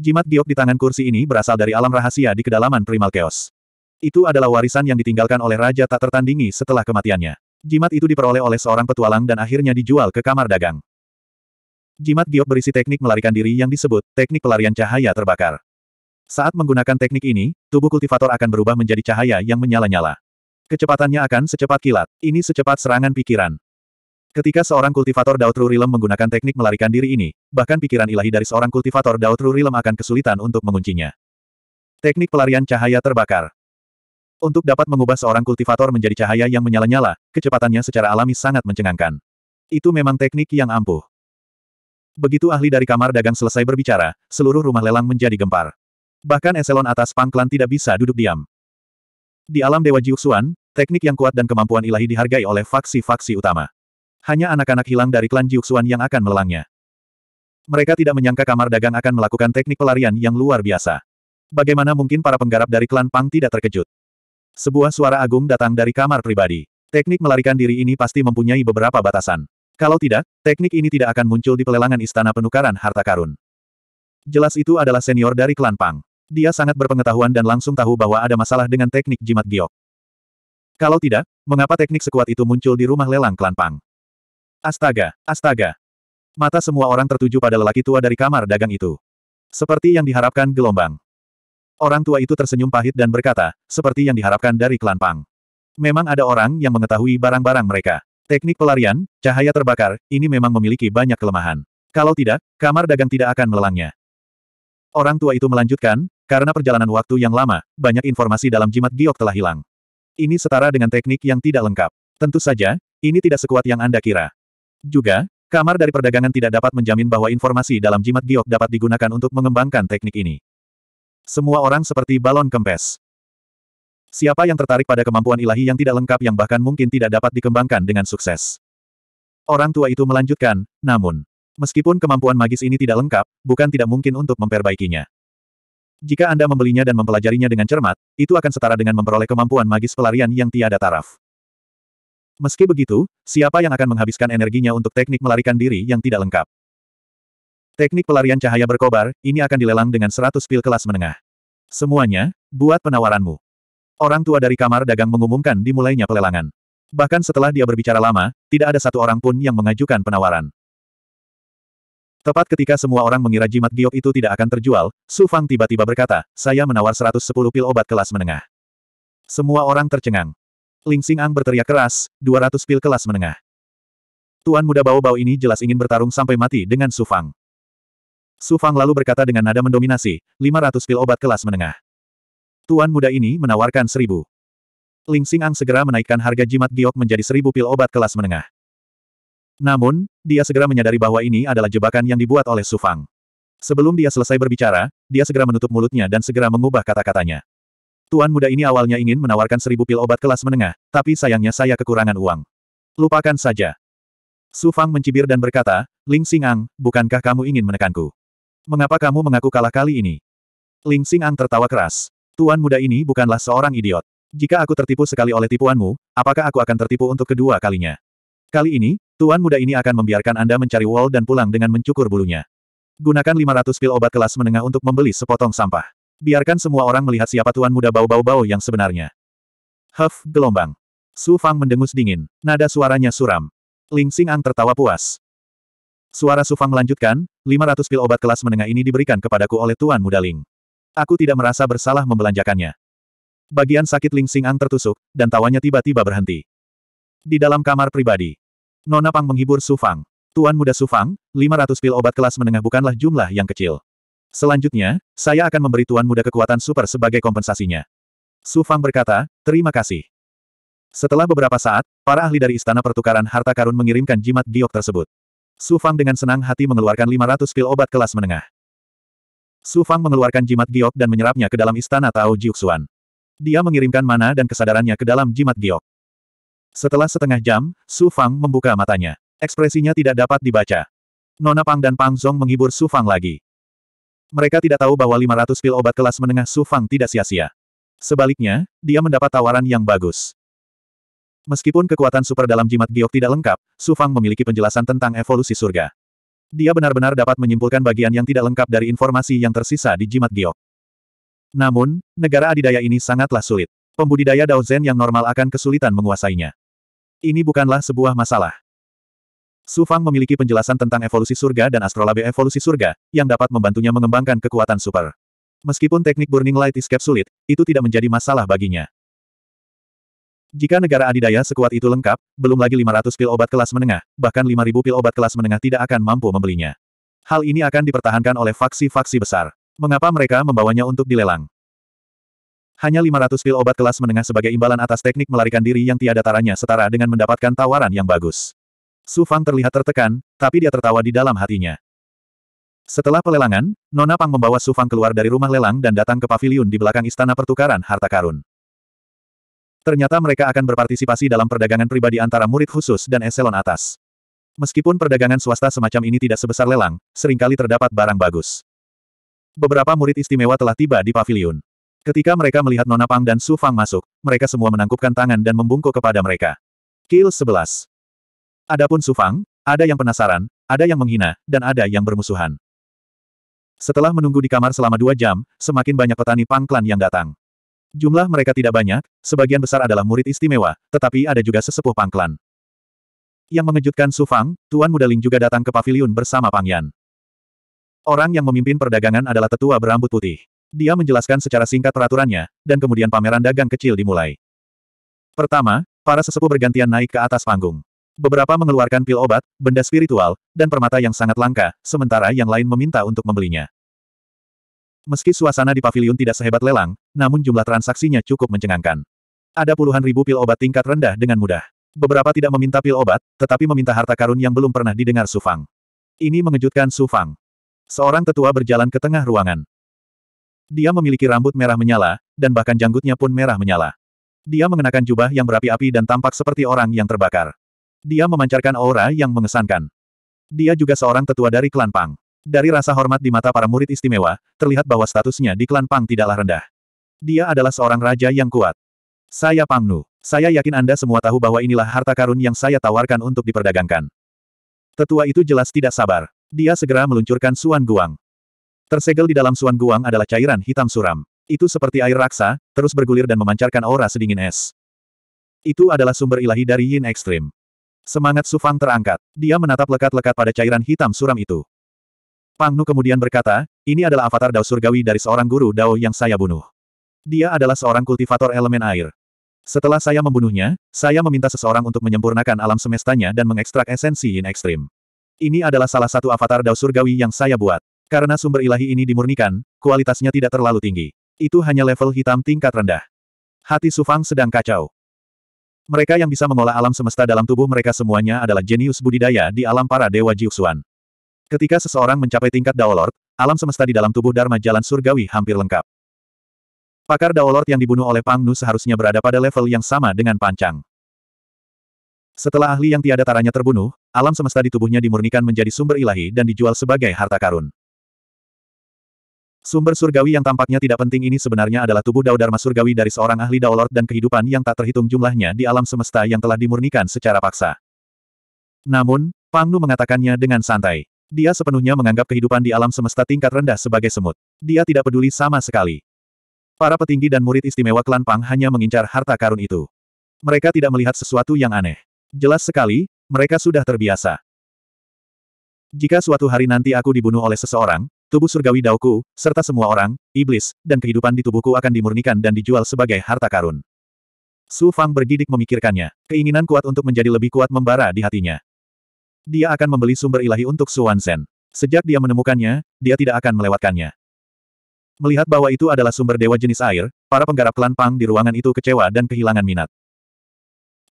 Jimat giok di tangan kursi ini berasal dari alam rahasia di kedalaman primal chaos. Itu adalah warisan yang ditinggalkan oleh raja tak tertandingi setelah kematiannya. Jimat itu diperoleh oleh seorang petualang dan akhirnya dijual ke kamar dagang. Jimat giok berisi teknik melarikan diri yang disebut teknik pelarian cahaya terbakar. Saat menggunakan teknik ini, tubuh kultivator akan berubah menjadi cahaya yang menyala-nyala. Kecepatannya akan secepat kilat. Ini secepat serangan pikiran. Ketika seorang kultivator Daud Rilem menggunakan teknik melarikan diri ini, bahkan pikiran ilahi dari seorang kultivator Daud Rilem akan kesulitan untuk menguncinya. Teknik pelarian cahaya terbakar. Untuk dapat mengubah seorang kultivator menjadi cahaya yang menyala-nyala, kecepatannya secara alami sangat mencengangkan. Itu memang teknik yang ampuh. Begitu ahli dari kamar dagang selesai berbicara, seluruh rumah lelang menjadi gempar. Bahkan eselon atas pangklan tidak bisa duduk diam. Di alam Dewa Jiuxuan, teknik yang kuat dan kemampuan ilahi dihargai oleh faksi-faksi utama. Hanya anak-anak hilang dari klan Jiuxuan yang akan melangnya. Mereka tidak menyangka kamar dagang akan melakukan teknik pelarian yang luar biasa. Bagaimana mungkin para penggarap dari klan Pang tidak terkejut? Sebuah suara agung datang dari kamar pribadi. Teknik melarikan diri ini pasti mempunyai beberapa batasan. Kalau tidak, teknik ini tidak akan muncul di pelelangan istana penukaran harta karun. Jelas itu adalah senior dari klan Pang. Dia sangat berpengetahuan dan langsung tahu bahwa ada masalah dengan teknik jimat giok. Kalau tidak, mengapa teknik sekuat itu muncul di rumah lelang klan Pang? Astaga, astaga. Mata semua orang tertuju pada lelaki tua dari kamar dagang itu. Seperti yang diharapkan gelombang. Orang tua itu tersenyum pahit dan berkata, seperti yang diharapkan dari klan Pang. Memang ada orang yang mengetahui barang-barang mereka. Teknik pelarian, cahaya terbakar, ini memang memiliki banyak kelemahan. Kalau tidak, kamar dagang tidak akan melelangnya. Orang tua itu melanjutkan, karena perjalanan waktu yang lama, banyak informasi dalam jimat giok telah hilang. Ini setara dengan teknik yang tidak lengkap. Tentu saja, ini tidak sekuat yang Anda kira. Juga, kamar dari perdagangan tidak dapat menjamin bahwa informasi dalam jimat giok dapat digunakan untuk mengembangkan teknik ini. Semua orang seperti balon kempes. Siapa yang tertarik pada kemampuan ilahi yang tidak lengkap yang bahkan mungkin tidak dapat dikembangkan dengan sukses? Orang tua itu melanjutkan, namun, meskipun kemampuan magis ini tidak lengkap, bukan tidak mungkin untuk memperbaikinya. Jika Anda membelinya dan mempelajarinya dengan cermat, itu akan setara dengan memperoleh kemampuan magis pelarian yang tiada taraf. Meski begitu, siapa yang akan menghabiskan energinya untuk teknik melarikan diri yang tidak lengkap? Teknik pelarian cahaya berkobar, ini akan dilelang dengan 100 pil kelas menengah. Semuanya, buat penawaranmu. Orang tua dari kamar dagang mengumumkan dimulainya pelelangan. Bahkan setelah dia berbicara lama, tidak ada satu orang pun yang mengajukan penawaran. Tepat ketika semua orang mengira jimat giok itu tidak akan terjual, Su Fang tiba-tiba berkata, saya menawar 110 pil obat kelas menengah. Semua orang tercengang. Ling Xingang Ang berteriak keras, 200 pil kelas menengah. Tuan muda bau-bau ini jelas ingin bertarung sampai mati dengan Su Fang. Su Fang lalu berkata dengan nada mendominasi, 500 pil obat kelas menengah. Tuan muda ini menawarkan seribu. Ling Xingang Ang segera menaikkan harga jimat giok menjadi seribu pil obat kelas menengah. Namun, dia segera menyadari bahwa ini adalah jebakan yang dibuat oleh Su Fang. Sebelum dia selesai berbicara, dia segera menutup mulutnya dan segera mengubah kata-katanya. Tuan muda ini awalnya ingin menawarkan seribu pil obat kelas menengah, tapi sayangnya saya kekurangan uang. Lupakan saja. Su Fang mencibir dan berkata, Ling Xing bukankah kamu ingin menekanku? Mengapa kamu mengaku kalah kali ini? Ling Xing tertawa keras. Tuan muda ini bukanlah seorang idiot. Jika aku tertipu sekali oleh tipuanmu, apakah aku akan tertipu untuk kedua kalinya? Kali ini, Tuan muda ini akan membiarkan Anda mencari wall dan pulang dengan mencukur bulunya. Gunakan 500 pil obat kelas menengah untuk membeli sepotong sampah. Biarkan semua orang melihat siapa tuan muda bau-bau-bau yang sebenarnya. Huff, gelombang. Su Fang mendengus dingin. Nada suaranya suram. Ling Xing Ang tertawa puas. Suara Su Fang melanjutkan, 500 pil obat kelas menengah ini diberikan kepadaku oleh Tuan Muda Ling. Aku tidak merasa bersalah membelanjakannya. Bagian sakit Ling Xing Ang tertusuk, dan tawanya tiba-tiba berhenti. Di dalam kamar pribadi, Nona Pang menghibur Su Fang. Tuan Muda Su Fang, 500 pil obat kelas menengah bukanlah jumlah yang kecil. Selanjutnya, saya akan memberi Tuan Muda kekuatan super sebagai kompensasinya. Su Fang berkata, terima kasih. Setelah beberapa saat, para ahli dari Istana Pertukaran Harta Karun mengirimkan jimat giok tersebut. Su Fang dengan senang hati mengeluarkan 500 pil obat kelas menengah. Su Fang mengeluarkan jimat giok dan menyerapnya ke dalam Istana Tao Jiuxuan. Dia mengirimkan mana dan kesadarannya ke dalam jimat giok. Setelah setengah jam, Su Fang membuka matanya. Ekspresinya tidak dapat dibaca. Nona Pang dan Pang Zong menghibur Su Fang lagi. Mereka tidak tahu bahwa 500 pil obat kelas menengah Su Fang tidak sia-sia. Sebaliknya, dia mendapat tawaran yang bagus. Meskipun kekuatan super dalam jimat giok tidak lengkap, Su Fang memiliki penjelasan tentang evolusi surga. Dia benar-benar dapat menyimpulkan bagian yang tidak lengkap dari informasi yang tersisa di jimat giok. Namun, negara adidaya ini sangatlah sulit. Pembudidaya Dao Zen yang normal akan kesulitan menguasainya. Ini bukanlah sebuah masalah. Su Fang memiliki penjelasan tentang evolusi surga dan astrolabe evolusi surga, yang dapat membantunya mengembangkan kekuatan super. Meskipun teknik Burning Light Escape sulit, itu tidak menjadi masalah baginya. Jika negara adidaya sekuat itu lengkap, belum lagi 500 pil obat kelas menengah, bahkan 5000 pil obat kelas menengah tidak akan mampu membelinya. Hal ini akan dipertahankan oleh faksi-faksi besar. Mengapa mereka membawanya untuk dilelang? Hanya 500 pil obat kelas menengah sebagai imbalan atas teknik melarikan diri yang tiada taranya setara dengan mendapatkan tawaran yang bagus. Su Fang terlihat tertekan, tapi dia tertawa di dalam hatinya. Setelah pelelangan, Nona Pang membawa Su Fang keluar dari rumah lelang dan datang ke pavilion di belakang istana pertukaran harta karun. Ternyata mereka akan berpartisipasi dalam perdagangan pribadi antara murid khusus dan eselon atas. Meskipun perdagangan swasta semacam ini tidak sebesar lelang, seringkali terdapat barang bagus. Beberapa murid istimewa telah tiba di pavilion. Ketika mereka melihat Nona Pang dan Su Fang masuk, mereka semua menangkupkan tangan dan membungkuk kepada mereka. Kill 11. Adapun Sufang, ada yang penasaran, ada yang menghina, dan ada yang bermusuhan. Setelah menunggu di kamar selama dua jam, semakin banyak petani pangklan yang datang. Jumlah mereka tidak banyak, sebagian besar adalah murid istimewa, tetapi ada juga sesepuh pangklan. Yang mengejutkan Sufang, Tuan Muda Ling juga datang ke pavilion bersama Pang Yan. Orang yang memimpin perdagangan adalah tetua berambut putih. Dia menjelaskan secara singkat peraturannya, dan kemudian pameran dagang kecil dimulai. Pertama, para sesepuh bergantian naik ke atas panggung. Beberapa mengeluarkan pil obat, benda spiritual, dan permata yang sangat langka, sementara yang lain meminta untuk membelinya. Meski suasana di pavilion tidak sehebat lelang, namun jumlah transaksinya cukup mencengangkan. Ada puluhan ribu pil obat tingkat rendah dengan mudah. Beberapa tidak meminta pil obat, tetapi meminta harta karun yang belum pernah didengar Sufang. Ini mengejutkan Sufang. Seorang tetua berjalan ke tengah ruangan. Dia memiliki rambut merah menyala, dan bahkan janggutnya pun merah menyala. Dia mengenakan jubah yang berapi-api dan tampak seperti orang yang terbakar. Dia memancarkan aura yang mengesankan. Dia juga seorang tetua dari klan Pang. Dari rasa hormat di mata para murid istimewa, terlihat bahwa statusnya di klan Pang tidaklah rendah. Dia adalah seorang raja yang kuat. Saya Pang Nu. Saya yakin Anda semua tahu bahwa inilah harta karun yang saya tawarkan untuk diperdagangkan. Tetua itu jelas tidak sabar. Dia segera meluncurkan Suan Guang. Tersegel di dalam Suan Guang adalah cairan hitam suram. Itu seperti air raksa, terus bergulir dan memancarkan aura sedingin es. Itu adalah sumber ilahi dari yin ekstrim. Semangat Sufang terangkat. Dia menatap lekat-lekat pada cairan hitam suram itu. Pang Nu kemudian berkata, ini adalah avatar Dao Surgawi dari seorang guru Dao yang saya bunuh. Dia adalah seorang kultivator elemen air. Setelah saya membunuhnya, saya meminta seseorang untuk menyempurnakan alam semestanya dan mengekstrak esensi in ekstrim. Ini adalah salah satu avatar Dao Surgawi yang saya buat. Karena sumber ilahi ini dimurnikan, kualitasnya tidak terlalu tinggi. Itu hanya level hitam tingkat rendah. Hati Sufang sedang kacau. Mereka yang bisa mengolah alam semesta dalam tubuh mereka semuanya adalah jenius budidaya di alam para dewa Jiuxuan. Ketika seseorang mencapai tingkat Daolord, alam semesta di dalam tubuh Dharma Jalan Surgawi hampir lengkap. Pakar Daolord yang dibunuh oleh Pang Nu seharusnya berada pada level yang sama dengan Pancang. Setelah ahli yang tiada taranya terbunuh, alam semesta di tubuhnya dimurnikan menjadi sumber ilahi dan dijual sebagai harta karun. Sumber surgawi yang tampaknya tidak penting ini sebenarnya adalah tubuh daudarma surgawi dari seorang ahli Lord dan kehidupan yang tak terhitung jumlahnya di alam semesta yang telah dimurnikan secara paksa. Namun, Pangnu mengatakannya dengan santai. Dia sepenuhnya menganggap kehidupan di alam semesta tingkat rendah sebagai semut. Dia tidak peduli sama sekali. Para petinggi dan murid istimewa klan Pang hanya mengincar harta karun itu. Mereka tidak melihat sesuatu yang aneh. Jelas sekali, mereka sudah terbiasa. Jika suatu hari nanti aku dibunuh oleh seseorang, tubuh surgawi dauku, serta semua orang, iblis, dan kehidupan di tubuhku akan dimurnikan dan dijual sebagai harta karun. Su Fang bergidik memikirkannya. Keinginan kuat untuk menjadi lebih kuat membara di hatinya. Dia akan membeli sumber ilahi untuk Su Sen. Sejak dia menemukannya, dia tidak akan melewatkannya. Melihat bahwa itu adalah sumber dewa jenis air, para penggarap klan Pang di ruangan itu kecewa dan kehilangan minat.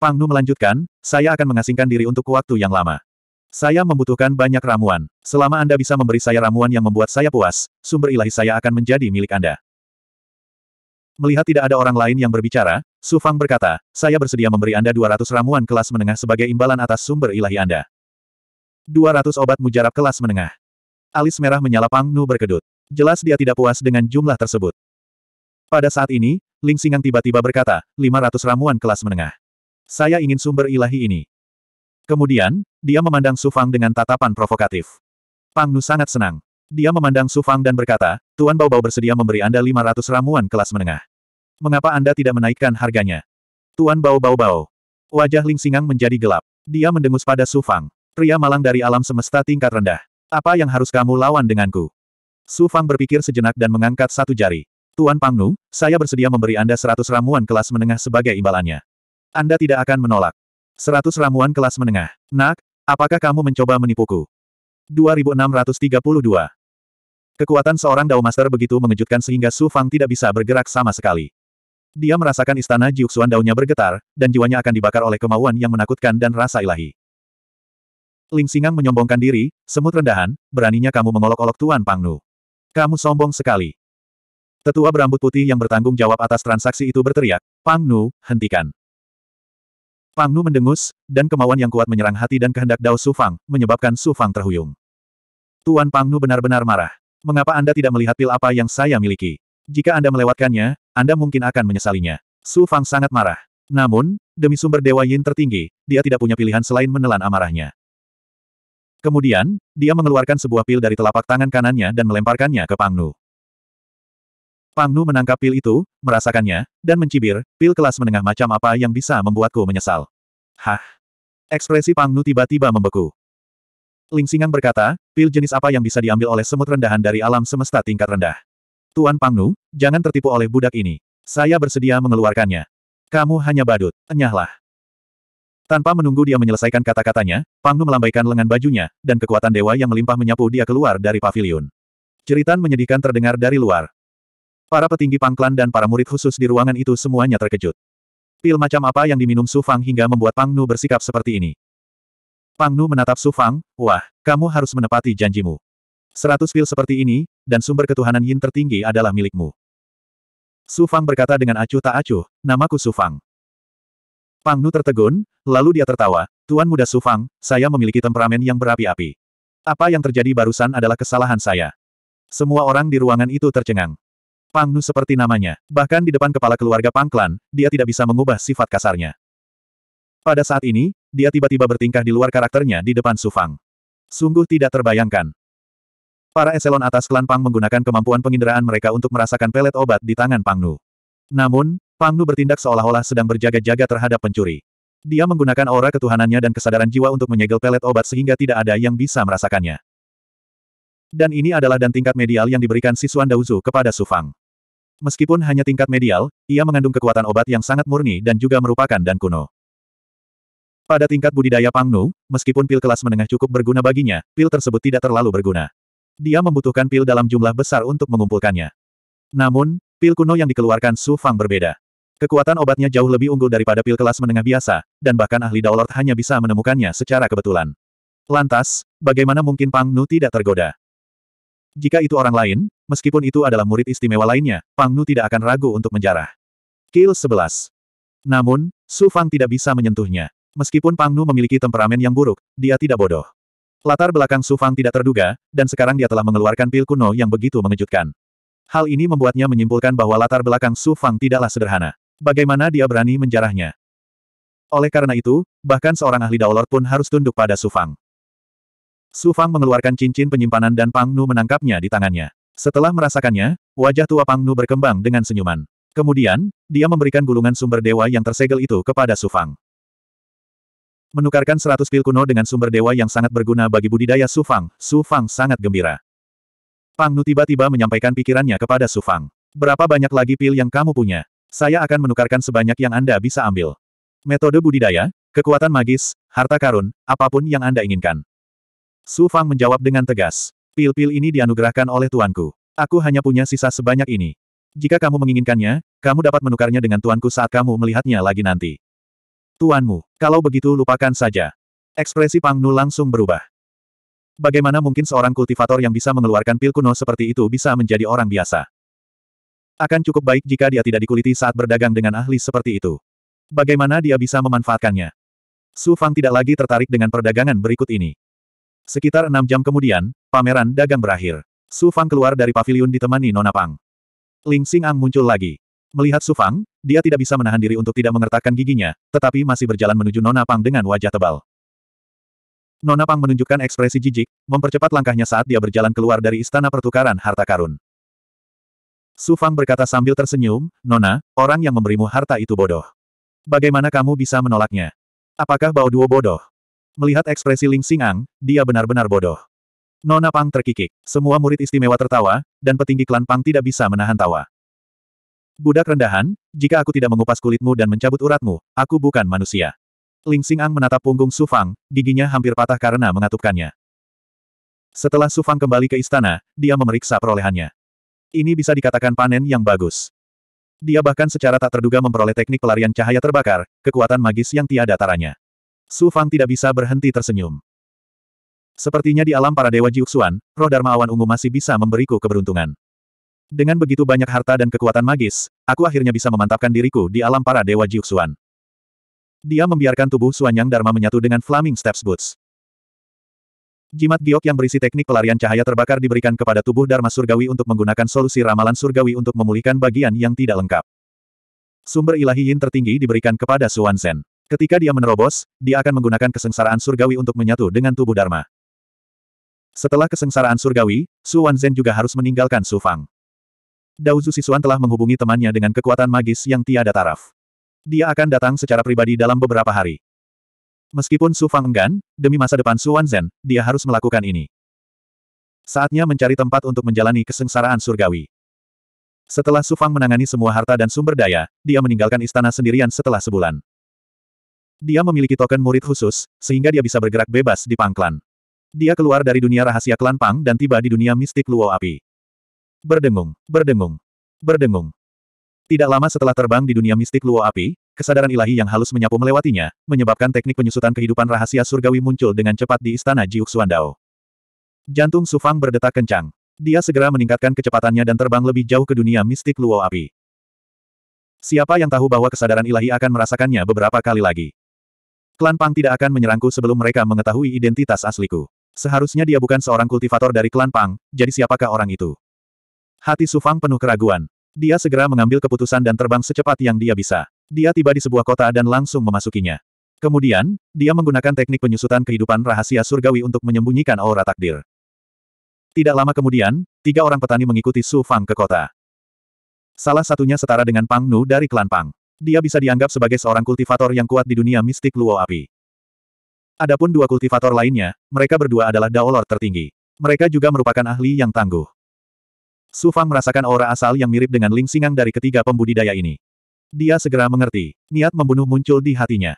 Pang Nu melanjutkan, saya akan mengasingkan diri untuk waktu yang lama. Saya membutuhkan banyak ramuan. Selama Anda bisa memberi saya ramuan yang membuat saya puas, sumber ilahi saya akan menjadi milik Anda. Melihat tidak ada orang lain yang berbicara, Su Fang berkata, saya bersedia memberi Anda 200 ramuan kelas menengah sebagai imbalan atas sumber ilahi Anda. 200 obat mujarab kelas menengah. Alis merah menyala Pang Nu berkedut. Jelas dia tidak puas dengan jumlah tersebut. Pada saat ini, Ling Singang tiba-tiba berkata, 500 ramuan kelas menengah. Saya ingin sumber ilahi ini. Kemudian, dia memandang Sufang dengan tatapan provokatif. Pang Nu sangat senang. Dia memandang Sufang dan berkata, Tuan Bau bersedia memberi Anda 500 ramuan kelas menengah. Mengapa Anda tidak menaikkan harganya? Tuan Bau. Wajah Ling Singang menjadi gelap. Dia mendengus pada Sufang. Fang. Pria malang dari alam semesta tingkat rendah. Apa yang harus kamu lawan denganku? Sufang berpikir sejenak dan mengangkat satu jari. Tuan Pang Nu, saya bersedia memberi Anda 100 ramuan kelas menengah sebagai imbalannya. Anda tidak akan menolak. 100 ramuan kelas menengah. Nak, apakah kamu mencoba menipuku? 2632. Kekuatan seorang Dao Master begitu mengejutkan sehingga Su Fang tidak bisa bergerak sama sekali. Dia merasakan istana Jiuxuan daunnya bergetar, dan jiwanya akan dibakar oleh kemauan yang menakutkan dan rasa ilahi. Ling Singang menyombongkan diri, semut rendahan, beraninya kamu mengolok-olok Tuan Pangnu. Kamu sombong sekali. Tetua berambut putih yang bertanggung jawab atas transaksi itu berteriak, Pangnu, hentikan. Fang Nu mendengus, dan kemauan yang kuat menyerang hati dan kehendak Dao Su Fang, menyebabkan Su Fang terhuyung. Tuan Pang Nu benar-benar marah. Mengapa Anda tidak melihat pil apa yang saya miliki? Jika Anda melewatkannya, Anda mungkin akan menyesalinya. Su Fang sangat marah. Namun, demi sumber Dewa Yin tertinggi, dia tidak punya pilihan selain menelan amarahnya. Kemudian, dia mengeluarkan sebuah pil dari telapak tangan kanannya dan melemparkannya ke Pang Nu. Pangnu menangkap pil itu, merasakannya, dan mencibir, pil kelas menengah macam apa yang bisa membuatku menyesal. Hah? Ekspresi Pangnu tiba-tiba membeku. Ling Lingsingan berkata, pil jenis apa yang bisa diambil oleh semut rendahan dari alam semesta tingkat rendah? Tuan Pangnu, jangan tertipu oleh budak ini. Saya bersedia mengeluarkannya. Kamu hanya badut, enyahlah. Tanpa menunggu dia menyelesaikan kata-katanya, Pangnu melambaikan lengan bajunya, dan kekuatan dewa yang melimpah menyapu dia keluar dari pavilion. Ceritan menyedihkan terdengar dari luar. Para petinggi pangklan dan para murid khusus di ruangan itu semuanya terkejut. Pil macam apa yang diminum Su Fang hingga membuat Pang Nu bersikap seperti ini? Pang Nu menatap Su Fang, wah, kamu harus menepati janjimu. Seratus pil seperti ini, dan sumber ketuhanan yin tertinggi adalah milikmu. Su Fang berkata dengan acuh tak acuh, namaku Su Fang. Pang Nu tertegun, lalu dia tertawa, Tuan Muda Su Fang, saya memiliki temperamen yang berapi-api. Apa yang terjadi barusan adalah kesalahan saya. Semua orang di ruangan itu tercengang. Pang Nu seperti namanya, bahkan di depan kepala keluarga Pang Klan, dia tidak bisa mengubah sifat kasarnya. Pada saat ini, dia tiba-tiba bertingkah di luar karakternya di depan Su Fang. Sungguh tidak terbayangkan. Para eselon atas klan Pang menggunakan kemampuan penginderaan mereka untuk merasakan pelet obat di tangan Pang Nu. Namun, Pang Nu bertindak seolah-olah sedang berjaga-jaga terhadap pencuri. Dia menggunakan aura ketuhanannya dan kesadaran jiwa untuk menyegel pelet obat sehingga tidak ada yang bisa merasakannya. Dan ini adalah dan tingkat medial yang diberikan siswan Dauzu kepada Sufang. Meskipun hanya tingkat medial, ia mengandung kekuatan obat yang sangat murni dan juga merupakan dan kuno. Pada tingkat budidaya Pangnu, meskipun pil kelas menengah cukup berguna baginya, pil tersebut tidak terlalu berguna. Dia membutuhkan pil dalam jumlah besar untuk mengumpulkannya. Namun, pil kuno yang dikeluarkan Su Fang berbeda. Kekuatan obatnya jauh lebih unggul daripada pil kelas menengah biasa, dan bahkan ahli Daulord hanya bisa menemukannya secara kebetulan. Lantas, bagaimana mungkin Pangnu tidak tergoda? Jika itu orang lain, meskipun itu adalah murid istimewa lainnya, Pang Nu tidak akan ragu untuk menjarah. Kill 11. Namun, Su Fang tidak bisa menyentuhnya. Meskipun Pang Nu memiliki temperamen yang buruk, dia tidak bodoh. Latar belakang Su Fang tidak terduga, dan sekarang dia telah mengeluarkan pil kuno yang begitu mengejutkan. Hal ini membuatnya menyimpulkan bahwa latar belakang Su Fang tidaklah sederhana. Bagaimana dia berani menjarahnya? Oleh karena itu, bahkan seorang ahli daulor pun harus tunduk pada Su Fang. Su Fang mengeluarkan cincin penyimpanan dan Pang Nu menangkapnya di tangannya. Setelah merasakannya, wajah tua Pangnu berkembang dengan senyuman. Kemudian, dia memberikan gulungan sumber dewa yang tersegel itu kepada Sufang. Menukarkan seratus pil kuno dengan sumber dewa yang sangat berguna bagi budidaya Sufang, Sufang sangat gembira. Pangnu tiba-tiba menyampaikan pikirannya kepada Sufang. Berapa banyak lagi pil yang kamu punya? Saya akan menukarkan sebanyak yang Anda bisa ambil. Metode budidaya, kekuatan magis, harta karun, apapun yang Anda inginkan. Sufang menjawab dengan tegas. Pil-pil ini dianugerahkan oleh tuanku. Aku hanya punya sisa sebanyak ini. Jika kamu menginginkannya, kamu dapat menukarnya dengan tuanku saat kamu melihatnya lagi nanti. Tuanmu, kalau begitu lupakan saja. Ekspresi Pang langsung berubah. Bagaimana mungkin seorang kultivator yang bisa mengeluarkan pil kuno seperti itu bisa menjadi orang biasa? Akan cukup baik jika dia tidak dikuliti saat berdagang dengan ahli seperti itu. Bagaimana dia bisa memanfaatkannya? Su Fang tidak lagi tertarik dengan perdagangan berikut ini. Sekitar enam jam kemudian, pameran dagang berakhir. Su Fang keluar dari pavilion ditemani Nona Pang. Ling Xing Ang muncul lagi. Melihat Su Fang, dia tidak bisa menahan diri untuk tidak mengertakkan giginya, tetapi masih berjalan menuju Nona Pang dengan wajah tebal. Nona Pang menunjukkan ekspresi jijik, mempercepat langkahnya saat dia berjalan keluar dari istana pertukaran harta karun. Su Fang berkata sambil tersenyum, Nona, orang yang memberimu harta itu bodoh. Bagaimana kamu bisa menolaknya? Apakah Bao Duo bodoh? Melihat ekspresi Ling Xingang, dia benar-benar bodoh. Nona Pang terkikik. Semua murid istimewa tertawa, dan petinggi klan Pang tidak bisa menahan tawa. Budak rendahan, jika aku tidak mengupas kulitmu dan mencabut uratmu, aku bukan manusia. Ling Xingang menatap punggung Su Fang, giginya hampir patah karena mengatupkannya. Setelah Su Fang kembali ke istana, dia memeriksa perolehannya. Ini bisa dikatakan panen yang bagus. Dia bahkan secara tak terduga memperoleh teknik pelarian cahaya terbakar, kekuatan magis yang tiada taranya. Su Fang tidak bisa berhenti tersenyum. Sepertinya di alam para dewa Jiuxuan, roh Awan ungu masih bisa memberiku keberuntungan. Dengan begitu banyak harta dan kekuatan magis, aku akhirnya bisa memantapkan diriku di alam para dewa Jiuxuan. Dia membiarkan tubuh Suanyang Dharma menyatu dengan Flaming Steps Boots. Jimat giok yang berisi teknik pelarian cahaya terbakar diberikan kepada tubuh Dharma Surgawi untuk menggunakan solusi ramalan surgawi untuk memulihkan bagian yang tidak lengkap. Sumber ilahi yin tertinggi diberikan kepada Suan Zen. Ketika dia menerobos, dia akan menggunakan kesengsaraan surgawi untuk menyatu dengan tubuh Dharma. Setelah kesengsaraan surgawi, Su Wanzhen juga harus meninggalkan Su Fang. Dauzu Sisuan telah menghubungi temannya dengan kekuatan magis yang tiada taraf. Dia akan datang secara pribadi dalam beberapa hari. Meskipun Su Fang enggan, demi masa depan Su Wanzhen, dia harus melakukan ini. Saatnya mencari tempat untuk menjalani kesengsaraan surgawi. Setelah Su Fang menangani semua harta dan sumber daya, dia meninggalkan istana sendirian setelah sebulan. Dia memiliki token murid khusus, sehingga dia bisa bergerak bebas di pangklan. Dia keluar dari dunia rahasia klan Pang dan tiba di dunia mistik Luo Api. Berdengung, berdengung, berdengung. Tidak lama setelah terbang di dunia mistik Luo Api, kesadaran ilahi yang halus menyapu melewatinya, menyebabkan teknik penyusutan kehidupan rahasia surgawi muncul dengan cepat di istana Jiuk Suandao. Jantung Sufang berdetak kencang. Dia segera meningkatkan kecepatannya dan terbang lebih jauh ke dunia mistik Luo Api. Siapa yang tahu bahwa kesadaran ilahi akan merasakannya beberapa kali lagi? Klan Pang tidak akan menyerangku sebelum mereka mengetahui identitas asliku. Seharusnya dia bukan seorang kultivator dari klan Pang, jadi siapakah orang itu? Hati Su Fang penuh keraguan. Dia segera mengambil keputusan dan terbang secepat yang dia bisa. Dia tiba di sebuah kota dan langsung memasukinya. Kemudian, dia menggunakan teknik penyusutan kehidupan rahasia surgawi untuk menyembunyikan aura takdir. Tidak lama kemudian, tiga orang petani mengikuti Su Fang ke kota. Salah satunya setara dengan Pang Nu dari klan Pang dia bisa dianggap sebagai seorang kultivator yang kuat di dunia mistik Luo Api. Adapun dua kultivator lainnya, mereka berdua adalah daolor tertinggi. Mereka juga merupakan ahli yang tangguh. Su Fang merasakan aura asal yang mirip dengan Ling Singang dari ketiga pembudidaya ini. Dia segera mengerti, niat membunuh muncul di hatinya.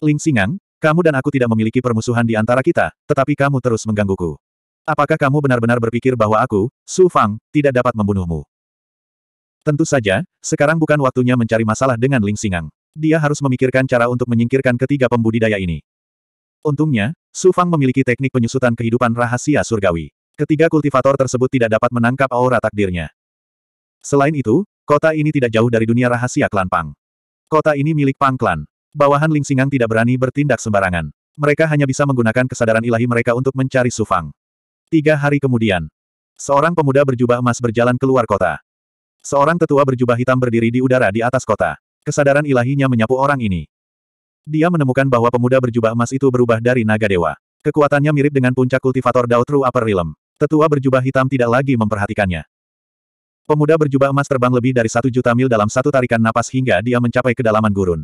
Ling Singang, kamu dan aku tidak memiliki permusuhan di antara kita, tetapi kamu terus menggangguku. Apakah kamu benar-benar berpikir bahwa aku, Su Fang, tidak dapat membunuhmu? Tentu saja, sekarang bukan waktunya mencari masalah dengan Ling Singang. Dia harus memikirkan cara untuk menyingkirkan ketiga pembudidaya ini. Untungnya, Su Fang memiliki teknik penyusutan kehidupan rahasia surgawi. Ketiga kultivator tersebut tidak dapat menangkap aura takdirnya. Selain itu, kota ini tidak jauh dari dunia rahasia klan Pang. Kota ini milik Pang klan. Bawahan Ling Singang tidak berani bertindak sembarangan. Mereka hanya bisa menggunakan kesadaran ilahi mereka untuk mencari Su Fang. Tiga hari kemudian, seorang pemuda berjubah emas berjalan keluar kota. Seorang tetua berjubah hitam berdiri di udara di atas kota. Kesadaran ilahinya menyapu orang ini. Dia menemukan bahwa pemuda berjubah emas itu berubah dari naga dewa. Kekuatannya mirip dengan puncak kultivator Dao True Upper Realm. Tetua berjubah hitam tidak lagi memperhatikannya. Pemuda berjubah emas terbang lebih dari satu juta mil dalam satu tarikan napas hingga dia mencapai kedalaman gurun.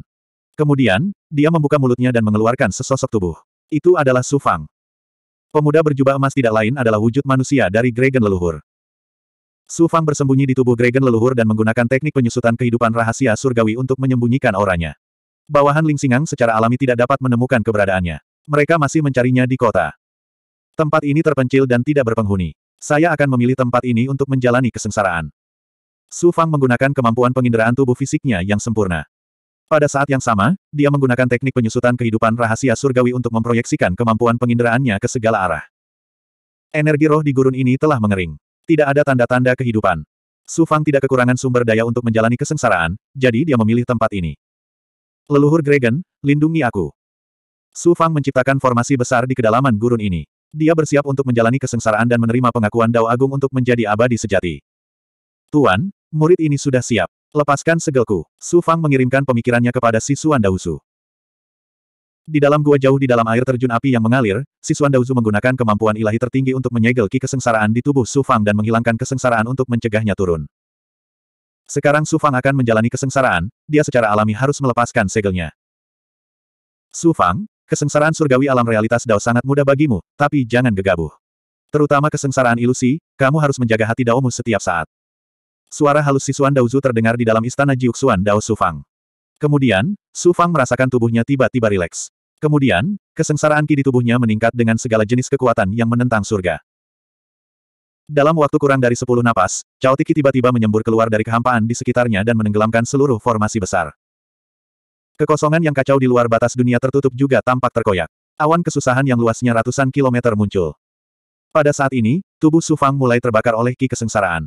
Kemudian, dia membuka mulutnya dan mengeluarkan sesosok tubuh. Itu adalah Sufang. Pemuda berjubah emas tidak lain adalah wujud manusia dari Gregen leluhur. Su Fang bersembunyi di tubuh Dragon leluhur dan menggunakan teknik penyusutan kehidupan rahasia surgawi untuk menyembunyikan auranya. Bawahan Ling Singang secara alami tidak dapat menemukan keberadaannya. Mereka masih mencarinya di kota. Tempat ini terpencil dan tidak berpenghuni. Saya akan memilih tempat ini untuk menjalani kesengsaraan. Su Fang menggunakan kemampuan penginderaan tubuh fisiknya yang sempurna. Pada saat yang sama, dia menggunakan teknik penyusutan kehidupan rahasia surgawi untuk memproyeksikan kemampuan penginderaannya ke segala arah. Energi roh di gurun ini telah mengering. Tidak ada tanda-tanda kehidupan. Su Fang tidak kekurangan sumber daya untuk menjalani kesengsaraan, jadi dia memilih tempat ini. Leluhur Gregen, lindungi aku. Su Fang menciptakan formasi besar di kedalaman gurun ini. Dia bersiap untuk menjalani kesengsaraan dan menerima pengakuan Dao Agung untuk menjadi abadi sejati. Tuan, murid ini sudah siap. Lepaskan segelku. Su Fang mengirimkan pemikirannya kepada Sisuan Dausu. Di dalam gua jauh di dalam air terjun api yang mengalir, Sisuan Dauzu menggunakan kemampuan ilahi tertinggi untuk menyegel ki kesengsaraan di tubuh Su Fang dan menghilangkan kesengsaraan untuk mencegahnya turun. Sekarang Su Fang akan menjalani kesengsaraan, dia secara alami harus melepaskan segelnya. Su Fang, kesengsaraan surgawi alam realitas Dao sangat mudah bagimu, tapi jangan gegabah. Terutama kesengsaraan ilusi, kamu harus menjaga hati Daomu setiap saat. Suara halus Sisuan Dauzu terdengar di dalam istana Jiuxuan Dao Su Fang. Kemudian, Su Fang merasakan tubuhnya tiba-tiba rileks. Kemudian, kesengsaraan ki di tubuhnya meningkat dengan segala jenis kekuatan yang menentang surga. Dalam waktu kurang dari sepuluh napas, Cao Tiki tiba-tiba menyembur keluar dari kehampaan di sekitarnya dan menenggelamkan seluruh formasi besar. Kekosongan yang kacau di luar batas dunia tertutup juga tampak terkoyak. Awan kesusahan yang luasnya ratusan kilometer muncul. Pada saat ini, tubuh Sufang mulai terbakar oleh ki kesengsaraan.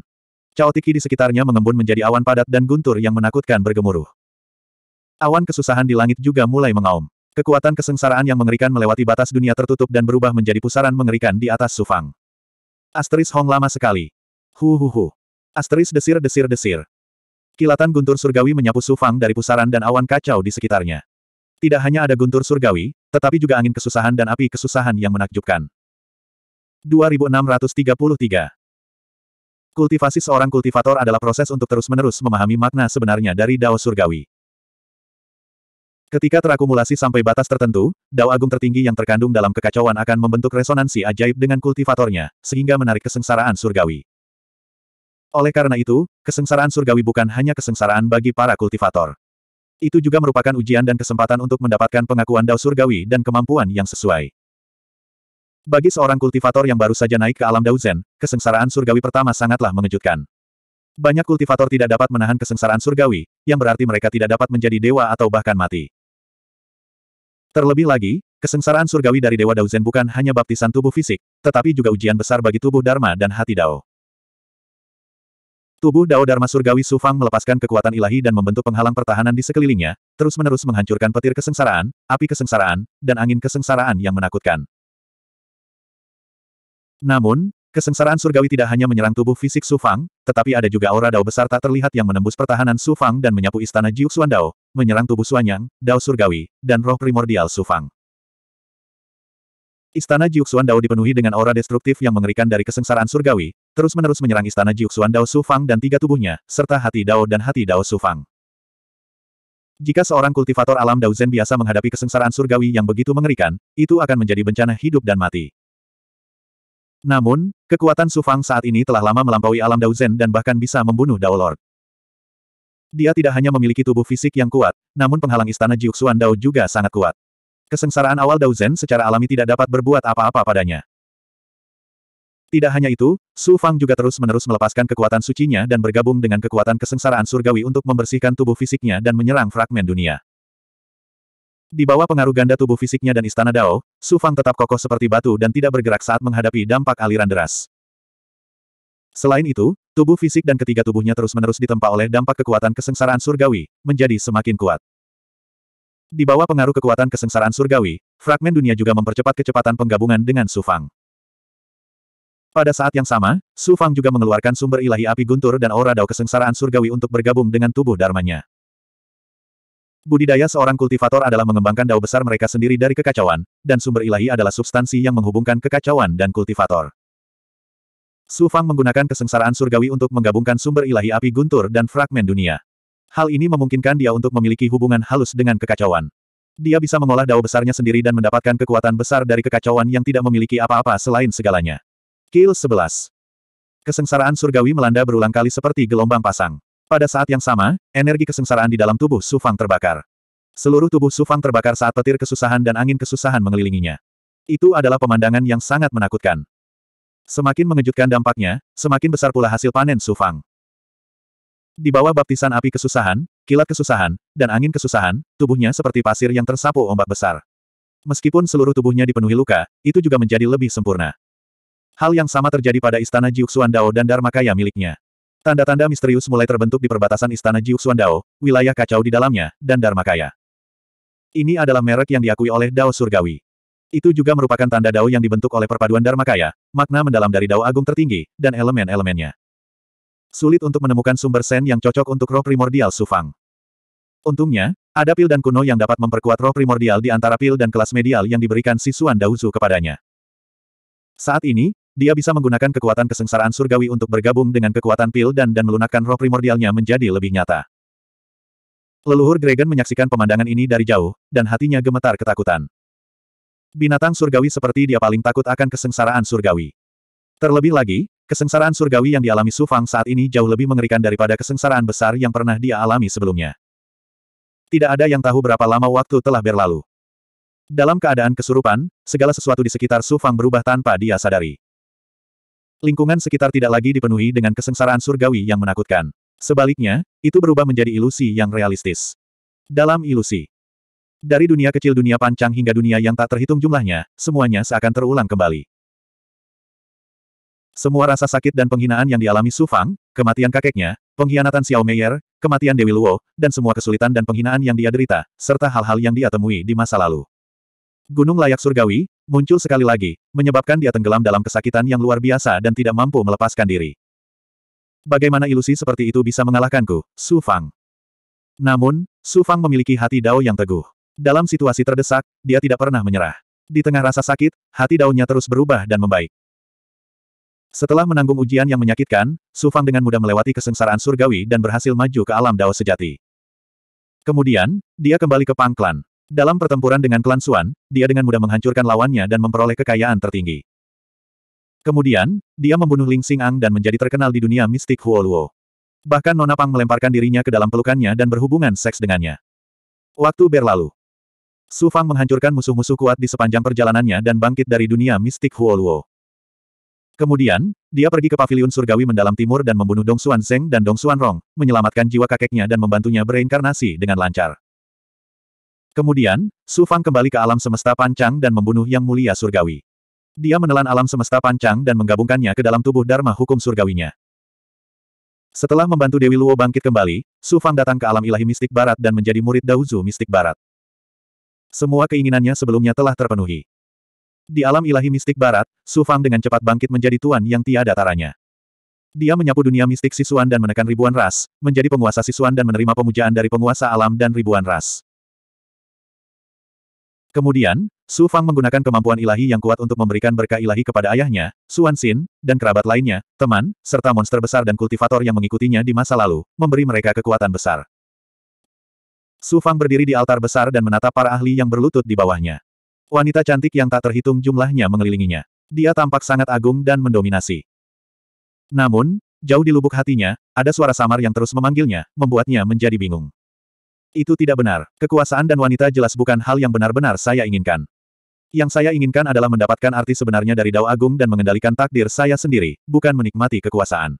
Cao Tiki di sekitarnya mengembun menjadi awan padat dan guntur yang menakutkan bergemuruh. Awan kesusahan di langit juga mulai mengaum. Kekuatan kesengsaraan yang mengerikan melewati batas dunia tertutup dan berubah menjadi pusaran mengerikan di atas Sufang. Asteris Hong lama sekali. Hu hu hu. Asteris desir-desir-desir. Kilatan guntur surgawi menyapu Sufang dari pusaran dan awan kacau di sekitarnya. Tidak hanya ada guntur surgawi, tetapi juga angin kesusahan dan api kesusahan yang menakjubkan. 2633 Kultivasi seorang kultivator adalah proses untuk terus-menerus memahami makna sebenarnya dari Dao Surgawi. Ketika terakumulasi sampai batas tertentu, dao agung tertinggi yang terkandung dalam kekacauan akan membentuk resonansi ajaib dengan kultivatornya, sehingga menarik kesengsaraan surgawi. Oleh karena itu, kesengsaraan surgawi bukan hanya kesengsaraan bagi para kultivator. Itu juga merupakan ujian dan kesempatan untuk mendapatkan pengakuan dao surgawi dan kemampuan yang sesuai. Bagi seorang kultivator yang baru saja naik ke alam Dauzen, kesengsaraan surgawi pertama sangatlah mengejutkan. Banyak kultivator tidak dapat menahan kesengsaraan surgawi, yang berarti mereka tidak dapat menjadi dewa atau bahkan mati. Terlebih lagi, kesengsaraan surgawi dari Dewa Daozen bukan hanya baptisan tubuh fisik, tetapi juga ujian besar bagi tubuh Dharma dan hati Dao. Tubuh Dao Dharma Surgawi Sufang melepaskan kekuatan ilahi dan membentuk penghalang pertahanan di sekelilingnya, terus-menerus menghancurkan petir kesengsaraan, api kesengsaraan, dan angin kesengsaraan yang menakutkan. Namun, Kesengsaraan surgawi tidak hanya menyerang tubuh fisik Su Fang, tetapi ada juga aura Dao besar tak terlihat yang menembus pertahanan Su Fang dan menyapu istana Jiuxuan Dao, menyerang tubuh Suanyang, Dao surgawi, dan roh primordial Su Fang. Istana Jiuxuan Dao dipenuhi dengan aura destruktif yang mengerikan dari kesengsaraan surgawi, terus-menerus menyerang istana Jiuxuan Dao Su Fang dan tiga tubuhnya, serta hati Dao dan hati Dao Su Fang. Jika seorang kultivator alam Dao Zen biasa menghadapi kesengsaraan surgawi yang begitu mengerikan, itu akan menjadi bencana hidup dan mati. Namun, kekuatan Sufang saat ini telah lama melampaui alam Daozen dan bahkan bisa membunuh Dao Lord. Dia tidak hanya memiliki tubuh fisik yang kuat, namun penghalang istana Jiuxuan Dao juga sangat kuat. Kesengsaraan awal Daozen secara alami tidak dapat berbuat apa-apa padanya. Tidak hanya itu, Su Fang juga terus-menerus melepaskan kekuatan sucinya dan bergabung dengan kekuatan kesengsaraan surgawi untuk membersihkan tubuh fisiknya dan menyerang fragmen dunia. Di bawah pengaruh ganda tubuh fisiknya dan istana Dao, Su Fang tetap kokoh seperti batu dan tidak bergerak saat menghadapi dampak aliran deras. Selain itu, tubuh fisik dan ketiga tubuhnya terus-menerus ditempa oleh dampak kekuatan kesengsaraan surgawi, menjadi semakin kuat. Di bawah pengaruh kekuatan kesengsaraan surgawi, fragmen dunia juga mempercepat kecepatan penggabungan dengan Su Fang. Pada saat yang sama, Su Fang juga mengeluarkan sumber ilahi api guntur dan aura Dao kesengsaraan surgawi untuk bergabung dengan tubuh dharmanya. Budidaya seorang kultivator adalah mengembangkan dao besar mereka sendiri dari kekacauan, dan sumber ilahi adalah substansi yang menghubungkan kekacauan dan kultivator. Su Fang menggunakan kesengsaraan surgawi untuk menggabungkan sumber ilahi api guntur dan fragmen dunia. Hal ini memungkinkan dia untuk memiliki hubungan halus dengan kekacauan. Dia bisa mengolah dao besarnya sendiri dan mendapatkan kekuatan besar dari kekacauan yang tidak memiliki apa-apa selain segalanya. Kill 11. Kesengsaraan surgawi melanda berulang kali seperti gelombang pasang. Pada saat yang sama, energi kesengsaraan di dalam tubuh Sufang terbakar. Seluruh tubuh Sufang terbakar saat petir kesusahan dan angin kesusahan mengelilinginya. Itu adalah pemandangan yang sangat menakutkan. Semakin mengejutkan dampaknya, semakin besar pula hasil panen Sufang. Di bawah baptisan api kesusahan, kilat kesusahan, dan angin kesusahan, tubuhnya seperti pasir yang tersapu ombak besar. Meskipun seluruh tubuhnya dipenuhi luka, itu juga menjadi lebih sempurna. Hal yang sama terjadi pada istana Jiuxuan Dao dan Dharma Kaya miliknya. Tanda-tanda misterius mulai terbentuk di perbatasan istana Jiuxuan Dao, wilayah kacau di dalamnya, dan Dharma Kaya. Ini adalah merek yang diakui oleh Dao Surgawi. Itu juga merupakan tanda Dao yang dibentuk oleh perpaduan Dharma Kaya, makna mendalam dari Dao Agung tertinggi, dan elemen-elemennya. Sulit untuk menemukan sumber sen yang cocok untuk roh primordial Sufang. Untungnya, ada pil dan kuno yang dapat memperkuat roh primordial di antara pil dan kelas medial yang diberikan sisuan Daozu kepadanya. Saat ini, dia bisa menggunakan kekuatan kesengsaraan surgawi untuk bergabung dengan kekuatan pil dan dan melunakkan roh primordialnya menjadi lebih nyata. Leluhur Dragon menyaksikan pemandangan ini dari jauh, dan hatinya gemetar ketakutan. Binatang surgawi seperti dia paling takut akan kesengsaraan surgawi. Terlebih lagi, kesengsaraan surgawi yang dialami Su Fang saat ini jauh lebih mengerikan daripada kesengsaraan besar yang pernah dia alami sebelumnya. Tidak ada yang tahu berapa lama waktu telah berlalu. Dalam keadaan kesurupan, segala sesuatu di sekitar Su Fang berubah tanpa dia sadari. Lingkungan sekitar tidak lagi dipenuhi dengan kesengsaraan surgawi yang menakutkan. Sebaliknya, itu berubah menjadi ilusi yang realistis. Dalam ilusi, dari dunia kecil dunia pancang hingga dunia yang tak terhitung jumlahnya, semuanya seakan terulang kembali. Semua rasa sakit dan penghinaan yang dialami Su Fang, kematian kakeknya, pengkhianatan Xiao Meier, kematian Dewi Luo, dan semua kesulitan dan penghinaan yang dia derita, serta hal-hal yang dia temui di masa lalu. Gunung layak surgawi, muncul sekali lagi, menyebabkan dia tenggelam dalam kesakitan yang luar biasa dan tidak mampu melepaskan diri. Bagaimana ilusi seperti itu bisa mengalahkanku, Su Fang? Namun, Su Fang memiliki hati Dao yang teguh. Dalam situasi terdesak, dia tidak pernah menyerah. Di tengah rasa sakit, hati Daunnya terus berubah dan membaik. Setelah menanggung ujian yang menyakitkan, Su Fang dengan mudah melewati kesengsaraan surgawi dan berhasil maju ke alam Dao sejati. Kemudian, dia kembali ke Pangklan, dalam pertempuran dengan klan Xuan, dia dengan mudah menghancurkan lawannya dan memperoleh kekayaan tertinggi. Kemudian, dia membunuh Ling Xing Ang dan menjadi terkenal di dunia mistik Huoluo. Bahkan Nona Pang melemparkan dirinya ke dalam pelukannya dan berhubungan seks dengannya. Waktu berlalu. Su Fang menghancurkan musuh-musuh kuat di sepanjang perjalanannya dan bangkit dari dunia mistik Huoluo. Kemudian, dia pergi ke paviliun surgawi mendalam timur dan membunuh Dong Xuan Zeng dan Dong Xuan Rong, menyelamatkan jiwa kakeknya dan membantunya bereinkarnasi dengan lancar. Kemudian, Su Fang kembali ke alam semesta pancang dan membunuh Yang Mulia Surgawi. Dia menelan alam semesta pancang dan menggabungkannya ke dalam tubuh Dharma hukum surgawinya. Setelah membantu Dewi Luo bangkit kembali, Su Fang datang ke alam ilahi mistik barat dan menjadi murid Daozu mistik barat. Semua keinginannya sebelumnya telah terpenuhi. Di alam ilahi mistik barat, Su Fang dengan cepat bangkit menjadi tuan yang tiada taranya. Dia menyapu dunia mistik sisuan dan menekan ribuan ras, menjadi penguasa sisuan dan menerima pemujaan dari penguasa alam dan ribuan ras. Kemudian, Su Fang menggunakan kemampuan ilahi yang kuat untuk memberikan berkah ilahi kepada ayahnya, Suan Xin, dan kerabat lainnya, teman, serta monster besar dan kultivator yang mengikutinya di masa lalu, memberi mereka kekuatan besar. Su Fang berdiri di altar besar dan menatap para ahli yang berlutut di bawahnya. Wanita cantik yang tak terhitung jumlahnya mengelilinginya. Dia tampak sangat agung dan mendominasi. Namun, jauh di lubuk hatinya, ada suara samar yang terus memanggilnya, membuatnya menjadi bingung. Itu tidak benar. Kekuasaan dan wanita jelas bukan hal yang benar-benar saya inginkan. Yang saya inginkan adalah mendapatkan arti sebenarnya dari Dao Agung dan mengendalikan takdir saya sendiri, bukan menikmati kekuasaan.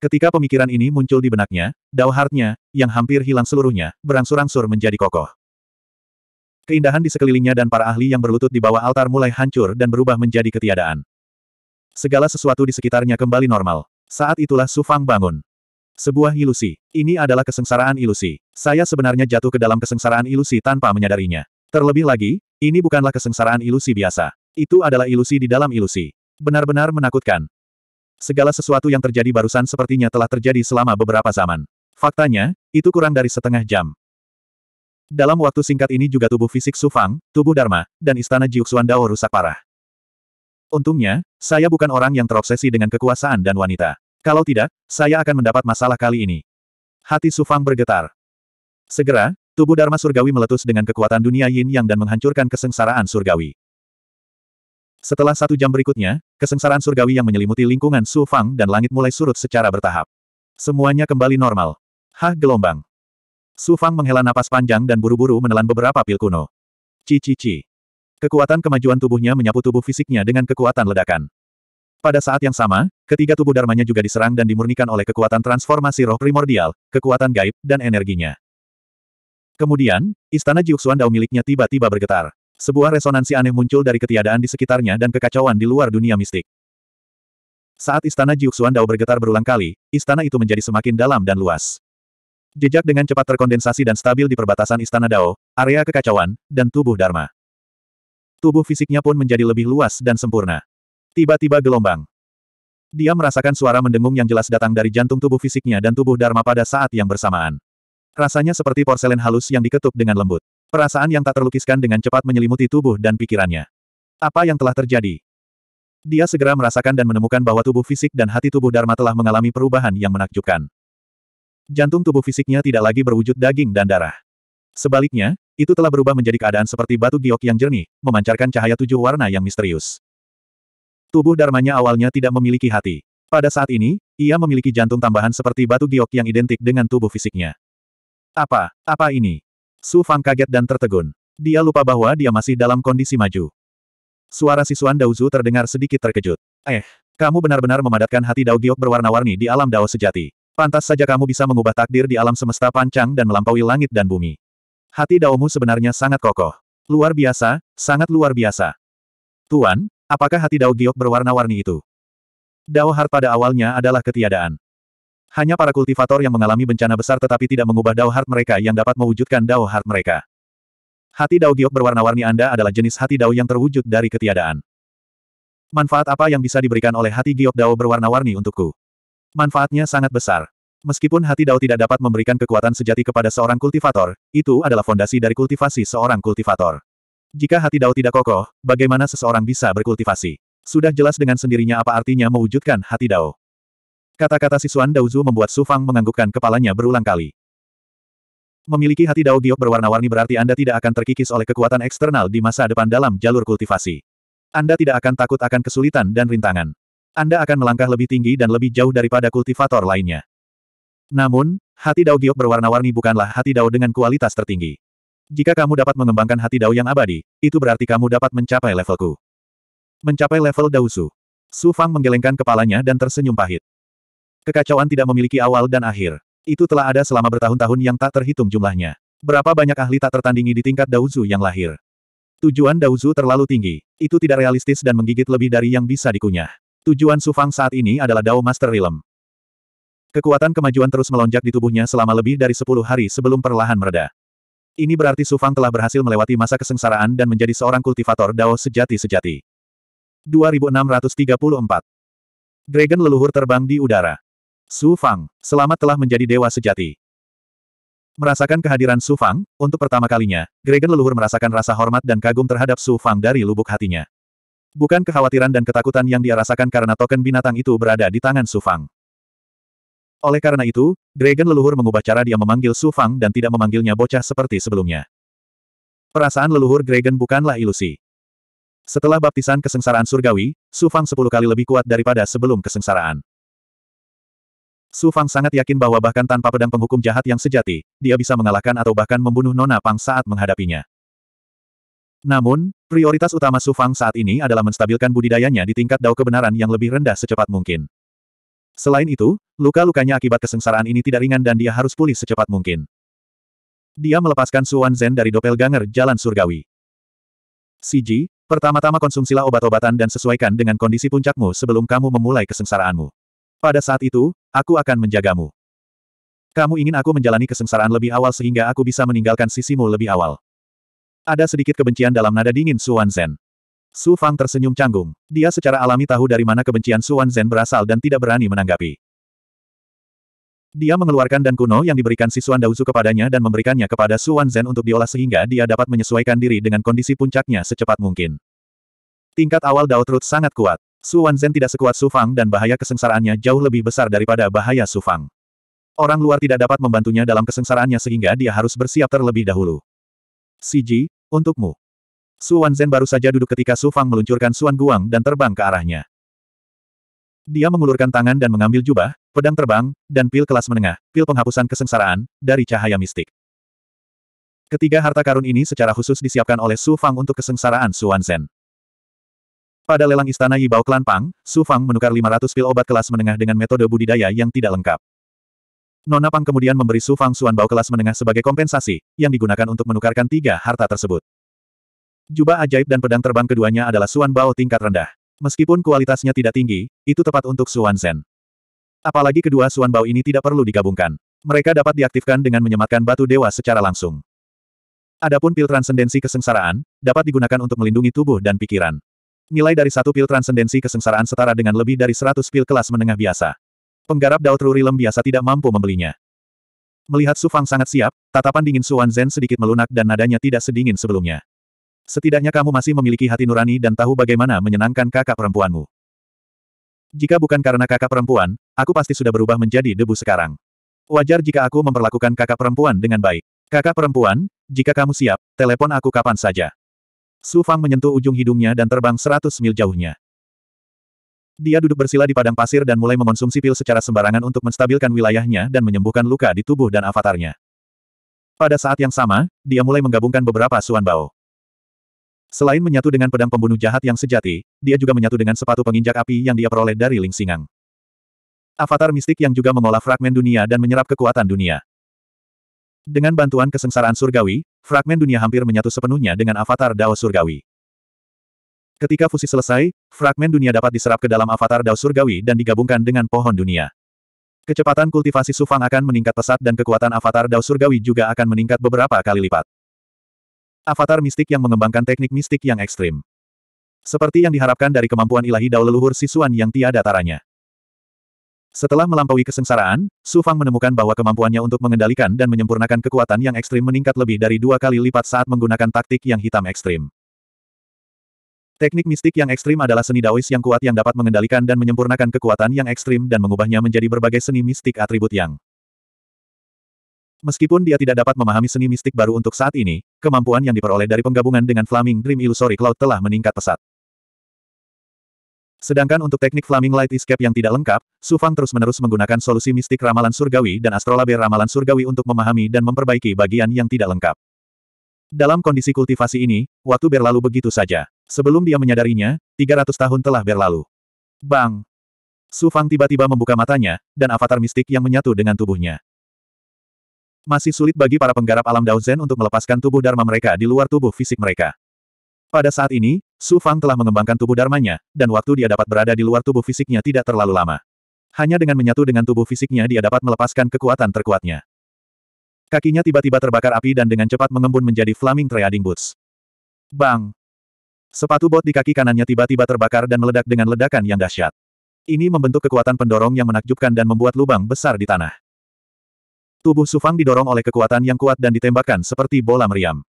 Ketika pemikiran ini muncul di benaknya, Dao Hartnya yang hampir hilang seluruhnya, berangsur-angsur menjadi kokoh. Keindahan di sekelilingnya dan para ahli yang berlutut di bawah altar mulai hancur dan berubah menjadi ketiadaan. Segala sesuatu di sekitarnya kembali normal. Saat itulah Su Fang bangun. Sebuah ilusi. Ini adalah kesengsaraan ilusi. Saya sebenarnya jatuh ke dalam kesengsaraan ilusi tanpa menyadarinya. Terlebih lagi, ini bukanlah kesengsaraan ilusi biasa. Itu adalah ilusi di dalam ilusi. Benar-benar menakutkan. Segala sesuatu yang terjadi barusan sepertinya telah terjadi selama beberapa zaman. Faktanya, itu kurang dari setengah jam. Dalam waktu singkat ini juga tubuh fisik Sufang, tubuh Dharma, dan istana Jiuxuan Dao rusak parah. Untungnya, saya bukan orang yang terobsesi dengan kekuasaan dan wanita. Kalau tidak, saya akan mendapat masalah kali ini. Hati Sufang bergetar. Segera, tubuh Dharma Surgawi meletus dengan kekuatan dunia yin yang dan menghancurkan kesengsaraan surgawi. Setelah satu jam berikutnya, kesengsaraan surgawi yang menyelimuti lingkungan Sufang dan langit mulai surut secara bertahap. Semuanya kembali normal. Hah gelombang. Sufang menghela napas panjang dan buru-buru menelan beberapa pil kuno. Cici-ci. Kekuatan kemajuan tubuhnya menyapu tubuh fisiknya dengan kekuatan ledakan. Pada saat yang sama, ketiga tubuh dharmanya juga diserang dan dimurnikan oleh kekuatan transformasi roh primordial, kekuatan gaib, dan energinya. Kemudian, istana Jiuxuan Dao miliknya tiba-tiba bergetar. Sebuah resonansi aneh muncul dari ketiadaan di sekitarnya dan kekacauan di luar dunia mistik. Saat istana Jiuxuan Dao bergetar berulang kali, istana itu menjadi semakin dalam dan luas. Jejak dengan cepat terkondensasi dan stabil di perbatasan istana Dao, area kekacauan, dan tubuh Dharma. Tubuh fisiknya pun menjadi lebih luas dan sempurna. Tiba-tiba gelombang. Dia merasakan suara mendengung yang jelas datang dari jantung tubuh fisiknya dan tubuh Dharma pada saat yang bersamaan. Rasanya seperti porselen halus yang diketuk dengan lembut. Perasaan yang tak terlukiskan dengan cepat menyelimuti tubuh dan pikirannya. Apa yang telah terjadi? Dia segera merasakan dan menemukan bahwa tubuh fisik dan hati tubuh Dharma telah mengalami perubahan yang menakjubkan. Jantung tubuh fisiknya tidak lagi berwujud daging dan darah. Sebaliknya, itu telah berubah menjadi keadaan seperti batu giok yang jernih, memancarkan cahaya tujuh warna yang misterius. Tubuh Darmanya awalnya tidak memiliki hati. Pada saat ini, ia memiliki jantung tambahan seperti batu giok yang identik dengan tubuh fisiknya. Apa, apa ini? Su Fang kaget dan tertegun. Dia lupa bahwa dia masih dalam kondisi maju. Suara Sisuan Daozu terdengar sedikit terkejut. Eh, kamu benar-benar memadatkan hati Dao Giok berwarna-warni di alam Dao sejati. Pantas saja kamu bisa mengubah takdir di alam semesta pancang dan melampaui langit dan bumi. Hati Daomu sebenarnya sangat kokoh. Luar biasa, sangat luar biasa. Tuan, Apakah hati Dao Giok berwarna-warni itu? Dao Har pada awalnya adalah ketiadaan. Hanya para kultivator yang mengalami bencana besar tetapi tidak mengubah Dao Heart mereka yang dapat mewujudkan Dao Heart mereka. Hati Dao Giok berwarna-warni Anda adalah jenis hati Dao yang terwujud dari ketiadaan. Manfaat apa yang bisa diberikan oleh hati Giok Dao berwarna-warni untukku? Manfaatnya sangat besar. Meskipun hati Dao tidak dapat memberikan kekuatan sejati kepada seorang kultivator, itu adalah fondasi dari kultivasi seorang kultivator. Jika hati Dao tidak kokoh, bagaimana seseorang bisa berkultivasi? Sudah jelas dengan sendirinya apa artinya mewujudkan hati Dao. Kata-kata siswan Daozu membuat Su Fang menganggukkan kepalanya berulang kali. Memiliki hati Dao Giok berwarna-warni berarti Anda tidak akan terkikis oleh kekuatan eksternal di masa depan dalam jalur kultivasi. Anda tidak akan takut akan kesulitan dan rintangan. Anda akan melangkah lebih tinggi dan lebih jauh daripada kultivator lainnya. Namun, hati Dao Giok berwarna-warni bukanlah hati Dao dengan kualitas tertinggi. Jika kamu dapat mengembangkan hati Dao yang abadi, itu berarti kamu dapat mencapai levelku. Mencapai level Dausu. Su Fang menggelengkan kepalanya dan tersenyum pahit. Kekacauan tidak memiliki awal dan akhir. Itu telah ada selama bertahun-tahun yang tak terhitung jumlahnya. Berapa banyak ahli tak tertandingi di tingkat Daozu yang lahir. Tujuan Daozu terlalu tinggi. Itu tidak realistis dan menggigit lebih dari yang bisa dikunyah. Tujuan Su Fang saat ini adalah Dao Master Realm. Kekuatan kemajuan terus melonjak di tubuhnya selama lebih dari 10 hari sebelum perlahan mereda. Ini berarti Su Fang telah berhasil melewati masa kesengsaraan dan menjadi seorang kultivator Dao sejati-sejati. 2634 Dragon leluhur terbang di udara. Su Fang, selamat telah menjadi dewa sejati. Merasakan kehadiran Su Fang, untuk pertama kalinya, Dragon leluhur merasakan rasa hormat dan kagum terhadap Su Fang dari lubuk hatinya. Bukan kekhawatiran dan ketakutan yang dia rasakan karena token binatang itu berada di tangan Su Fang. Oleh karena itu, Dragon leluhur mengubah cara dia memanggil Su Fang dan tidak memanggilnya bocah seperti sebelumnya. Perasaan leluhur Dragon bukanlah ilusi. Setelah baptisan kesengsaraan surgawi, Su Fang sepuluh kali lebih kuat daripada sebelum kesengsaraan. Su Fang sangat yakin bahwa bahkan tanpa pedang penghukum jahat yang sejati, dia bisa mengalahkan atau bahkan membunuh Nona Pang saat menghadapinya. Namun, prioritas utama Su Fang saat ini adalah menstabilkan budidayanya di tingkat dao kebenaran yang lebih rendah secepat mungkin. Selain itu, luka-lukanya akibat kesengsaraan ini tidak ringan dan dia harus pulih secepat mungkin. Dia melepaskan Suan Zen dari Ganger Jalan Surgawi. Siji, pertama-tama konsumsilah obat-obatan dan sesuaikan dengan kondisi puncakmu sebelum kamu memulai kesengsaraanmu. Pada saat itu, aku akan menjagamu. Kamu ingin aku menjalani kesengsaraan lebih awal sehingga aku bisa meninggalkan sisimu lebih awal. Ada sedikit kebencian dalam nada dingin Suan Zen. Su Fang tersenyum canggung. Dia secara alami tahu dari mana kebencian Su Zhen berasal dan tidak berani menanggapi. Dia mengeluarkan dan kuno yang diberikan si Suan Daozu kepadanya dan memberikannya kepada Su Zhen untuk diolah sehingga dia dapat menyesuaikan diri dengan kondisi puncaknya secepat mungkin. Tingkat awal Dao Trut sangat kuat. Su Zhen tidak sekuat Su Fang dan bahaya kesengsaraannya jauh lebih besar daripada bahaya Su Fang. Orang luar tidak dapat membantunya dalam kesengsaraannya sehingga dia harus bersiap terlebih dahulu. Si Ji, untukmu. Su Wanzhen baru saja duduk ketika Su Fang meluncurkan Suan Guang dan terbang ke arahnya. Dia mengulurkan tangan dan mengambil jubah, pedang terbang, dan pil kelas menengah, pil penghapusan kesengsaraan, dari cahaya mistik. Ketiga harta karun ini secara khusus disiapkan oleh Su Fang untuk kesengsaraan Su Wanzhen. Pada lelang istana Yibao Klan Pang, Su Fang menukar 500 pil obat kelas menengah dengan metode budidaya yang tidak lengkap. Nona Pang kemudian memberi Su Fang Suan Bao kelas menengah sebagai kompensasi, yang digunakan untuk menukarkan tiga harta tersebut. Jubah ajaib dan pedang terbang keduanya adalah Suan Bao tingkat rendah. Meskipun kualitasnya tidak tinggi, itu tepat untuk Suan Zen. Apalagi kedua Suan Bao ini tidak perlu digabungkan. Mereka dapat diaktifkan dengan menyematkan batu dewa secara langsung. Adapun pil transendensi kesengsaraan, dapat digunakan untuk melindungi tubuh dan pikiran. Nilai dari satu pil transendensi kesengsaraan setara dengan lebih dari 100 pil kelas menengah biasa. Penggarap Daud Rurilem biasa tidak mampu membelinya. Melihat Su Fang sangat siap, tatapan dingin Suan Zen sedikit melunak dan nadanya tidak sedingin sebelumnya. Setidaknya kamu masih memiliki hati nurani dan tahu bagaimana menyenangkan kakak perempuanmu. Jika bukan karena kakak perempuan, aku pasti sudah berubah menjadi debu sekarang. Wajar jika aku memperlakukan kakak perempuan dengan baik. Kakak perempuan, jika kamu siap, telepon aku kapan saja. Su Fang menyentuh ujung hidungnya dan terbang seratus mil jauhnya. Dia duduk bersila di padang pasir dan mulai mengonsumsi pil secara sembarangan untuk menstabilkan wilayahnya dan menyembuhkan luka di tubuh dan avatarnya. Pada saat yang sama, dia mulai menggabungkan beberapa suan bao. Selain menyatu dengan pedang pembunuh jahat yang sejati, dia juga menyatu dengan sepatu penginjak api yang dia peroleh dari Ling Singang. Avatar mistik yang juga mengolah fragmen dunia dan menyerap kekuatan dunia. Dengan bantuan kesengsaraan surgawi, fragmen dunia hampir menyatu sepenuhnya dengan avatar Dao surgawi. Ketika fusi selesai, fragmen dunia dapat diserap ke dalam avatar Dao surgawi dan digabungkan dengan pohon dunia. Kecepatan kultivasi Sufang akan meningkat pesat dan kekuatan avatar Dao surgawi juga akan meningkat beberapa kali lipat. Avatar mistik yang mengembangkan teknik mistik yang ekstrim. Seperti yang diharapkan dari kemampuan ilahi dao leluhur sisuan yang tiada taranya. Setelah melampaui kesengsaraan, Su Fang menemukan bahwa kemampuannya untuk mengendalikan dan menyempurnakan kekuatan yang ekstrim meningkat lebih dari dua kali lipat saat menggunakan taktik yang hitam ekstrim. Teknik mistik yang ekstrim adalah seni Daois yang kuat yang dapat mengendalikan dan menyempurnakan kekuatan yang ekstrim dan mengubahnya menjadi berbagai seni mistik atribut yang Meskipun dia tidak dapat memahami seni mistik baru untuk saat ini, kemampuan yang diperoleh dari penggabungan dengan Flaming Dream Illusory Cloud telah meningkat pesat. Sedangkan untuk teknik Flaming Light Escape yang tidak lengkap, Su Fang terus-menerus menggunakan solusi mistik ramalan surgawi dan astrolabe ramalan surgawi untuk memahami dan memperbaiki bagian yang tidak lengkap. Dalam kondisi kultivasi ini, waktu berlalu begitu saja. Sebelum dia menyadarinya, 300 tahun telah berlalu. Bang! Su Fang tiba-tiba membuka matanya, dan avatar mistik yang menyatu dengan tubuhnya. Masih sulit bagi para penggarap alam Dao Zen untuk melepaskan tubuh Dharma mereka di luar tubuh fisik mereka. Pada saat ini, Su Fang telah mengembangkan tubuh Dharmanya, dan waktu dia dapat berada di luar tubuh fisiknya tidak terlalu lama. Hanya dengan menyatu dengan tubuh fisiknya dia dapat melepaskan kekuatan terkuatnya. Kakinya tiba-tiba terbakar api dan dengan cepat mengembun menjadi Flaming Triading Boots. Bang! Sepatu bot di kaki kanannya tiba-tiba terbakar dan meledak dengan ledakan yang dahsyat. Ini membentuk kekuatan pendorong yang menakjubkan dan membuat lubang besar di tanah. Tubuh Sufang didorong oleh kekuatan yang kuat dan ditembakkan seperti bola meriam.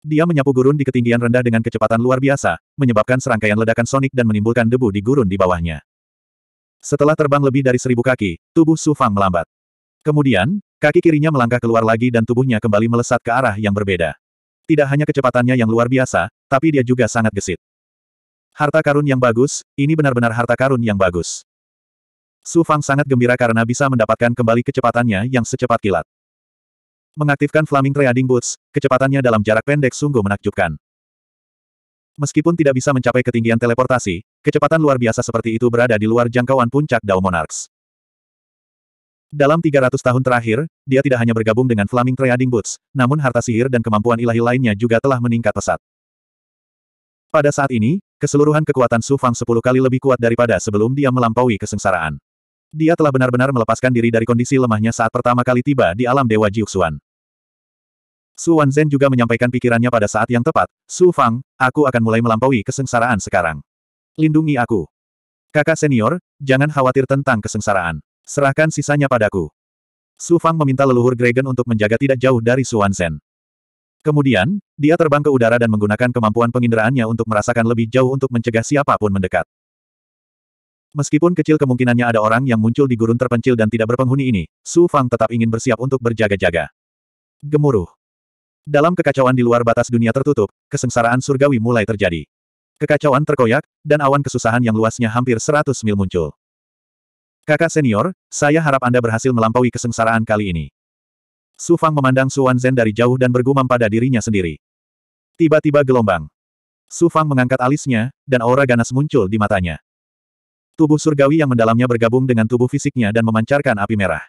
Dia menyapu gurun di ketinggian rendah dengan kecepatan luar biasa, menyebabkan serangkaian ledakan sonik dan menimbulkan debu di gurun di bawahnya. Setelah terbang lebih dari seribu kaki, tubuh Sufang melambat. Kemudian, kaki kirinya melangkah keluar lagi dan tubuhnya kembali melesat ke arah yang berbeda. Tidak hanya kecepatannya yang luar biasa, tapi dia juga sangat gesit. Harta karun yang bagus, ini benar-benar harta karun yang bagus. Su Fang sangat gembira karena bisa mendapatkan kembali kecepatannya yang secepat kilat. Mengaktifkan Flaming Trading Boots, kecepatannya dalam jarak pendek sungguh menakjubkan. Meskipun tidak bisa mencapai ketinggian teleportasi, kecepatan luar biasa seperti itu berada di luar jangkauan puncak Dao Monarchs. Dalam 300 tahun terakhir, dia tidak hanya bergabung dengan Flaming Trading Boots, namun harta sihir dan kemampuan ilahi lainnya juga telah meningkat pesat. Pada saat ini, keseluruhan kekuatan Su Fang 10 kali lebih kuat daripada sebelum dia melampaui kesengsaraan. Dia telah benar-benar melepaskan diri dari kondisi lemahnya saat pertama kali tiba di alam Dewa Jiuxuan. Su Zhen juga menyampaikan pikirannya pada saat yang tepat, Su Fang, aku akan mulai melampaui kesengsaraan sekarang. Lindungi aku. Kakak senior, jangan khawatir tentang kesengsaraan. Serahkan sisanya padaku. Su Fang meminta leluhur Gregen untuk menjaga tidak jauh dari Su Zhen. Kemudian, dia terbang ke udara dan menggunakan kemampuan penginderaannya untuk merasakan lebih jauh untuk mencegah siapapun mendekat. Meskipun kecil kemungkinannya ada orang yang muncul di gurun terpencil dan tidak berpenghuni ini, Su Fang tetap ingin bersiap untuk berjaga-jaga. Gemuruh. Dalam kekacauan di luar batas dunia tertutup, kesengsaraan surgawi mulai terjadi. Kekacauan terkoyak, dan awan kesusahan yang luasnya hampir 100 mil muncul. Kakak senior, saya harap Anda berhasil melampaui kesengsaraan kali ini. Su Fang memandang Su Zen dari jauh dan bergumam pada dirinya sendiri. Tiba-tiba gelombang. Su Fang mengangkat alisnya, dan aura ganas muncul di matanya. Tubuh surgawi yang mendalamnya bergabung dengan tubuh fisiknya dan memancarkan api merah.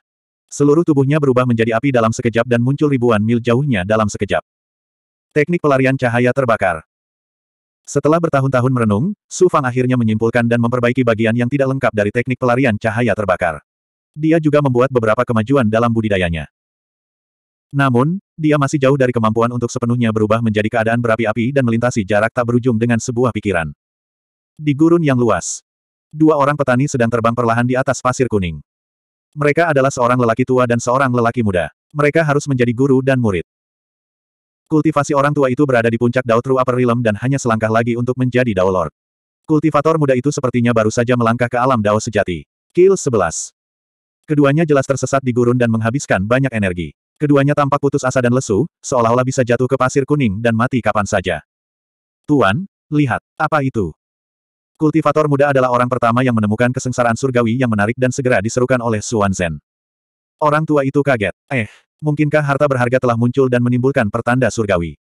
Seluruh tubuhnya berubah menjadi api dalam sekejap dan muncul ribuan mil jauhnya dalam sekejap. Teknik pelarian cahaya terbakar. Setelah bertahun-tahun merenung, Su Fang akhirnya menyimpulkan dan memperbaiki bagian yang tidak lengkap dari teknik pelarian cahaya terbakar. Dia juga membuat beberapa kemajuan dalam budidayanya. Namun, dia masih jauh dari kemampuan untuk sepenuhnya berubah menjadi keadaan berapi-api dan melintasi jarak tak berujung dengan sebuah pikiran. Di gurun yang luas, Dua orang petani sedang terbang perlahan di atas pasir kuning. Mereka adalah seorang lelaki tua dan seorang lelaki muda. Mereka harus menjadi guru dan murid. Kultivasi orang tua itu berada di puncak Dao True Upper Realm dan hanya selangkah lagi untuk menjadi Dao Lord. Kultivator muda itu sepertinya baru saja melangkah ke alam Dao sejati. Kill 11. Keduanya jelas tersesat di gurun dan menghabiskan banyak energi. Keduanya tampak putus asa dan lesu, seolah-olah bisa jatuh ke pasir kuning dan mati kapan saja. Tuan, lihat, apa itu? Kultivator muda adalah orang pertama yang menemukan kesengsaraan surgawi yang menarik dan segera diserukan oleh Suan Zhen. Orang tua itu kaget. Eh, mungkinkah harta berharga telah muncul dan menimbulkan pertanda surgawi?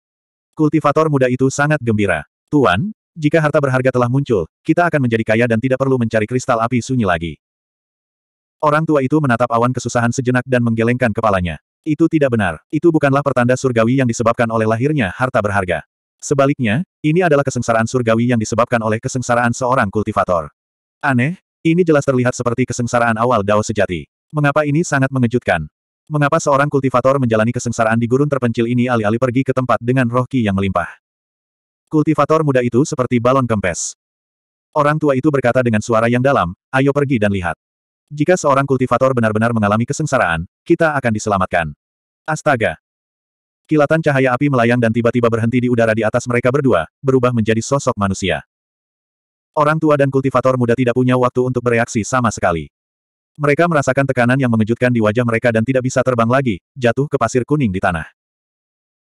Kultivator muda itu sangat gembira. Tuan, jika harta berharga telah muncul, kita akan menjadi kaya dan tidak perlu mencari kristal api sunyi lagi. Orang tua itu menatap awan kesusahan sejenak dan menggelengkan kepalanya. Itu tidak benar. Itu bukanlah pertanda surgawi yang disebabkan oleh lahirnya harta berharga. Sebaliknya, ini adalah kesengsaraan surgawi yang disebabkan oleh kesengsaraan seorang kultivator. Aneh, ini jelas terlihat seperti kesengsaraan awal Dao sejati. Mengapa ini sangat mengejutkan? Mengapa seorang kultivator menjalani kesengsaraan di gurun terpencil ini alih-alih pergi ke tempat dengan roh ki yang melimpah? Kultivator muda itu seperti balon kempes. Orang tua itu berkata dengan suara yang dalam, ayo pergi dan lihat. Jika seorang kultivator benar-benar mengalami kesengsaraan, kita akan diselamatkan. Astaga, Kilatan cahaya api melayang dan tiba-tiba berhenti di udara di atas mereka berdua, berubah menjadi sosok manusia. Orang tua dan kultivator muda tidak punya waktu untuk bereaksi sama sekali. Mereka merasakan tekanan yang mengejutkan di wajah mereka dan tidak bisa terbang lagi, jatuh ke pasir kuning di tanah.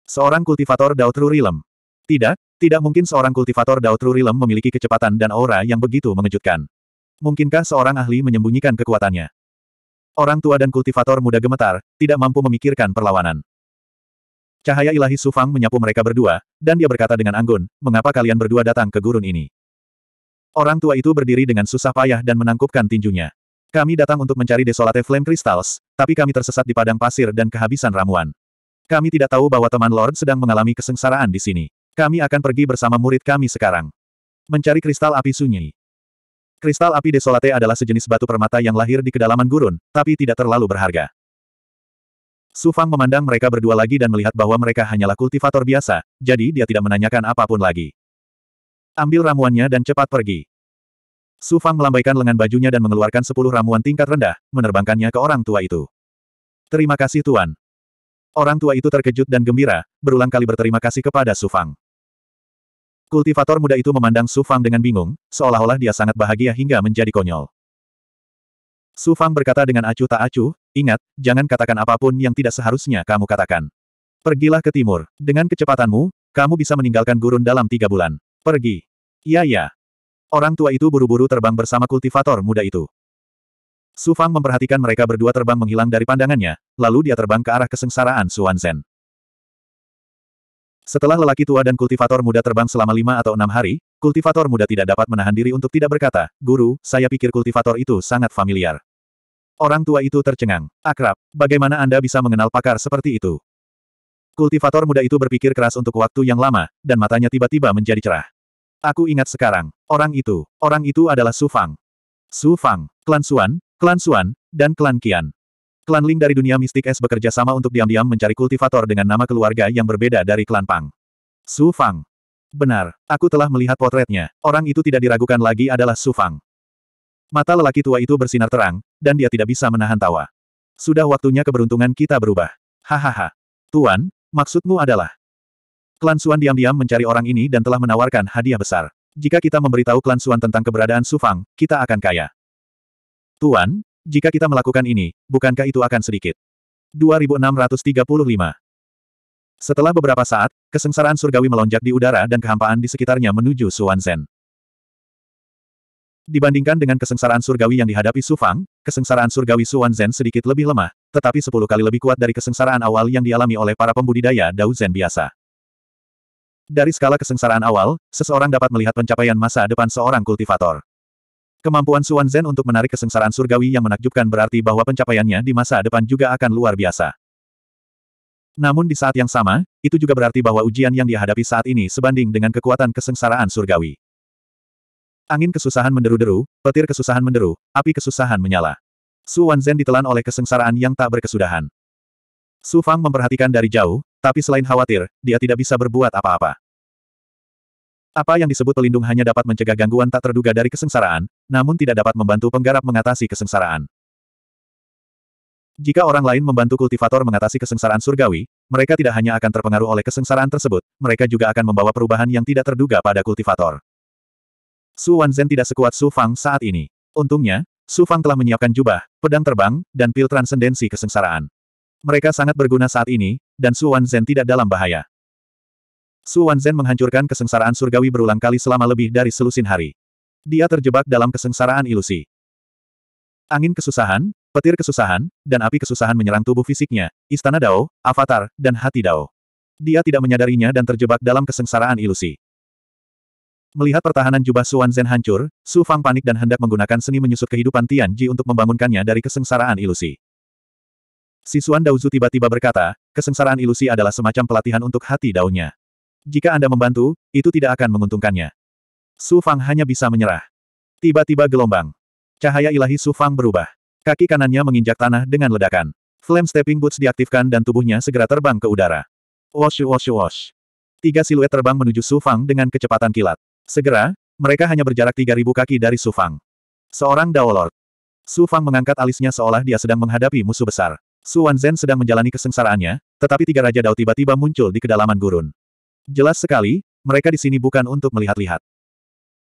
Seorang kultivator Dautru Rilem. Tidak, tidak mungkin seorang kultivator Dautru Rilem memiliki kecepatan dan aura yang begitu mengejutkan. Mungkinkah seorang ahli menyembunyikan kekuatannya? Orang tua dan kultivator muda gemetar, tidak mampu memikirkan perlawanan. Cahaya ilahi Sufang menyapu mereka berdua, dan dia berkata dengan anggun, mengapa kalian berdua datang ke gurun ini? Orang tua itu berdiri dengan susah payah dan menangkupkan tinjunya. Kami datang untuk mencari Desolate Flame Crystals, tapi kami tersesat di padang pasir dan kehabisan ramuan. Kami tidak tahu bahwa teman Lord sedang mengalami kesengsaraan di sini. Kami akan pergi bersama murid kami sekarang. Mencari kristal api sunyi. Kristal api desolate adalah sejenis batu permata yang lahir di kedalaman gurun, tapi tidak terlalu berharga. Su Fang memandang mereka berdua lagi dan melihat bahwa mereka hanyalah kultivator biasa, jadi dia tidak menanyakan apapun lagi. Ambil ramuannya dan cepat pergi. Su Fang melambaikan lengan bajunya dan mengeluarkan sepuluh ramuan tingkat rendah, menerbangkannya ke orang tua itu. Terima kasih Tuan. Orang tua itu terkejut dan gembira, berulang kali berterima kasih kepada Su Fang. Kultivator muda itu memandang Su Fang dengan bingung, seolah-olah dia sangat bahagia hingga menjadi konyol. Su Fang berkata dengan acuh tak acuh, ingat, jangan katakan apapun yang tidak seharusnya kamu katakan. Pergilah ke timur. Dengan kecepatanmu, kamu bisa meninggalkan gurun dalam tiga bulan. Pergi. Iya ya. Orang tua itu buru-buru terbang bersama kultivator muda itu. Su Fang memperhatikan mereka berdua terbang menghilang dari pandangannya, lalu dia terbang ke arah kesengsaraan Suan Setelah lelaki tua dan kultivator muda terbang selama lima atau enam hari, Kultivator muda tidak dapat menahan diri untuk tidak berkata, Guru, saya pikir kultivator itu sangat familiar. Orang tua itu tercengang. Akrab, bagaimana Anda bisa mengenal pakar seperti itu? Kultivator muda itu berpikir keras untuk waktu yang lama, dan matanya tiba-tiba menjadi cerah. Aku ingat sekarang, orang itu, orang itu adalah Su Fang. Su Fang, Klan Suan, Klan Suan, dan Klan Qian. Klan Ling dari dunia mistik es bekerja sama untuk diam-diam mencari kultivator dengan nama keluarga yang berbeda dari Klan Pang. Su Fang, Benar, aku telah melihat potretnya. Orang itu tidak diragukan lagi adalah Su Fang. Mata lelaki tua itu bersinar terang, dan dia tidak bisa menahan tawa. Sudah waktunya keberuntungan kita berubah. Hahaha. Tuan, maksudmu adalah? Klan Suan diam-diam mencari orang ini dan telah menawarkan hadiah besar. Jika kita memberitahu klan Suan tentang keberadaan Su Fang, kita akan kaya. Tuan, jika kita melakukan ini, bukankah itu akan sedikit? 2635 setelah beberapa saat, kesengsaraan surgawi melonjak di udara dan kehampaan di sekitarnya menuju Suanzen. Dibandingkan dengan kesengsaraan surgawi yang dihadapi Su Fang, kesengsaraan surgawi Suanzen sedikit lebih lemah, tetapi sepuluh kali lebih kuat dari kesengsaraan awal yang dialami oleh para pembudidaya Dao Zen biasa. Dari skala kesengsaraan awal, seseorang dapat melihat pencapaian masa depan seorang kultivator. Kemampuan Suan Zen untuk menarik kesengsaraan surgawi yang menakjubkan berarti bahwa pencapaiannya di masa depan juga akan luar biasa. Namun di saat yang sama, itu juga berarti bahwa ujian yang dihadapi saat ini sebanding dengan kekuatan kesengsaraan surgawi. Angin kesusahan menderu-deru, petir kesusahan menderu, api kesusahan menyala. Su Wanzhen ditelan oleh kesengsaraan yang tak berkesudahan. Su Fang memperhatikan dari jauh, tapi selain khawatir, dia tidak bisa berbuat apa-apa. Apa yang disebut pelindung hanya dapat mencegah gangguan tak terduga dari kesengsaraan, namun tidak dapat membantu penggarap mengatasi kesengsaraan. Jika orang lain membantu kultivator mengatasi kesengsaraan surgawi, mereka tidak hanya akan terpengaruh oleh kesengsaraan tersebut, mereka juga akan membawa perubahan yang tidak terduga pada kultivator. Su Wanzhen tidak sekuat Su Fang saat ini. Untungnya, Su Fang telah menyiapkan jubah, pedang terbang, dan pil transendensi kesengsaraan. Mereka sangat berguna saat ini, dan Su Wanzhen tidak dalam bahaya. Su Wanzhen menghancurkan kesengsaraan surgawi berulang kali selama lebih dari selusin hari. Dia terjebak dalam kesengsaraan ilusi. Angin kesusahan, Petir kesusahan, dan api kesusahan menyerang tubuh fisiknya, istana Dao, avatar, dan hati Dao. Dia tidak menyadarinya dan terjebak dalam kesengsaraan ilusi. Melihat pertahanan jubah Suan Zen hancur, Su Fang panik dan hendak menggunakan seni menyusut kehidupan Tian Ji untuk membangunkannya dari kesengsaraan ilusi. Si Suan Daozu tiba-tiba berkata, kesengsaraan ilusi adalah semacam pelatihan untuk hati daunnya. Jika Anda membantu, itu tidak akan menguntungkannya. Su Fang hanya bisa menyerah. Tiba-tiba gelombang. Cahaya ilahi Su Fang berubah. Kaki kanannya menginjak tanah dengan ledakan. Flame Stepping Boots diaktifkan dan tubuhnya segera terbang ke udara. Wash wash wash. Tiga siluet terbang menuju Sufang dengan kecepatan kilat. Segera, mereka hanya berjarak 3.000 kaki dari Sufang. Seorang Dao Su Sufang mengangkat alisnya seolah dia sedang menghadapi musuh besar. Su Zen sedang menjalani kesengsaraannya, tetapi tiga Raja Dao tiba-tiba muncul di kedalaman gurun. Jelas sekali, mereka di sini bukan untuk melihat-lihat.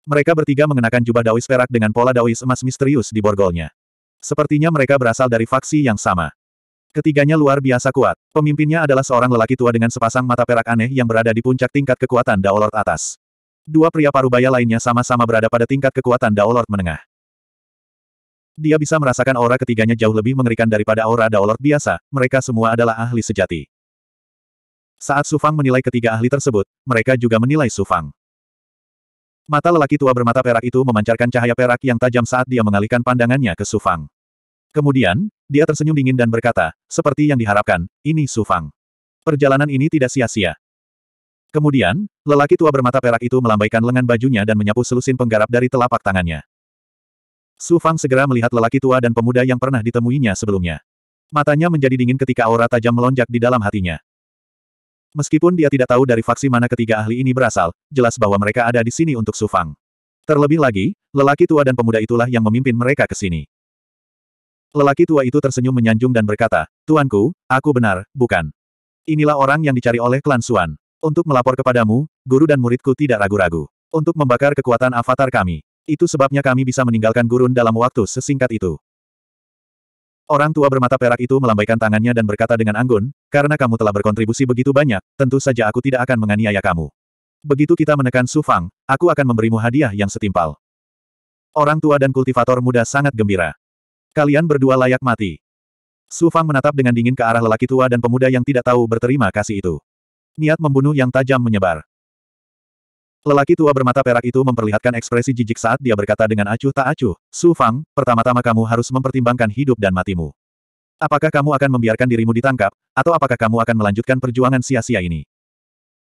Mereka bertiga mengenakan jubah Daois perak dengan pola Daois emas misterius di borgolnya. Sepertinya mereka berasal dari faksi yang sama. Ketiganya luar biasa kuat. Pemimpinnya adalah seorang lelaki tua dengan sepasang mata perak aneh yang berada di puncak tingkat kekuatan Daolord atas. Dua pria parubaya lainnya sama-sama berada pada tingkat kekuatan Daolord menengah. Dia bisa merasakan aura ketiganya jauh lebih mengerikan daripada aura Daolord biasa, mereka semua adalah ahli sejati. Saat Sufang menilai ketiga ahli tersebut, mereka juga menilai Sufang. Mata lelaki tua bermata perak itu memancarkan cahaya perak yang tajam saat dia mengalihkan pandangannya ke Sufang. Kemudian, dia tersenyum dingin dan berkata, seperti yang diharapkan, ini Su Fang. Perjalanan ini tidak sia-sia. Kemudian, lelaki tua bermata perak itu melambaikan lengan bajunya dan menyapu selusin penggarap dari telapak tangannya. Su Fang segera melihat lelaki tua dan pemuda yang pernah ditemuinya sebelumnya. Matanya menjadi dingin ketika aura tajam melonjak di dalam hatinya. Meskipun dia tidak tahu dari faksi mana ketiga ahli ini berasal, jelas bahwa mereka ada di sini untuk Su Fang. Terlebih lagi, lelaki tua dan pemuda itulah yang memimpin mereka ke sini. Lelaki tua itu tersenyum menyanjung dan berkata, Tuanku, aku benar, bukan. Inilah orang yang dicari oleh klan Suan. Untuk melapor kepadamu, guru dan muridku tidak ragu-ragu. Untuk membakar kekuatan avatar kami. Itu sebabnya kami bisa meninggalkan gurun dalam waktu sesingkat itu. Orang tua bermata perak itu melambaikan tangannya dan berkata dengan anggun, karena kamu telah berkontribusi begitu banyak, tentu saja aku tidak akan menganiaya kamu. Begitu kita menekan sufang, aku akan memberimu hadiah yang setimpal. Orang tua dan kultivator muda sangat gembira. Kalian berdua layak mati. Su Fang menatap dengan dingin ke arah lelaki tua dan pemuda yang tidak tahu berterima kasih itu. Niat membunuh yang tajam menyebar. Lelaki tua bermata perak itu memperlihatkan ekspresi jijik saat dia berkata dengan acuh tak acuh, Su Fang, pertama-tama kamu harus mempertimbangkan hidup dan matimu. Apakah kamu akan membiarkan dirimu ditangkap, atau apakah kamu akan melanjutkan perjuangan sia-sia ini?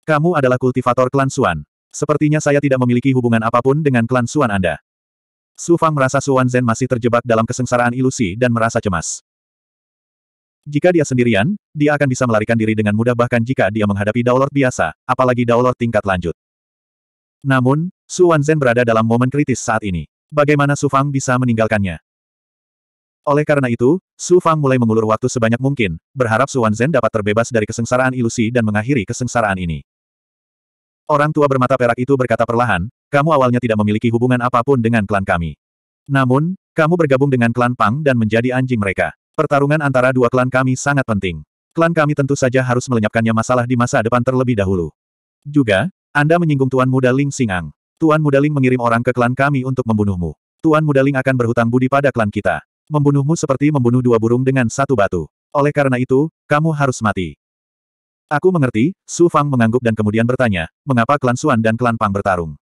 Kamu adalah kultivator klan Suan. Sepertinya saya tidak memiliki hubungan apapun dengan klan Suan Anda. Su Fang merasa Suan Zhen masih terjebak dalam kesengsaraan ilusi dan merasa cemas. Jika dia sendirian, dia akan bisa melarikan diri dengan mudah bahkan jika dia menghadapi Daulord biasa, apalagi Daulord tingkat lanjut. Namun, Su Zhen berada dalam momen kritis saat ini. Bagaimana Su Fang bisa meninggalkannya? Oleh karena itu, Su Fang mulai mengulur waktu sebanyak mungkin, berharap Su Zhen dapat terbebas dari kesengsaraan ilusi dan mengakhiri kesengsaraan ini. Orang tua bermata perak itu berkata perlahan, kamu awalnya tidak memiliki hubungan apapun dengan klan kami. Namun, kamu bergabung dengan klan Pang dan menjadi anjing mereka. Pertarungan antara dua klan kami sangat penting. Klan kami tentu saja harus melenyapkannya masalah di masa depan terlebih dahulu. Juga, Anda menyinggung Tuan Muda Ling Singang. Tuan Muda Ling mengirim orang ke klan kami untuk membunuhmu. Tuan Muda Ling akan berhutang budi pada klan kita. Membunuhmu seperti membunuh dua burung dengan satu batu. Oleh karena itu, kamu harus mati. Aku mengerti, Su Fang mengangguk dan kemudian bertanya, mengapa klan Suan dan klan Pang bertarung?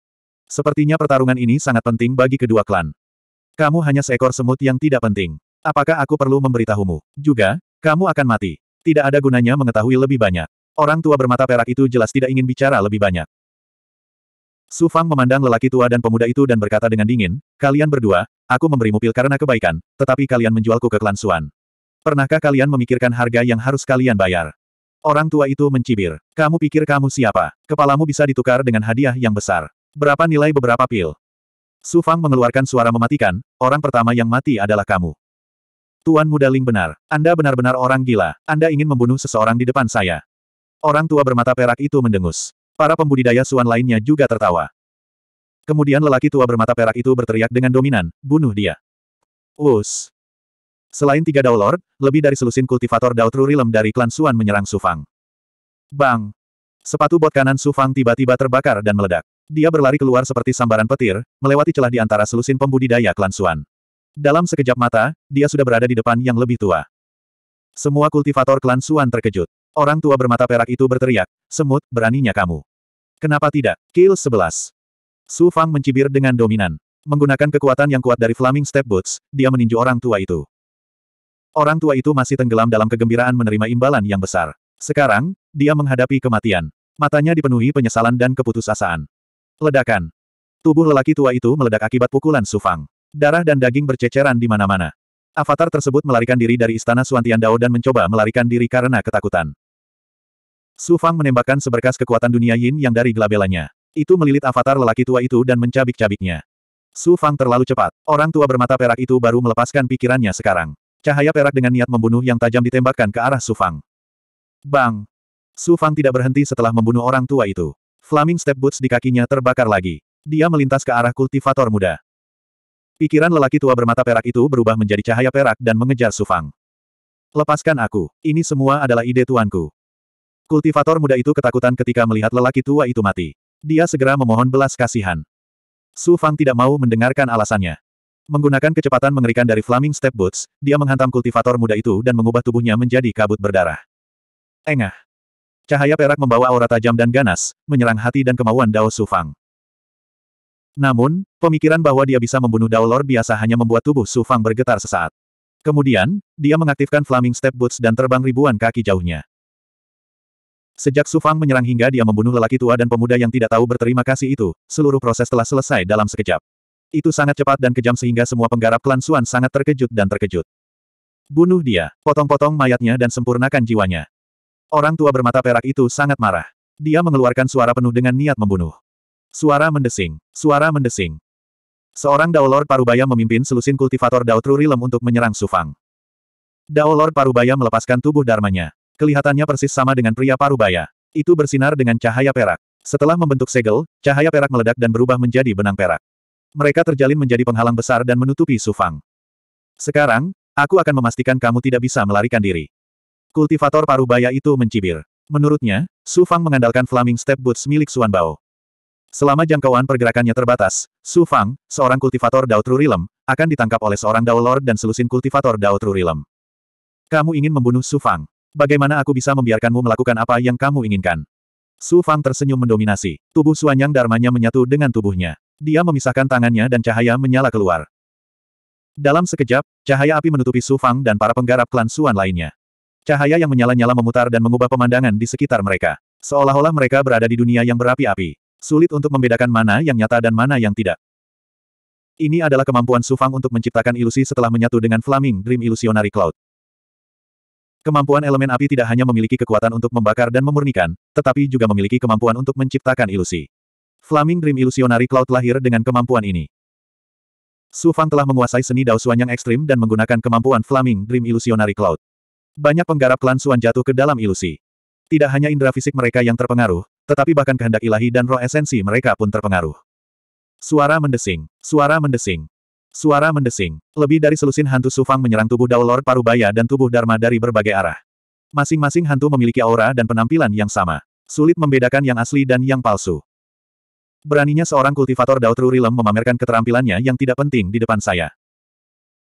Sepertinya pertarungan ini sangat penting bagi kedua klan. Kamu hanya seekor semut yang tidak penting. Apakah aku perlu memberitahumu? Juga, kamu akan mati. Tidak ada gunanya mengetahui lebih banyak. Orang tua bermata perak itu jelas tidak ingin bicara lebih banyak. Su Fang memandang lelaki tua dan pemuda itu dan berkata dengan dingin, Kalian berdua, aku memberimu pil karena kebaikan, tetapi kalian menjualku ke klan Suan. Pernahkah kalian memikirkan harga yang harus kalian bayar? Orang tua itu mencibir. Kamu pikir kamu siapa? Kepalamu bisa ditukar dengan hadiah yang besar. Berapa nilai beberapa pil? Su Fang mengeluarkan suara mematikan, orang pertama yang mati adalah kamu. Tuan muda Ling benar, Anda benar-benar orang gila, Anda ingin membunuh seseorang di depan saya. Orang tua bermata perak itu mendengus. Para pembudidaya Suan lainnya juga tertawa. Kemudian lelaki tua bermata perak itu berteriak dengan dominan, bunuh dia. Us. Selain tiga Dao Lord, lebih dari selusin kultivator Dao Trurilem dari klan Suan menyerang Sufang. Bang! Sepatu bot kanan Sufang tiba-tiba terbakar dan meledak. Dia berlari keluar seperti sambaran petir, melewati celah di antara selusin pembudidaya klan Suan. Dalam sekejap mata, dia sudah berada di depan yang lebih tua. Semua kultivator klan Suan terkejut. Orang tua bermata perak itu berteriak, semut, beraninya kamu. Kenapa tidak? Kill 11. Su Fang mencibir dengan dominan. Menggunakan kekuatan yang kuat dari Flaming Step Boots, dia meninju orang tua itu. Orang tua itu masih tenggelam dalam kegembiraan menerima imbalan yang besar. Sekarang, dia menghadapi kematian. Matanya dipenuhi penyesalan dan keputusasaan. Ledakan. Tubuh lelaki tua itu meledak akibat pukulan Sufang. Darah dan daging berceceran di mana-mana. Avatar tersebut melarikan diri dari istana Suantian Dao dan mencoba melarikan diri karena ketakutan. Sufang menembakkan seberkas kekuatan dunia yin yang dari gelabelanya. Itu melilit avatar lelaki tua itu dan mencabik-cabiknya. Sufang terlalu cepat. Orang tua bermata perak itu baru melepaskan pikirannya sekarang. Cahaya perak dengan niat membunuh yang tajam ditembakkan ke arah Sufang. Bang! Sufang tidak berhenti setelah membunuh orang tua itu. Flaming step boots di kakinya terbakar lagi. Dia melintas ke arah kultivator muda. Pikiran lelaki tua bermata perak itu berubah menjadi cahaya perak dan mengejar Sufang. Lepaskan aku, ini semua adalah ide tuanku. Kultivator muda itu ketakutan ketika melihat lelaki tua itu mati. Dia segera memohon belas kasihan. Su Fang tidak mau mendengarkan alasannya. Menggunakan kecepatan mengerikan dari Flaming Step Boots, dia menghantam kultivator muda itu dan mengubah tubuhnya menjadi kabut berdarah. Engah, Cahaya perak membawa aura tajam dan ganas, menyerang hati dan kemauan Dao Sufang. Namun, pemikiran bahwa dia bisa membunuh Dao Lord biasa hanya membuat tubuh Sufang bergetar sesaat. Kemudian, dia mengaktifkan Flaming Step Boots dan terbang ribuan kaki jauhnya. Sejak Sufang menyerang hingga dia membunuh lelaki tua dan pemuda yang tidak tahu berterima kasih itu, seluruh proses telah selesai dalam sekejap. Itu sangat cepat dan kejam sehingga semua penggarap klan Suan sangat terkejut dan terkejut. Bunuh dia, potong-potong mayatnya dan sempurnakan jiwanya. Orang tua bermata perak itu sangat marah. Dia mengeluarkan suara penuh dengan niat membunuh. Suara mendesing. Suara mendesing. Seorang Dao Lord Parubaya memimpin selusin kultivator Dao Trurilem untuk menyerang Sufang. Dao Lord Parubaya melepaskan tubuh dharmanya. Kelihatannya persis sama dengan pria Parubaya. Itu bersinar dengan cahaya perak. Setelah membentuk segel, cahaya perak meledak dan berubah menjadi benang perak. Mereka terjalin menjadi penghalang besar dan menutupi Sufang. Sekarang, aku akan memastikan kamu tidak bisa melarikan diri. Kultivator Baya itu mencibir. Menurutnya, Su Fang mengandalkan Flaming Step Boots milik Xuan Bao. Selama jangkauan pergerakannya terbatas, Su Fang, seorang kultivator Dao Realm, akan ditangkap oleh seorang Dao Lord dan selusin kultivator Dao Realm. Kamu ingin membunuh Su Fang. Bagaimana aku bisa membiarkanmu melakukan apa yang kamu inginkan? Su Fang tersenyum mendominasi. Tubuh Suan Yang Dharmanya menyatu dengan tubuhnya. Dia memisahkan tangannya dan cahaya menyala keluar. Dalam sekejap, cahaya api menutupi Su Fang dan para penggarap klan Suan lainnya. Cahaya yang menyala-nyala memutar dan mengubah pemandangan di sekitar mereka. Seolah-olah mereka berada di dunia yang berapi-api. Sulit untuk membedakan mana yang nyata dan mana yang tidak. Ini adalah kemampuan Sufang untuk menciptakan ilusi setelah menyatu dengan Flaming Dream Illusionary Cloud. Kemampuan elemen api tidak hanya memiliki kekuatan untuk membakar dan memurnikan, tetapi juga memiliki kemampuan untuk menciptakan ilusi. Flaming Dream Illusionary Cloud lahir dengan kemampuan ini. Sufang telah menguasai seni Dao Suanyang Ekstrim dan menggunakan kemampuan Flaming Dream Illusionary Cloud. Banyak penggarap klan Suan jatuh ke dalam ilusi. Tidak hanya indera fisik mereka yang terpengaruh, tetapi bahkan kehendak ilahi dan roh esensi mereka pun terpengaruh. Suara mendesing, suara mendesing, suara mendesing. Lebih dari selusin hantu Sufang menyerang tubuh Dao Lord Parubaya dan tubuh Dharma dari berbagai arah. Masing-masing hantu memiliki aura dan penampilan yang sama. Sulit membedakan yang asli dan yang palsu. Beraninya seorang kultivator Dao Trurilem memamerkan keterampilannya yang tidak penting di depan saya.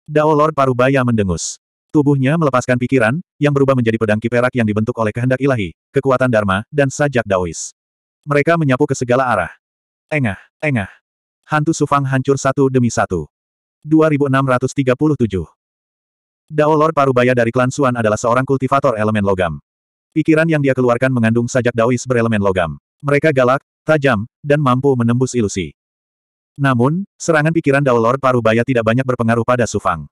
Dao Lord Parubaya mendengus. Tubuhnya melepaskan pikiran, yang berubah menjadi pedang kiperak yang dibentuk oleh kehendak ilahi, kekuatan Dharma, dan sajak Daois. Mereka menyapu ke segala arah. Engah, engah. Hantu Sufang hancur satu demi satu. 2637 Dao Lord Parubaya dari klan Suan adalah seorang kultivator elemen logam. Pikiran yang dia keluarkan mengandung sajak Daois berelemen logam. Mereka galak, tajam, dan mampu menembus ilusi. Namun, serangan pikiran Dao Lord Parubaya tidak banyak berpengaruh pada Sufang.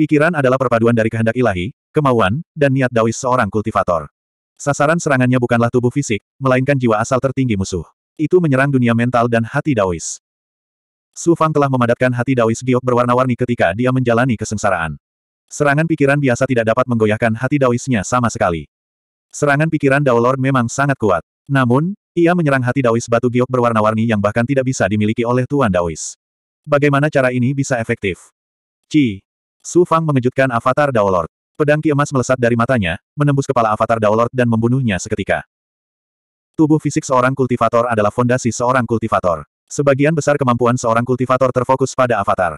Pikiran adalah perpaduan dari kehendak ilahi, kemauan, dan niat Daois seorang kultivator. Sasaran serangannya bukanlah tubuh fisik, melainkan jiwa asal tertinggi musuh. Itu menyerang dunia mental dan hati Daois. Su Fang telah memadatkan hati Daois giok berwarna-warni ketika dia menjalani kesengsaraan. Serangan pikiran biasa tidak dapat menggoyahkan hati Daoisnya sama sekali. Serangan pikiran Dao Lord memang sangat kuat. Namun, ia menyerang hati Daois batu giok berwarna-warni yang bahkan tidak bisa dimiliki oleh Tuan Daois. Bagaimana cara ini bisa efektif? Ci, Su Fang mengejutkan avatar Daolord. Pedang ki emas melesat dari matanya, menembus kepala avatar Daolord dan membunuhnya seketika. Tubuh fisik seorang kultivator adalah fondasi seorang kultivator. Sebagian besar kemampuan seorang kultivator terfokus pada avatar.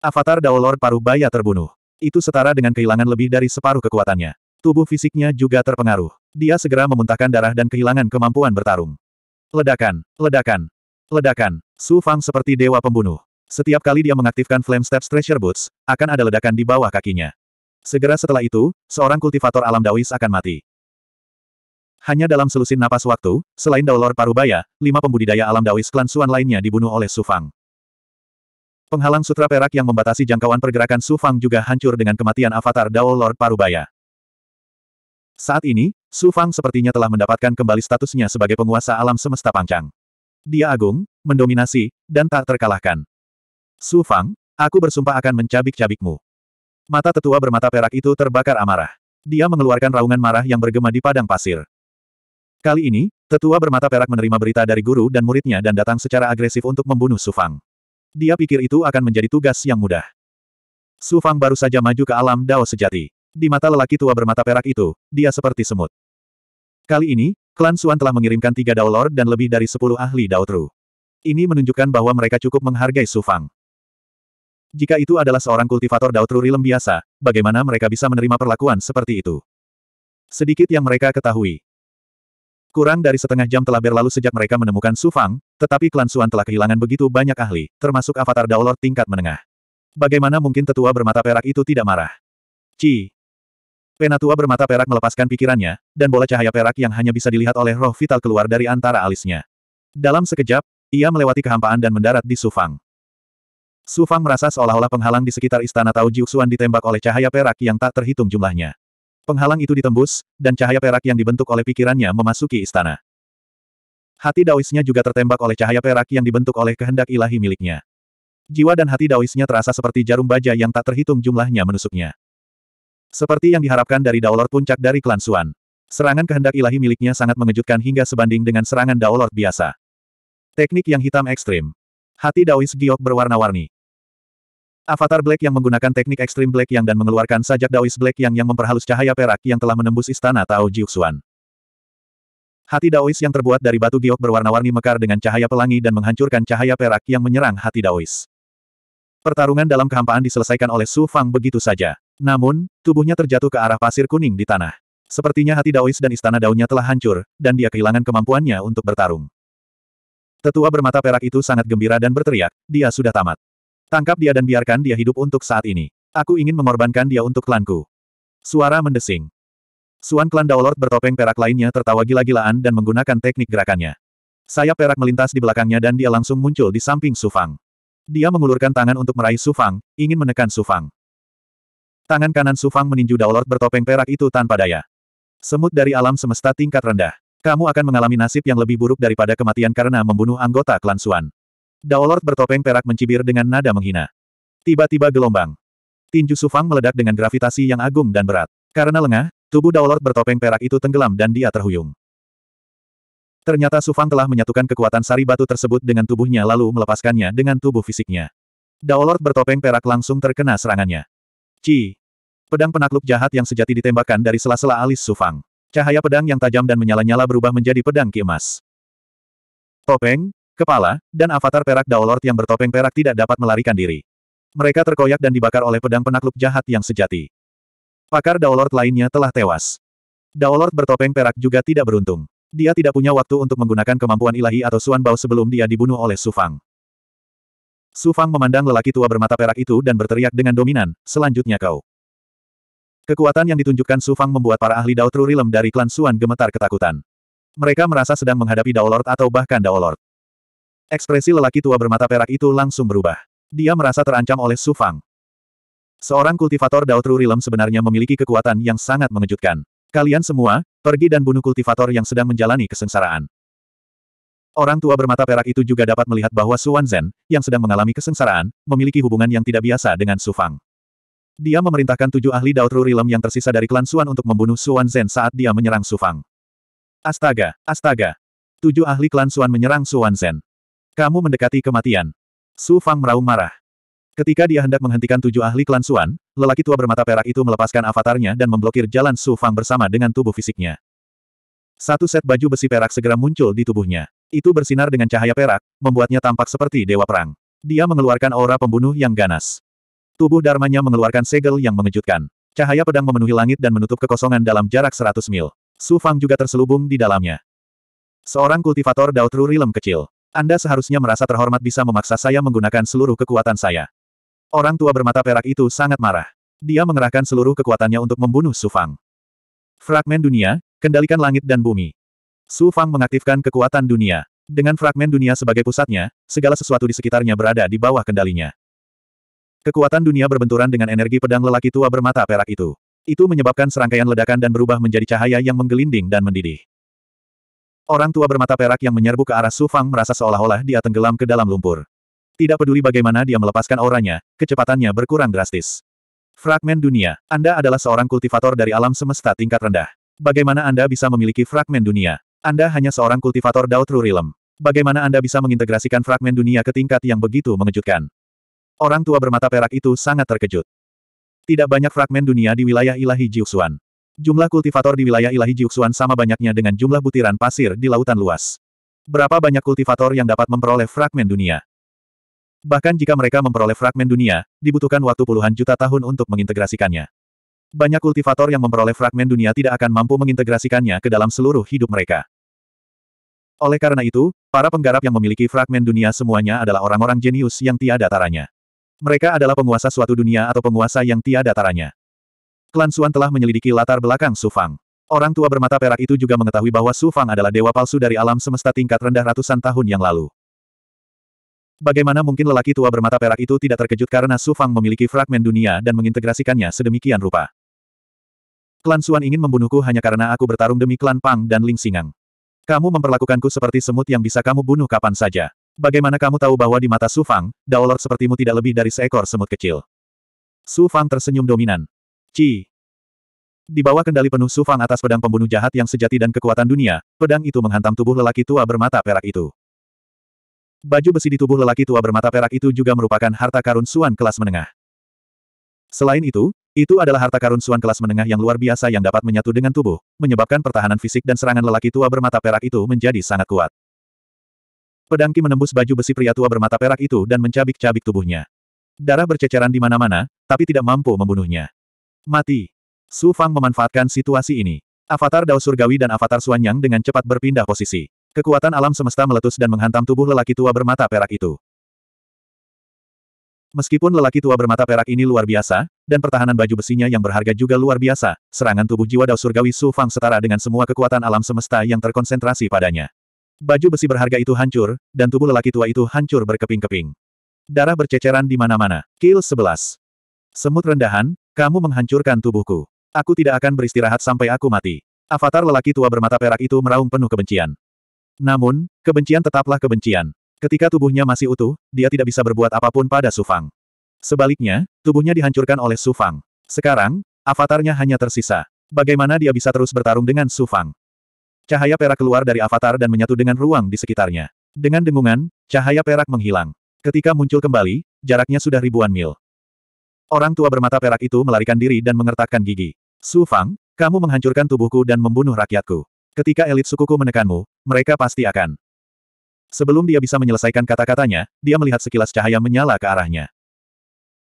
Avatar Daolord paruh baya terbunuh. Itu setara dengan kehilangan lebih dari separuh kekuatannya. Tubuh fisiknya juga terpengaruh. Dia segera memuntahkan darah dan kehilangan kemampuan bertarung. Ledakan, ledakan, ledakan. Su Fang seperti dewa pembunuh. Setiap kali dia mengaktifkan Flame Step Treasure Boots, akan ada ledakan di bawah kakinya. Segera setelah itu, seorang kultivator alam Dawis akan mati. Hanya dalam selusin napas waktu, selain Daulor Parubaya, lima pembudidaya alam Dawis klan Suan lainnya dibunuh oleh Su Fang. Penghalang sutra perak yang membatasi jangkauan pergerakan Su Fang juga hancur dengan kematian avatar Daulor Parubaya. Saat ini, Su Fang sepertinya telah mendapatkan kembali statusnya sebagai penguasa alam semesta pancang. Dia agung, mendominasi, dan tak terkalahkan. Su Fang, aku bersumpah akan mencabik-cabikmu. Mata tetua bermata perak itu terbakar amarah. Dia mengeluarkan raungan marah yang bergema di padang pasir. Kali ini, tetua bermata perak menerima berita dari guru dan muridnya dan datang secara agresif untuk membunuh Su Fang. Dia pikir itu akan menjadi tugas yang mudah. Su Fang baru saja maju ke alam Dao sejati. Di mata lelaki tua bermata perak itu, dia seperti semut. Kali ini, klan Suan telah mengirimkan tiga Dao Lord dan lebih dari sepuluh ahli Dao Tru. Ini menunjukkan bahwa mereka cukup menghargai Su Fang. Jika itu adalah seorang kultivator Dao biasa, bagaimana mereka bisa menerima perlakuan seperti itu? Sedikit yang mereka ketahui. Kurang dari setengah jam telah berlalu sejak mereka menemukan Su Fang, tetapi klan Suan telah kehilangan begitu banyak ahli, termasuk avatar Daulor tingkat menengah. Bagaimana mungkin tetua bermata perak itu tidak marah? Ci. Penatua bermata perak melepaskan pikirannya, dan bola cahaya perak yang hanya bisa dilihat oleh roh vital keluar dari antara alisnya. Dalam sekejap, ia melewati kehampaan dan mendarat di Sufang. Su Fang merasa seolah-olah penghalang di sekitar istana Tao Jiuxuan ditembak oleh cahaya perak yang tak terhitung jumlahnya. Penghalang itu ditembus, dan cahaya perak yang dibentuk oleh pikirannya memasuki istana. Hati Daoisnya juga tertembak oleh cahaya perak yang dibentuk oleh kehendak ilahi miliknya. Jiwa dan hati Daoisnya terasa seperti jarum baja yang tak terhitung jumlahnya menusuknya. Seperti yang diharapkan dari Daolord Puncak dari klan Suan. Serangan kehendak ilahi miliknya sangat mengejutkan hingga sebanding dengan serangan Daolord biasa. Teknik yang hitam ekstrim. Hati Daois giok berwarna-warni. Avatar Black yang menggunakan teknik ekstrim Black yang dan mengeluarkan sajak Daois Black yang yang memperhalus cahaya perak yang telah menembus istana Tao Jiuxuan. Hati Daois yang terbuat dari batu giok berwarna-warni mekar dengan cahaya pelangi dan menghancurkan cahaya perak yang menyerang hati Daois. Pertarungan dalam kehampaan diselesaikan oleh Su Fang begitu saja. Namun, tubuhnya terjatuh ke arah pasir kuning di tanah. Sepertinya hati Daois dan istana daunnya telah hancur, dan dia kehilangan kemampuannya untuk bertarung. Tetua bermata perak itu sangat gembira dan berteriak, dia sudah tamat. Tangkap dia dan biarkan dia hidup untuk saat ini. Aku ingin mengorbankan dia untuk klanku. Suara mendesing. Suan klan Daolord bertopeng perak lainnya tertawa gila-gilaan dan menggunakan teknik gerakannya. Sayap perak melintas di belakangnya dan dia langsung muncul di samping Sufang. Dia mengulurkan tangan untuk meraih Sufang, ingin menekan Sufang. Tangan kanan Sufang meninju Daolord bertopeng perak itu tanpa daya. Semut dari alam semesta tingkat rendah. Kamu akan mengalami nasib yang lebih buruk daripada kematian karena membunuh anggota klan Suan. Daolord bertopeng perak mencibir dengan nada menghina. Tiba-tiba gelombang. Tinju Sufang meledak dengan gravitasi yang agung dan berat. Karena lengah, tubuh Daolord bertopeng perak itu tenggelam dan dia terhuyung. Ternyata Sufang telah menyatukan kekuatan sari batu tersebut dengan tubuhnya lalu melepaskannya dengan tubuh fisiknya. Daolord bertopeng perak langsung terkena serangannya. Ci. Pedang penakluk jahat yang sejati ditembakkan dari sela-sela alis Sufang. Cahaya pedang yang tajam dan menyala-nyala berubah menjadi pedang kiemas. Topeng, kepala, dan avatar perak Daolord yang bertopeng perak tidak dapat melarikan diri. Mereka terkoyak dan dibakar oleh pedang penakluk jahat yang sejati. Pakar Daolord lainnya telah tewas. Daolord bertopeng perak juga tidak beruntung. Dia tidak punya waktu untuk menggunakan kemampuan ilahi atau Suan bau sebelum dia dibunuh oleh Sufang. Sufang memandang lelaki tua bermata perak itu dan berteriak dengan dominan, selanjutnya kau. Kekuatan yang ditunjukkan Sufang membuat para ahli Dao Trurilem dari klan Suan gemetar ketakutan. Mereka merasa sedang menghadapi Daolord atau bahkan Daolord. Ekspresi lelaki tua bermata perak itu langsung berubah. Dia merasa terancam oleh Su Fang. Seorang kultivator Dao True Realm sebenarnya memiliki kekuatan yang sangat mengejutkan. Kalian semua, pergi dan bunuh kultivator yang sedang menjalani kesengsaraan. Orang tua bermata perak itu juga dapat melihat bahwa Suan Zhen yang sedang mengalami kesengsaraan, memiliki hubungan yang tidak biasa dengan Su Fang. Dia memerintahkan tujuh ahli Dao True Realm yang tersisa dari klan Suan untuk membunuh Suan Zhen saat dia menyerang Su Fang. Astaga, astaga. Tujuh ahli klan Suan menyerang Suan Zhen. Kamu mendekati kematian. Su Fang meraung marah. Ketika dia hendak menghentikan tujuh ahli klan Suan, lelaki tua bermata perak itu melepaskan avatarnya dan memblokir jalan Su Fang bersama dengan tubuh fisiknya. Satu set baju besi perak segera muncul di tubuhnya. Itu bersinar dengan cahaya perak, membuatnya tampak seperti dewa perang. Dia mengeluarkan aura pembunuh yang ganas. Tubuh Dharmanya mengeluarkan segel yang mengejutkan. Cahaya pedang memenuhi langit dan menutup kekosongan dalam jarak 100 mil. Su Fang juga terselubung di dalamnya. Seorang kultivator Dao Tru Rilem kecil. Anda seharusnya merasa terhormat bisa memaksa saya menggunakan seluruh kekuatan saya. Orang tua bermata perak itu sangat marah. Dia mengerahkan seluruh kekuatannya untuk membunuh Su Fang. Fragmen dunia, kendalikan langit dan bumi. Su Fang mengaktifkan kekuatan dunia. Dengan fragmen dunia sebagai pusatnya, segala sesuatu di sekitarnya berada di bawah kendalinya. Kekuatan dunia berbenturan dengan energi pedang lelaki tua bermata perak itu. Itu menyebabkan serangkaian ledakan dan berubah menjadi cahaya yang menggelinding dan mendidih. Orang tua bermata perak yang menyerbu ke arah Su Fang merasa seolah-olah dia tenggelam ke dalam lumpur. Tidak peduli bagaimana dia melepaskan auranya, kecepatannya berkurang drastis. Fragmen dunia, Anda adalah seorang kultivator dari alam semesta tingkat rendah. Bagaimana Anda bisa memiliki fragmen dunia? Anda hanya seorang kultivator Dao True Realm. Bagaimana Anda bisa mengintegrasikan fragmen dunia ke tingkat yang begitu mengejutkan? Orang tua bermata perak itu sangat terkejut. Tidak banyak fragmen dunia di wilayah ilahi Jiuxuan. Jumlah kultivator di wilayah ilahi Jiuxuan sama banyaknya dengan jumlah butiran pasir di lautan luas. Berapa banyak kultivator yang dapat memperoleh fragmen dunia? Bahkan jika mereka memperoleh fragmen dunia, dibutuhkan waktu puluhan juta tahun untuk mengintegrasikannya. Banyak kultivator yang memperoleh fragmen dunia tidak akan mampu mengintegrasikannya ke dalam seluruh hidup mereka. Oleh karena itu, para penggarap yang memiliki fragmen dunia semuanya adalah orang-orang jenius yang tiada taranya. Mereka adalah penguasa suatu dunia atau penguasa yang tiada taranya. Klan Suan telah menyelidiki latar belakang Su Fang. Orang tua bermata perak itu juga mengetahui bahwa Su Fang adalah dewa palsu dari alam semesta tingkat rendah ratusan tahun yang lalu. Bagaimana mungkin lelaki tua bermata perak itu tidak terkejut karena Su Fang memiliki fragmen dunia dan mengintegrasikannya sedemikian rupa. Klan Suan ingin membunuhku hanya karena aku bertarung demi klan Pang dan Ling Singang. Kamu memperlakukanku seperti semut yang bisa kamu bunuh kapan saja. Bagaimana kamu tahu bahwa di mata Su Fang, Daolor sepertimu tidak lebih dari seekor semut kecil? Su Fang tersenyum dominan. Ci. Di bawah kendali penuh Sufang atas pedang pembunuh jahat yang sejati dan kekuatan dunia, pedang itu menghantam tubuh lelaki tua bermata perak itu. Baju besi di tubuh lelaki tua bermata perak itu juga merupakan harta karun Suan kelas menengah. Selain itu, itu adalah harta karun Suan kelas menengah yang luar biasa yang dapat menyatu dengan tubuh, menyebabkan pertahanan fisik dan serangan lelaki tua bermata perak itu menjadi sangat kuat. Pedang Ki menembus baju besi pria tua bermata perak itu dan mencabik-cabik tubuhnya. Darah berceceran di mana-mana, tapi tidak mampu membunuhnya. Mati. Su Fang memanfaatkan situasi ini. Avatar Dao Surgawi dan Avatar Suanyang dengan cepat berpindah posisi. Kekuatan alam semesta meletus dan menghantam tubuh lelaki tua bermata perak itu. Meskipun lelaki tua bermata perak ini luar biasa, dan pertahanan baju besinya yang berharga juga luar biasa, serangan tubuh jiwa Dao Surgawi Su Fang setara dengan semua kekuatan alam semesta yang terkonsentrasi padanya. Baju besi berharga itu hancur, dan tubuh lelaki tua itu hancur berkeping-keping. Darah berceceran di mana-mana. Kill 11. Semut rendahan, kamu menghancurkan tubuhku. Aku tidak akan beristirahat sampai aku mati. Avatar lelaki tua bermata perak itu meraung penuh kebencian. Namun, kebencian tetaplah kebencian. Ketika tubuhnya masih utuh, dia tidak bisa berbuat apapun pada Sufang. Sebaliknya, tubuhnya dihancurkan oleh Sufang. Sekarang, avatarnya hanya tersisa. Bagaimana dia bisa terus bertarung dengan Sufang? Cahaya perak keluar dari avatar dan menyatu dengan ruang di sekitarnya. Dengan dengungan, cahaya perak menghilang. Ketika muncul kembali, jaraknya sudah ribuan mil. Orang tua bermata perak itu melarikan diri dan mengertakkan gigi. Su Fang, kamu menghancurkan tubuhku dan membunuh rakyatku. Ketika elit sukuku menekanmu, mereka pasti akan. Sebelum dia bisa menyelesaikan kata-katanya, dia melihat sekilas cahaya menyala ke arahnya.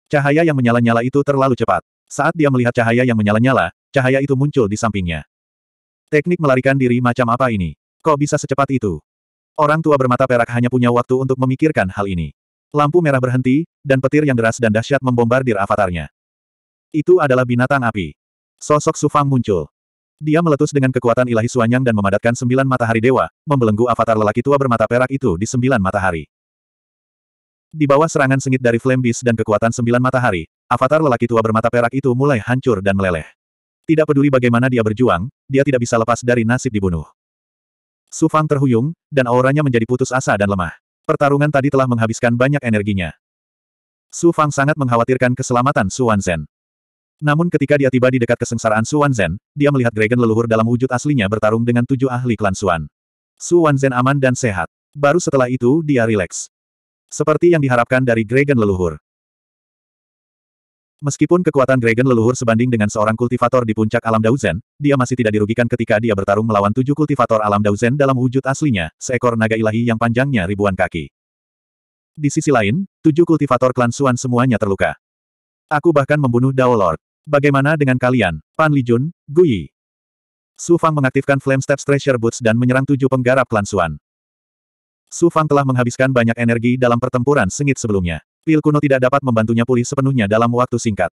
Cahaya yang menyala-nyala itu terlalu cepat. Saat dia melihat cahaya yang menyala-nyala, cahaya itu muncul di sampingnya. Teknik melarikan diri macam apa ini? Kok bisa secepat itu? Orang tua bermata perak hanya punya waktu untuk memikirkan hal ini. Lampu merah berhenti, dan petir yang deras dan dahsyat membombardir avatarnya. Itu adalah binatang api. Sosok Sufang muncul. Dia meletus dengan kekuatan ilahi suanyang dan memadatkan sembilan matahari dewa, membelenggu avatar lelaki tua bermata perak itu di sembilan matahari. Di bawah serangan sengit dari Flame Beast dan kekuatan sembilan matahari, avatar lelaki tua bermata perak itu mulai hancur dan meleleh. Tidak peduli bagaimana dia berjuang, dia tidak bisa lepas dari nasib dibunuh. Sufang terhuyung, dan auranya menjadi putus asa dan lemah. Pertarungan tadi telah menghabiskan banyak energinya. Su Fang sangat mengkhawatirkan keselamatan Su Zhen. Namun ketika dia tiba di dekat kesengsaraan Su Zhen, dia melihat Dragon leluhur dalam wujud aslinya bertarung dengan tujuh ahli klan Suan. Su Zhen aman dan sehat. Baru setelah itu dia rileks. Seperti yang diharapkan dari Dragon leluhur. Meskipun kekuatan Dragon leluhur sebanding dengan seorang kultivator di puncak alam Dauzen, dia masih tidak dirugikan ketika dia bertarung melawan tujuh kultivator alam Dauzen dalam wujud aslinya, seekor naga ilahi yang panjangnya ribuan kaki. Di sisi lain, tujuh kultivator klan Suan semuanya terluka. Aku bahkan membunuh Dao Lord. Bagaimana dengan kalian, Pan Gu Gui? Su Fang mengaktifkan Flame Steps Treasure Boots dan menyerang tujuh penggarap klan Suan. Su Fang telah menghabiskan banyak energi dalam pertempuran sengit sebelumnya. Pil kuno tidak dapat membantunya pulih sepenuhnya dalam waktu singkat.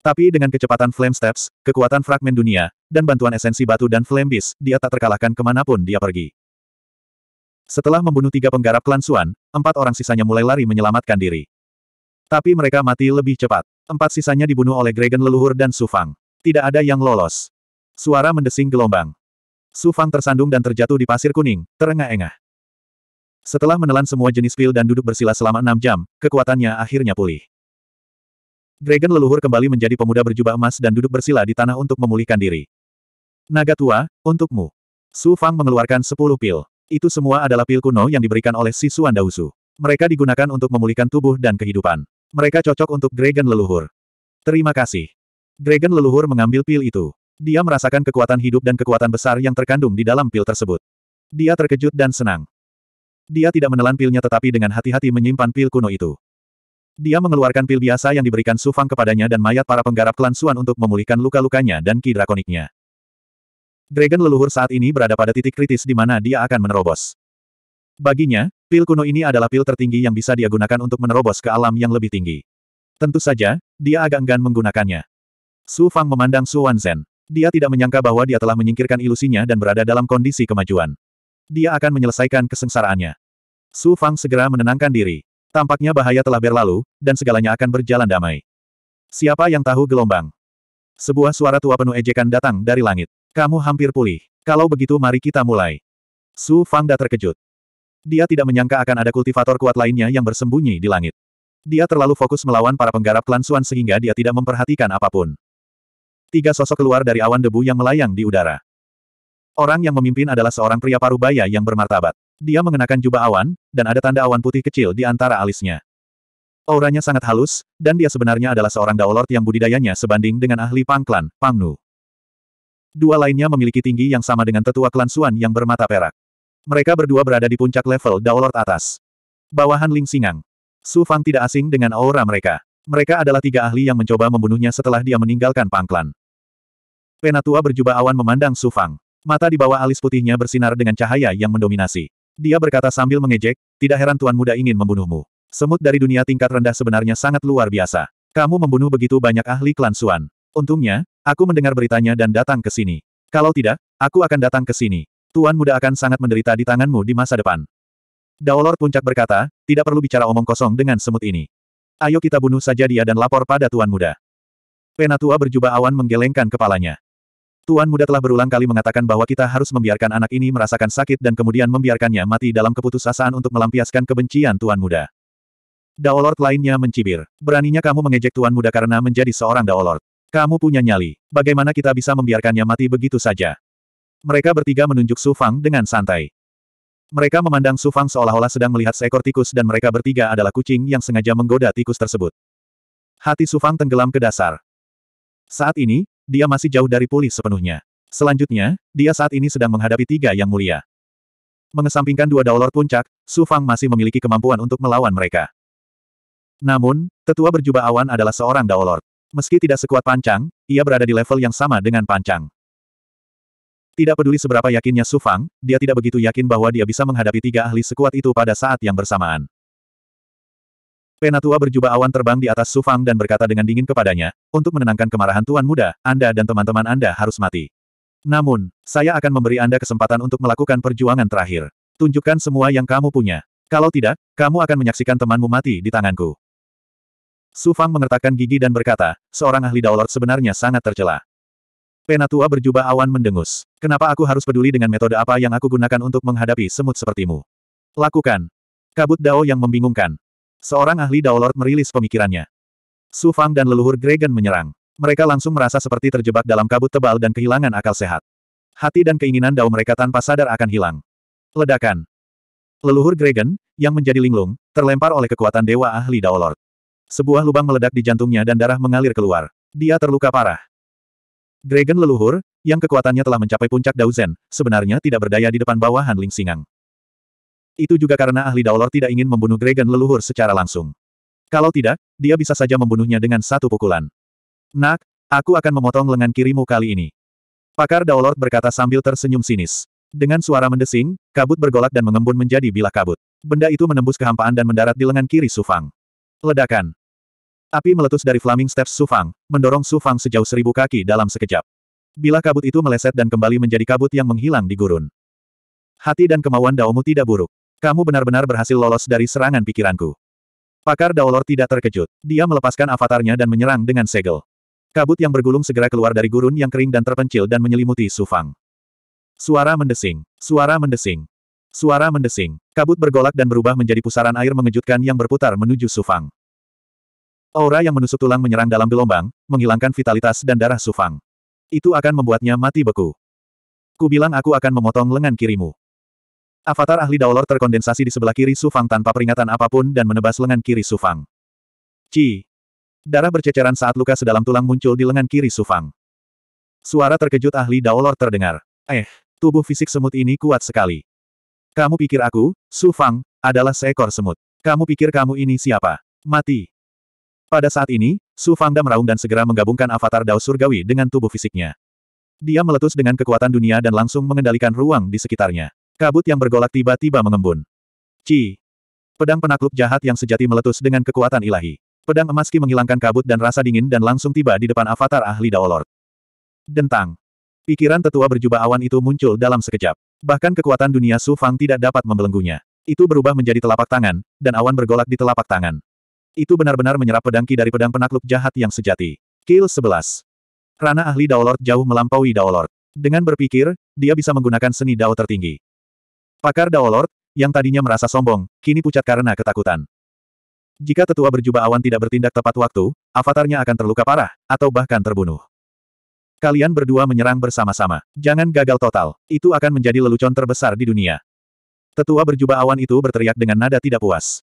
Tapi dengan kecepatan Flame Steps, kekuatan fragmen dunia, dan bantuan esensi batu dan Flame Beast, dia tak terkalahkan kemanapun dia pergi. Setelah membunuh tiga penggarap klan Suan, empat orang sisanya mulai lari menyelamatkan diri. Tapi mereka mati lebih cepat. Empat sisanya dibunuh oleh Gregen leluhur dan Sufang. Tidak ada yang lolos. Suara mendesing gelombang. Sufang tersandung dan terjatuh di pasir kuning, terengah-engah. Setelah menelan semua jenis pil dan duduk bersila selama enam jam, kekuatannya akhirnya pulih. Dragon leluhur kembali menjadi pemuda berjubah emas dan duduk bersila di tanah untuk memulihkan diri. Naga tua, untukmu. Su Fang mengeluarkan sepuluh pil. Itu semua adalah pil kuno yang diberikan oleh si Suan Dausu. Mereka digunakan untuk memulihkan tubuh dan kehidupan. Mereka cocok untuk Dragon leluhur. Terima kasih. Dragon leluhur mengambil pil itu. Dia merasakan kekuatan hidup dan kekuatan besar yang terkandung di dalam pil tersebut. Dia terkejut dan senang. Dia tidak menelan pilnya tetapi dengan hati-hati menyimpan pil kuno itu. Dia mengeluarkan pil biasa yang diberikan Sufang kepadanya dan mayat para penggarap klan Suan untuk memulihkan luka-lukanya dan ki drakoniknya. Dragon leluhur saat ini berada pada titik kritis di mana dia akan menerobos. Baginya, pil kuno ini adalah pil tertinggi yang bisa dia gunakan untuk menerobos ke alam yang lebih tinggi. Tentu saja, dia agak enggan menggunakannya. Su Fang memandang Su Wanzhen. Dia tidak menyangka bahwa dia telah menyingkirkan ilusinya dan berada dalam kondisi kemajuan dia akan menyelesaikan kesengsaraannya. Su Fang segera menenangkan diri. Tampaknya bahaya telah berlalu, dan segalanya akan berjalan damai. Siapa yang tahu gelombang? Sebuah suara tua penuh ejekan datang dari langit. Kamu hampir pulih. Kalau begitu mari kita mulai. Su Fang dah terkejut. Dia tidak menyangka akan ada kultivator kuat lainnya yang bersembunyi di langit. Dia terlalu fokus melawan para penggarap klan Suan sehingga dia tidak memperhatikan apapun. Tiga sosok keluar dari awan debu yang melayang di udara. Orang yang memimpin adalah seorang pria parubaya yang bermartabat. Dia mengenakan jubah awan, dan ada tanda awan putih kecil di antara alisnya. Auranya sangat halus, dan dia sebenarnya adalah seorang daolord yang budidayanya sebanding dengan ahli pangklan, Pangnu. Dua lainnya memiliki tinggi yang sama dengan tetua klan Suan yang bermata perak. Mereka berdua berada di puncak level daolord atas. Bawahan Ling Singang. Su Fang tidak asing dengan aura mereka. Mereka adalah tiga ahli yang mencoba membunuhnya setelah dia meninggalkan pangklan. Penatua berjubah awan memandang Su Fang. Mata di bawah alis putihnya bersinar dengan cahaya yang mendominasi. Dia berkata sambil mengejek, tidak heran Tuan Muda ingin membunuhmu. Semut dari dunia tingkat rendah sebenarnya sangat luar biasa. Kamu membunuh begitu banyak ahli klan Suan. Untungnya, aku mendengar beritanya dan datang ke sini. Kalau tidak, aku akan datang ke sini. Tuan Muda akan sangat menderita di tanganmu di masa depan. Daolor Puncak berkata, tidak perlu bicara omong kosong dengan semut ini. Ayo kita bunuh saja dia dan lapor pada Tuan Muda. Penatua berjubah awan menggelengkan kepalanya. Tuan muda telah berulang kali mengatakan bahwa kita harus membiarkan anak ini merasakan sakit dan kemudian membiarkannya mati dalam keputusasaan untuk melampiaskan kebencian Tuan muda. Daolord lainnya mencibir. Beraninya kamu mengejek Tuan muda karena menjadi seorang Daolord. Kamu punya nyali. Bagaimana kita bisa membiarkannya mati begitu saja? Mereka bertiga menunjuk Su Fang dengan santai. Mereka memandang Su Fang seolah-olah sedang melihat seekor tikus dan mereka bertiga adalah kucing yang sengaja menggoda tikus tersebut. Hati Su Fang tenggelam ke dasar. Saat ini, dia masih jauh dari pulih sepenuhnya. Selanjutnya, dia saat ini sedang menghadapi tiga yang mulia. Mengesampingkan dua daulor puncak, Su Fang masih memiliki kemampuan untuk melawan mereka. Namun, tetua berjubah awan adalah seorang daulor. Meski tidak sekuat Pancang, ia berada di level yang sama dengan Pancang. Tidak peduli seberapa yakinnya Su Fang, dia tidak begitu yakin bahwa dia bisa menghadapi tiga ahli sekuat itu pada saat yang bersamaan. Penatua berjubah awan terbang di atas Sufang dan berkata dengan dingin kepadanya, untuk menenangkan kemarahan Tuan Muda, Anda dan teman-teman Anda harus mati. Namun, saya akan memberi Anda kesempatan untuk melakukan perjuangan terakhir. Tunjukkan semua yang kamu punya. Kalau tidak, kamu akan menyaksikan temanmu mati di tanganku. Sufang mengertakkan gigi dan berkata, seorang ahli Daolord sebenarnya sangat tercela. Penatua berjubah awan mendengus. Kenapa aku harus peduli dengan metode apa yang aku gunakan untuk menghadapi semut sepertimu? Lakukan. Kabut Dao yang membingungkan. Seorang ahli Daolord merilis pemikirannya. Su Fang dan leluhur Gregan menyerang. Mereka langsung merasa seperti terjebak dalam kabut tebal dan kehilangan akal sehat. Hati dan keinginan dao mereka tanpa sadar akan hilang. Ledakan. Leluhur Gregan, yang menjadi linglung, terlempar oleh kekuatan Dewa Ahli Daolord. Sebuah lubang meledak di jantungnya dan darah mengalir keluar. Dia terluka parah. Gregan leluhur, yang kekuatannya telah mencapai puncak Dauzen, sebenarnya tidak berdaya di depan bawahan Ling Singang. Itu juga karena ahli Daolor tidak ingin membunuh Dragon leluhur secara langsung. Kalau tidak, dia bisa saja membunuhnya dengan satu pukulan. Nak, aku akan memotong lengan kirimu kali ini. Pakar Daolor berkata sambil tersenyum sinis. Dengan suara mendesing, kabut bergolak dan mengembun menjadi bilah kabut. Benda itu menembus kehampaan dan mendarat di lengan kiri Sufang. Ledakan. Api meletus dari Flaming Steps Sufang, mendorong Sufang sejauh seribu kaki dalam sekejap. Bilah kabut itu meleset dan kembali menjadi kabut yang menghilang di gurun. Hati dan kemauan Daomu tidak buruk. Kamu benar-benar berhasil lolos dari serangan pikiranku. Pakar Daolor tidak terkejut. Dia melepaskan avatarnya dan menyerang dengan segel. Kabut yang bergulung segera keluar dari gurun yang kering dan terpencil dan menyelimuti Sufang. Suara mendesing. Suara mendesing. Suara mendesing. Kabut bergolak dan berubah menjadi pusaran air mengejutkan yang berputar menuju Sufang. Aura yang menusuk tulang menyerang dalam gelombang, menghilangkan vitalitas dan darah Sufang. Itu akan membuatnya mati beku. Ku aku akan memotong lengan kirimu. Avatar ahli Daolor terkondensasi di sebelah kiri Sufang tanpa peringatan apapun dan menebas lengan kiri Sufang. Fang. Ci. Darah berceceran saat luka sedalam tulang muncul di lengan kiri Sufang. Suara terkejut ahli Daolor terdengar. Eh, tubuh fisik semut ini kuat sekali. Kamu pikir aku, Sufang, adalah seekor semut. Kamu pikir kamu ini siapa? Mati. Pada saat ini, Su Fangda meraung dan segera menggabungkan avatar Dao Surgawi dengan tubuh fisiknya. Dia meletus dengan kekuatan dunia dan langsung mengendalikan ruang di sekitarnya. Kabut yang bergolak tiba-tiba mengembun. Ci. Pedang penakluk jahat yang sejati meletus dengan kekuatan ilahi. Pedang emas Ki menghilangkan kabut dan rasa dingin dan langsung tiba di depan avatar ahli Daolord. Dentang. Pikiran tetua berjubah awan itu muncul dalam sekejap. Bahkan kekuatan dunia Su Fang tidak dapat membelenggunya. Itu berubah menjadi telapak tangan, dan awan bergolak di telapak tangan. Itu benar-benar menyerap pedang Ki dari pedang penakluk jahat yang sejati. Kill 11. Rana ahli Daolord jauh melampaui Daolord. Dengan berpikir, dia bisa menggunakan seni Dao tertinggi. Pakar Daolord, yang tadinya merasa sombong, kini pucat karena ketakutan. Jika tetua berjubah awan tidak bertindak tepat waktu, avatarnya akan terluka parah, atau bahkan terbunuh. Kalian berdua menyerang bersama-sama. Jangan gagal total. Itu akan menjadi lelucon terbesar di dunia. Tetua berjubah awan itu berteriak dengan nada tidak puas.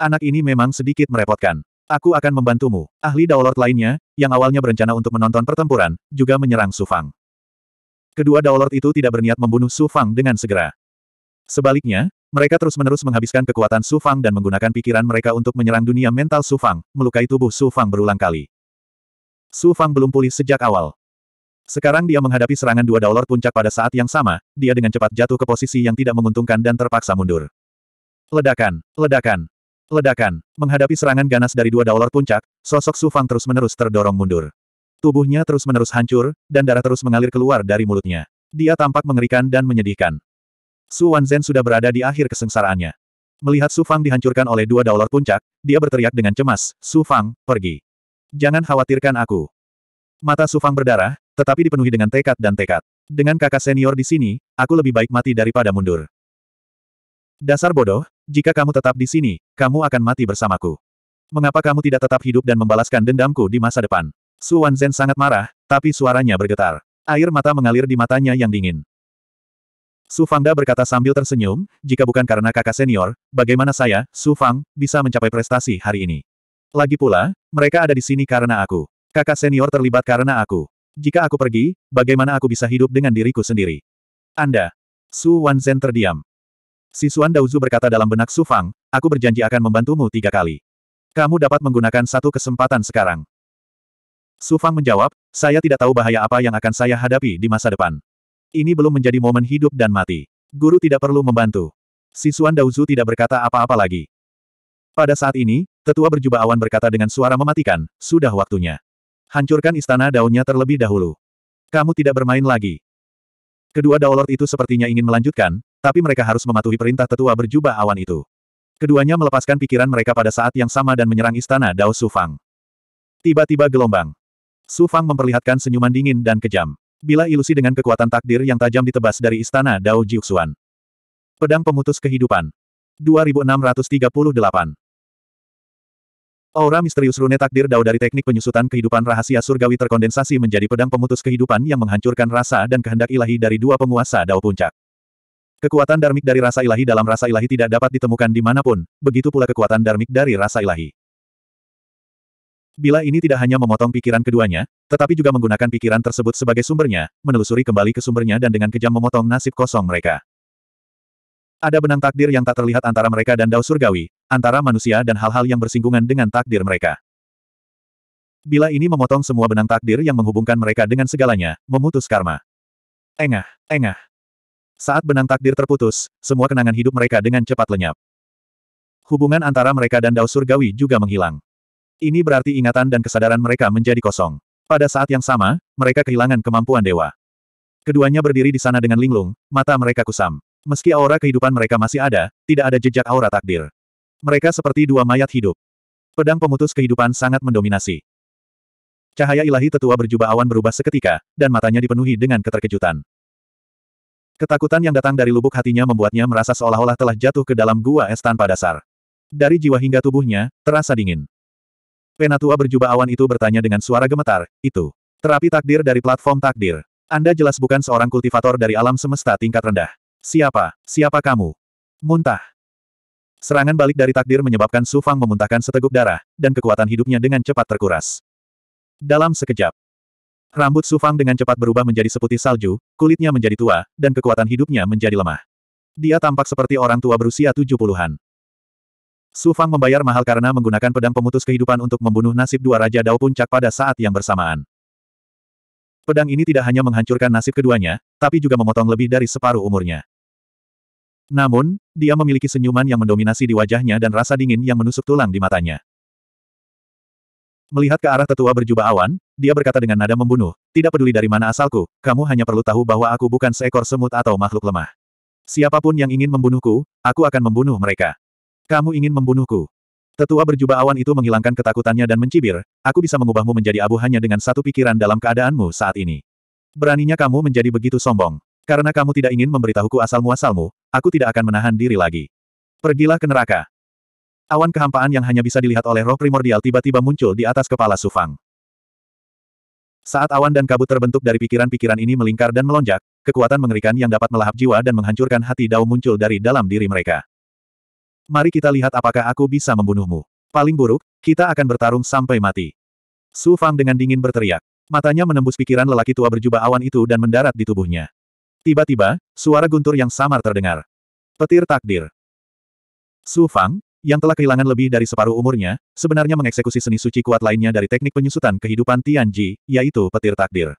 Anak ini memang sedikit merepotkan. Aku akan membantumu. Ahli Daolord lainnya, yang awalnya berencana untuk menonton pertempuran, juga menyerang Sufang. Kedua Daolord itu tidak berniat membunuh Sufang dengan segera. Sebaliknya, mereka terus-menerus menghabiskan kekuatan Su Fang dan menggunakan pikiran mereka untuk menyerang dunia mental Su Fang, melukai tubuh Su Fang berulang kali. Su Fang belum pulih sejak awal. Sekarang dia menghadapi serangan dua daular puncak pada saat yang sama, dia dengan cepat jatuh ke posisi yang tidak menguntungkan dan terpaksa mundur. Ledakan, ledakan, ledakan. Menghadapi serangan ganas dari dua daular puncak, sosok Su Fang terus-menerus terdorong mundur. Tubuhnya terus-menerus hancur, dan darah terus mengalir keluar dari mulutnya. Dia tampak mengerikan dan menyedihkan. Su Wanzhen sudah berada di akhir kesengsaraannya. Melihat Su Fang dihancurkan oleh dua daulor puncak, dia berteriak dengan cemas, Su Fang, pergi. Jangan khawatirkan aku. Mata Su Fang berdarah, tetapi dipenuhi dengan tekad dan tekad. Dengan kakak senior di sini, aku lebih baik mati daripada mundur. Dasar bodoh, jika kamu tetap di sini, kamu akan mati bersamaku. Mengapa kamu tidak tetap hidup dan membalaskan dendamku di masa depan? Su Wanzhen sangat marah, tapi suaranya bergetar. Air mata mengalir di matanya yang dingin. Su Fangda berkata sambil tersenyum, jika bukan karena kakak senior, bagaimana saya, Su Fang, bisa mencapai prestasi hari ini? Lagi pula, mereka ada di sini karena aku. Kakak senior terlibat karena aku. Jika aku pergi, bagaimana aku bisa hidup dengan diriku sendiri? Anda. Su Wanzhen terdiam. Si Suan Daozu berkata dalam benak Su Fang, aku berjanji akan membantumu tiga kali. Kamu dapat menggunakan satu kesempatan sekarang. Su Fang menjawab, saya tidak tahu bahaya apa yang akan saya hadapi di masa depan. Ini belum menjadi momen hidup dan mati. Guru tidak perlu membantu. Sisuan Daozu tidak berkata apa-apa lagi. Pada saat ini, tetua berjubah awan berkata dengan suara mematikan, sudah waktunya. Hancurkan istana daunnya terlebih dahulu. Kamu tidak bermain lagi. Kedua Daulord itu sepertinya ingin melanjutkan, tapi mereka harus mematuhi perintah tetua berjubah awan itu. Keduanya melepaskan pikiran mereka pada saat yang sama dan menyerang istana Dao Sufang. Tiba-tiba gelombang. Sufang memperlihatkan senyuman dingin dan kejam. Bila ilusi dengan kekuatan takdir yang tajam ditebas dari istana Dao Jiuxuan. Pedang pemutus kehidupan. 2638. Aura misterius rune takdir Dao dari teknik penyusutan kehidupan rahasia surgawi terkondensasi menjadi pedang pemutus kehidupan yang menghancurkan rasa dan kehendak ilahi dari dua penguasa Dao Puncak. Kekuatan darmik dari rasa ilahi dalam rasa ilahi tidak dapat ditemukan di manapun, begitu pula kekuatan darmik dari rasa ilahi. Bila ini tidak hanya memotong pikiran keduanya, tetapi juga menggunakan pikiran tersebut sebagai sumbernya, menelusuri kembali ke sumbernya dan dengan kejam memotong nasib kosong mereka. Ada benang takdir yang tak terlihat antara mereka dan dao surgawi, antara manusia dan hal-hal yang bersinggungan dengan takdir mereka. Bila ini memotong semua benang takdir yang menghubungkan mereka dengan segalanya, memutus karma. Engah, engah. Saat benang takdir terputus, semua kenangan hidup mereka dengan cepat lenyap. Hubungan antara mereka dan dao surgawi juga menghilang. Ini berarti ingatan dan kesadaran mereka menjadi kosong. Pada saat yang sama, mereka kehilangan kemampuan dewa. Keduanya berdiri di sana dengan linglung, mata mereka kusam. Meski aura kehidupan mereka masih ada, tidak ada jejak aura takdir. Mereka seperti dua mayat hidup. Pedang pemutus kehidupan sangat mendominasi. Cahaya ilahi tetua berjubah awan berubah seketika, dan matanya dipenuhi dengan keterkejutan. Ketakutan yang datang dari lubuk hatinya membuatnya merasa seolah-olah telah jatuh ke dalam gua es tanpa dasar. Dari jiwa hingga tubuhnya, terasa dingin. Penatua berjubah awan itu bertanya dengan suara gemetar, itu. Terapi takdir dari platform takdir. Anda jelas bukan seorang kultivator dari alam semesta tingkat rendah. Siapa? Siapa kamu? Muntah. Serangan balik dari takdir menyebabkan Su Fang memuntahkan seteguk darah, dan kekuatan hidupnya dengan cepat terkuras. Dalam sekejap, rambut Su Fang dengan cepat berubah menjadi seputih salju, kulitnya menjadi tua, dan kekuatan hidupnya menjadi lemah. Dia tampak seperti orang tua berusia 70-an. Su Fang membayar mahal karena menggunakan pedang pemutus kehidupan untuk membunuh nasib dua Raja Dao Puncak pada saat yang bersamaan. Pedang ini tidak hanya menghancurkan nasib keduanya, tapi juga memotong lebih dari separuh umurnya. Namun, dia memiliki senyuman yang mendominasi di wajahnya dan rasa dingin yang menusuk tulang di matanya. Melihat ke arah tetua berjubah awan, dia berkata dengan nada membunuh, tidak peduli dari mana asalku, kamu hanya perlu tahu bahwa aku bukan seekor semut atau makhluk lemah. Siapapun yang ingin membunuhku, aku akan membunuh mereka. Kamu ingin membunuhku? Tetua berjubah awan itu menghilangkan ketakutannya dan mencibir, aku bisa mengubahmu menjadi abu hanya dengan satu pikiran dalam keadaanmu saat ini. Beraninya kamu menjadi begitu sombong. Karena kamu tidak ingin memberitahuku asal-muasalmu, aku tidak akan menahan diri lagi. Pergilah ke neraka. Awan kehampaan yang hanya bisa dilihat oleh roh primordial tiba-tiba muncul di atas kepala Sufang. Saat awan dan kabut terbentuk dari pikiran-pikiran ini melingkar dan melonjak, kekuatan mengerikan yang dapat melahap jiwa dan menghancurkan hati Dao muncul dari dalam diri mereka. Mari kita lihat apakah aku bisa membunuhmu. Paling buruk, kita akan bertarung sampai mati. Su Fang dengan dingin berteriak. Matanya menembus pikiran lelaki tua berjubah awan itu dan mendarat di tubuhnya. Tiba-tiba, suara guntur yang samar terdengar. Petir takdir. Su Fang, yang telah kehilangan lebih dari separuh umurnya, sebenarnya mengeksekusi seni suci kuat lainnya dari teknik penyusutan kehidupan Tianji, yaitu petir takdir.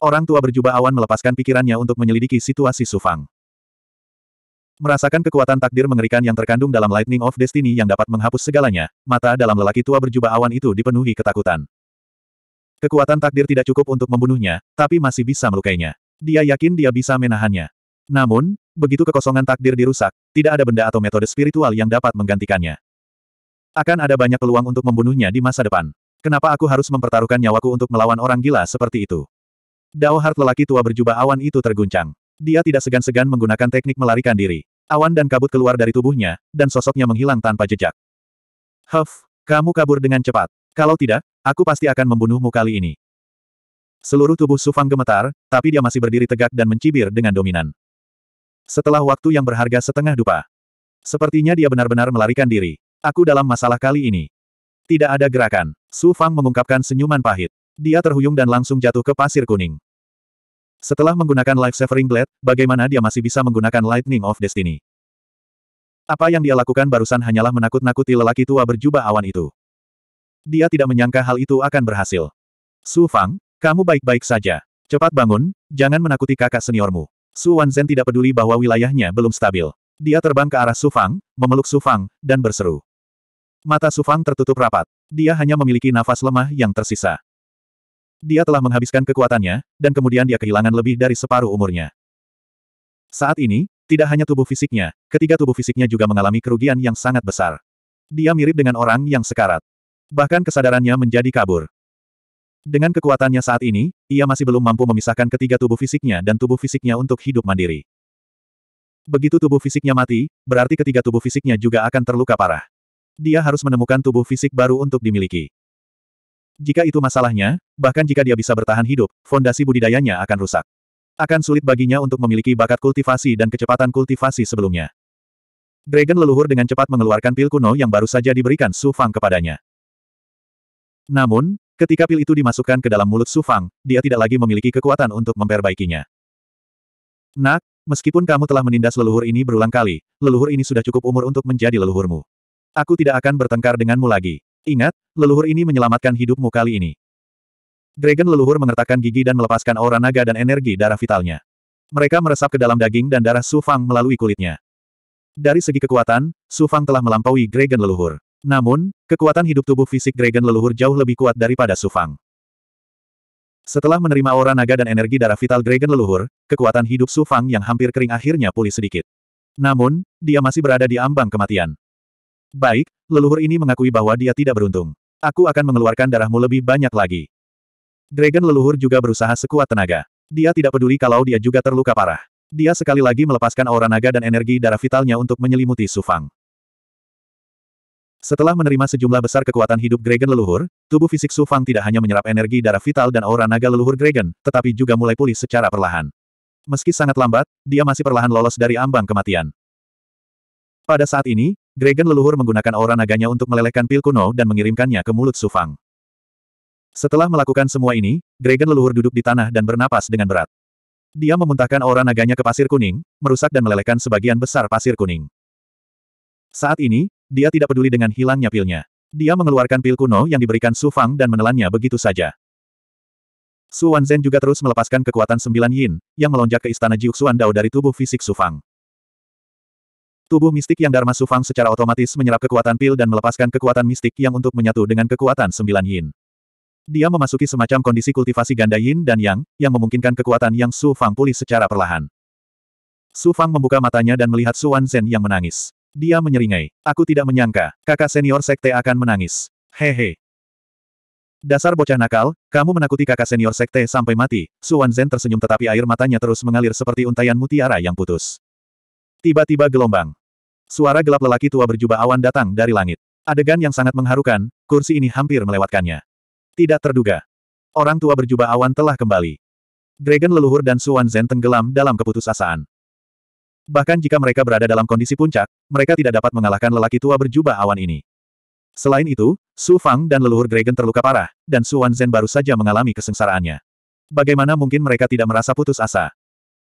Orang tua berjubah awan melepaskan pikirannya untuk menyelidiki situasi Su Fang. Merasakan kekuatan takdir mengerikan yang terkandung dalam Lightning of Destiny yang dapat menghapus segalanya, mata dalam lelaki tua berjubah awan itu dipenuhi ketakutan. Kekuatan takdir tidak cukup untuk membunuhnya, tapi masih bisa melukainya. Dia yakin dia bisa menahannya. Namun, begitu kekosongan takdir dirusak, tidak ada benda atau metode spiritual yang dapat menggantikannya. Akan ada banyak peluang untuk membunuhnya di masa depan. Kenapa aku harus mempertaruhkan nyawaku untuk melawan orang gila seperti itu? Dao Hart lelaki tua berjubah awan itu terguncang. Dia tidak segan-segan menggunakan teknik melarikan diri. Awan dan kabut keluar dari tubuhnya, dan sosoknya menghilang tanpa jejak. Huff, kamu kabur dengan cepat. Kalau tidak, aku pasti akan membunuhmu kali ini. Seluruh tubuh Sufang gemetar, tapi dia masih berdiri tegak dan mencibir dengan dominan. Setelah waktu yang berharga setengah dupa. Sepertinya dia benar-benar melarikan diri. Aku dalam masalah kali ini. Tidak ada gerakan. Sufang mengungkapkan senyuman pahit. Dia terhuyung dan langsung jatuh ke pasir kuning. Setelah menggunakan life Severing blade, bagaimana dia masih bisa menggunakan Lightning of Destiny? Apa yang dia lakukan barusan hanyalah menakut-nakuti lelaki tua berjubah awan itu. Dia tidak menyangka hal itu akan berhasil. Su Fang, kamu baik-baik saja. Cepat bangun, jangan menakuti kakak seniormu. Su Wanzhen tidak peduli bahwa wilayahnya belum stabil. Dia terbang ke arah Su Fang, memeluk Su Fang, dan berseru. Mata Su Fang tertutup rapat. Dia hanya memiliki nafas lemah yang tersisa. Dia telah menghabiskan kekuatannya, dan kemudian dia kehilangan lebih dari separuh umurnya. Saat ini, tidak hanya tubuh fisiknya, ketiga tubuh fisiknya juga mengalami kerugian yang sangat besar. Dia mirip dengan orang yang sekarat. Bahkan kesadarannya menjadi kabur. Dengan kekuatannya saat ini, ia masih belum mampu memisahkan ketiga tubuh fisiknya dan tubuh fisiknya untuk hidup mandiri. Begitu tubuh fisiknya mati, berarti ketiga tubuh fisiknya juga akan terluka parah. Dia harus menemukan tubuh fisik baru untuk dimiliki. Jika itu masalahnya, bahkan jika dia bisa bertahan hidup, fondasi budidayanya akan rusak. Akan sulit baginya untuk memiliki bakat kultivasi dan kecepatan kultivasi sebelumnya. Dragon leluhur dengan cepat mengeluarkan pil kuno yang baru saja diberikan Su Fang kepadanya. Namun, ketika pil itu dimasukkan ke dalam mulut Su Fang, dia tidak lagi memiliki kekuatan untuk memperbaikinya. Nak, meskipun kamu telah menindas leluhur ini berulang kali, leluhur ini sudah cukup umur untuk menjadi leluhurmu. Aku tidak akan bertengkar denganmu lagi. Ingat, leluhur ini menyelamatkan hidupmu kali ini. Dragon leluhur mengertakkan gigi dan melepaskan aura naga dan energi darah vitalnya. Mereka meresap ke dalam daging dan darah Su Fang melalui kulitnya. Dari segi kekuatan, Su Fang telah melampaui Dragon leluhur. Namun, kekuatan hidup tubuh fisik Dragon leluhur jauh lebih kuat daripada Su Fang. Setelah menerima aura naga dan energi darah vital Dragon leluhur, kekuatan hidup Su Fang yang hampir kering akhirnya pulih sedikit. Namun, dia masih berada di ambang kematian. Baik, leluhur ini mengakui bahwa dia tidak beruntung. Aku akan mengeluarkan darahmu lebih banyak lagi. Dragon leluhur juga berusaha sekuat tenaga. Dia tidak peduli kalau dia juga terluka parah. Dia sekali lagi melepaskan aura naga dan energi darah vitalnya untuk menyelimuti Sufang. Setelah menerima sejumlah besar kekuatan hidup Dragon leluhur, tubuh fisik Sufang tidak hanya menyerap energi darah vital dan aura naga leluhur Dragon, tetapi juga mulai pulih secara perlahan. Meski sangat lambat, dia masih perlahan lolos dari ambang kematian. Pada saat ini, Dragon leluhur menggunakan aura naganya untuk melelehkan pil kuno dan mengirimkannya ke mulut Sufang. Setelah melakukan semua ini, Dragon leluhur duduk di tanah dan bernapas dengan berat. Dia memuntahkan aura naganya ke pasir kuning, merusak dan melelehkan sebagian besar pasir kuning. Saat ini, dia tidak peduli dengan hilangnya pilnya. Dia mengeluarkan pil kuno yang diberikan Su Fang dan menelannya begitu saja. Su Wanzhen juga terus melepaskan kekuatan sembilan yin, yang melonjak ke istana Jiuxuan Dao dari tubuh fisik Su Fang. Tubuh mistik yang Dharma Sufang secara otomatis menyerap kekuatan pil dan melepaskan kekuatan mistik yang untuk menyatu dengan kekuatan sembilan yin. Dia memasuki semacam kondisi kultivasi ganda yin dan yang, yang memungkinkan kekuatan yang Su Fang pulih secara perlahan. Su Fang membuka matanya dan melihat Su Zen yang menangis. Dia menyeringai. Aku tidak menyangka, kakak senior sekte akan menangis. Hehe. Dasar bocah nakal, kamu menakuti kakak senior sekte sampai mati. Su Zen tersenyum tetapi air matanya terus mengalir seperti untayan mutiara yang putus. Tiba-tiba gelombang. Suara gelap lelaki tua berjubah awan datang dari langit. Adegan yang sangat mengharukan, kursi ini hampir melewatkannya. Tidak terduga. Orang tua berjubah awan telah kembali. Dragon leluhur dan Suan Zen tenggelam dalam keputusasaan. Bahkan jika mereka berada dalam kondisi puncak, mereka tidak dapat mengalahkan lelaki tua berjubah awan ini. Selain itu, Su Fang dan leluhur Dragon terluka parah, dan Suan Zen baru saja mengalami kesengsaraannya. Bagaimana mungkin mereka tidak merasa putus asa?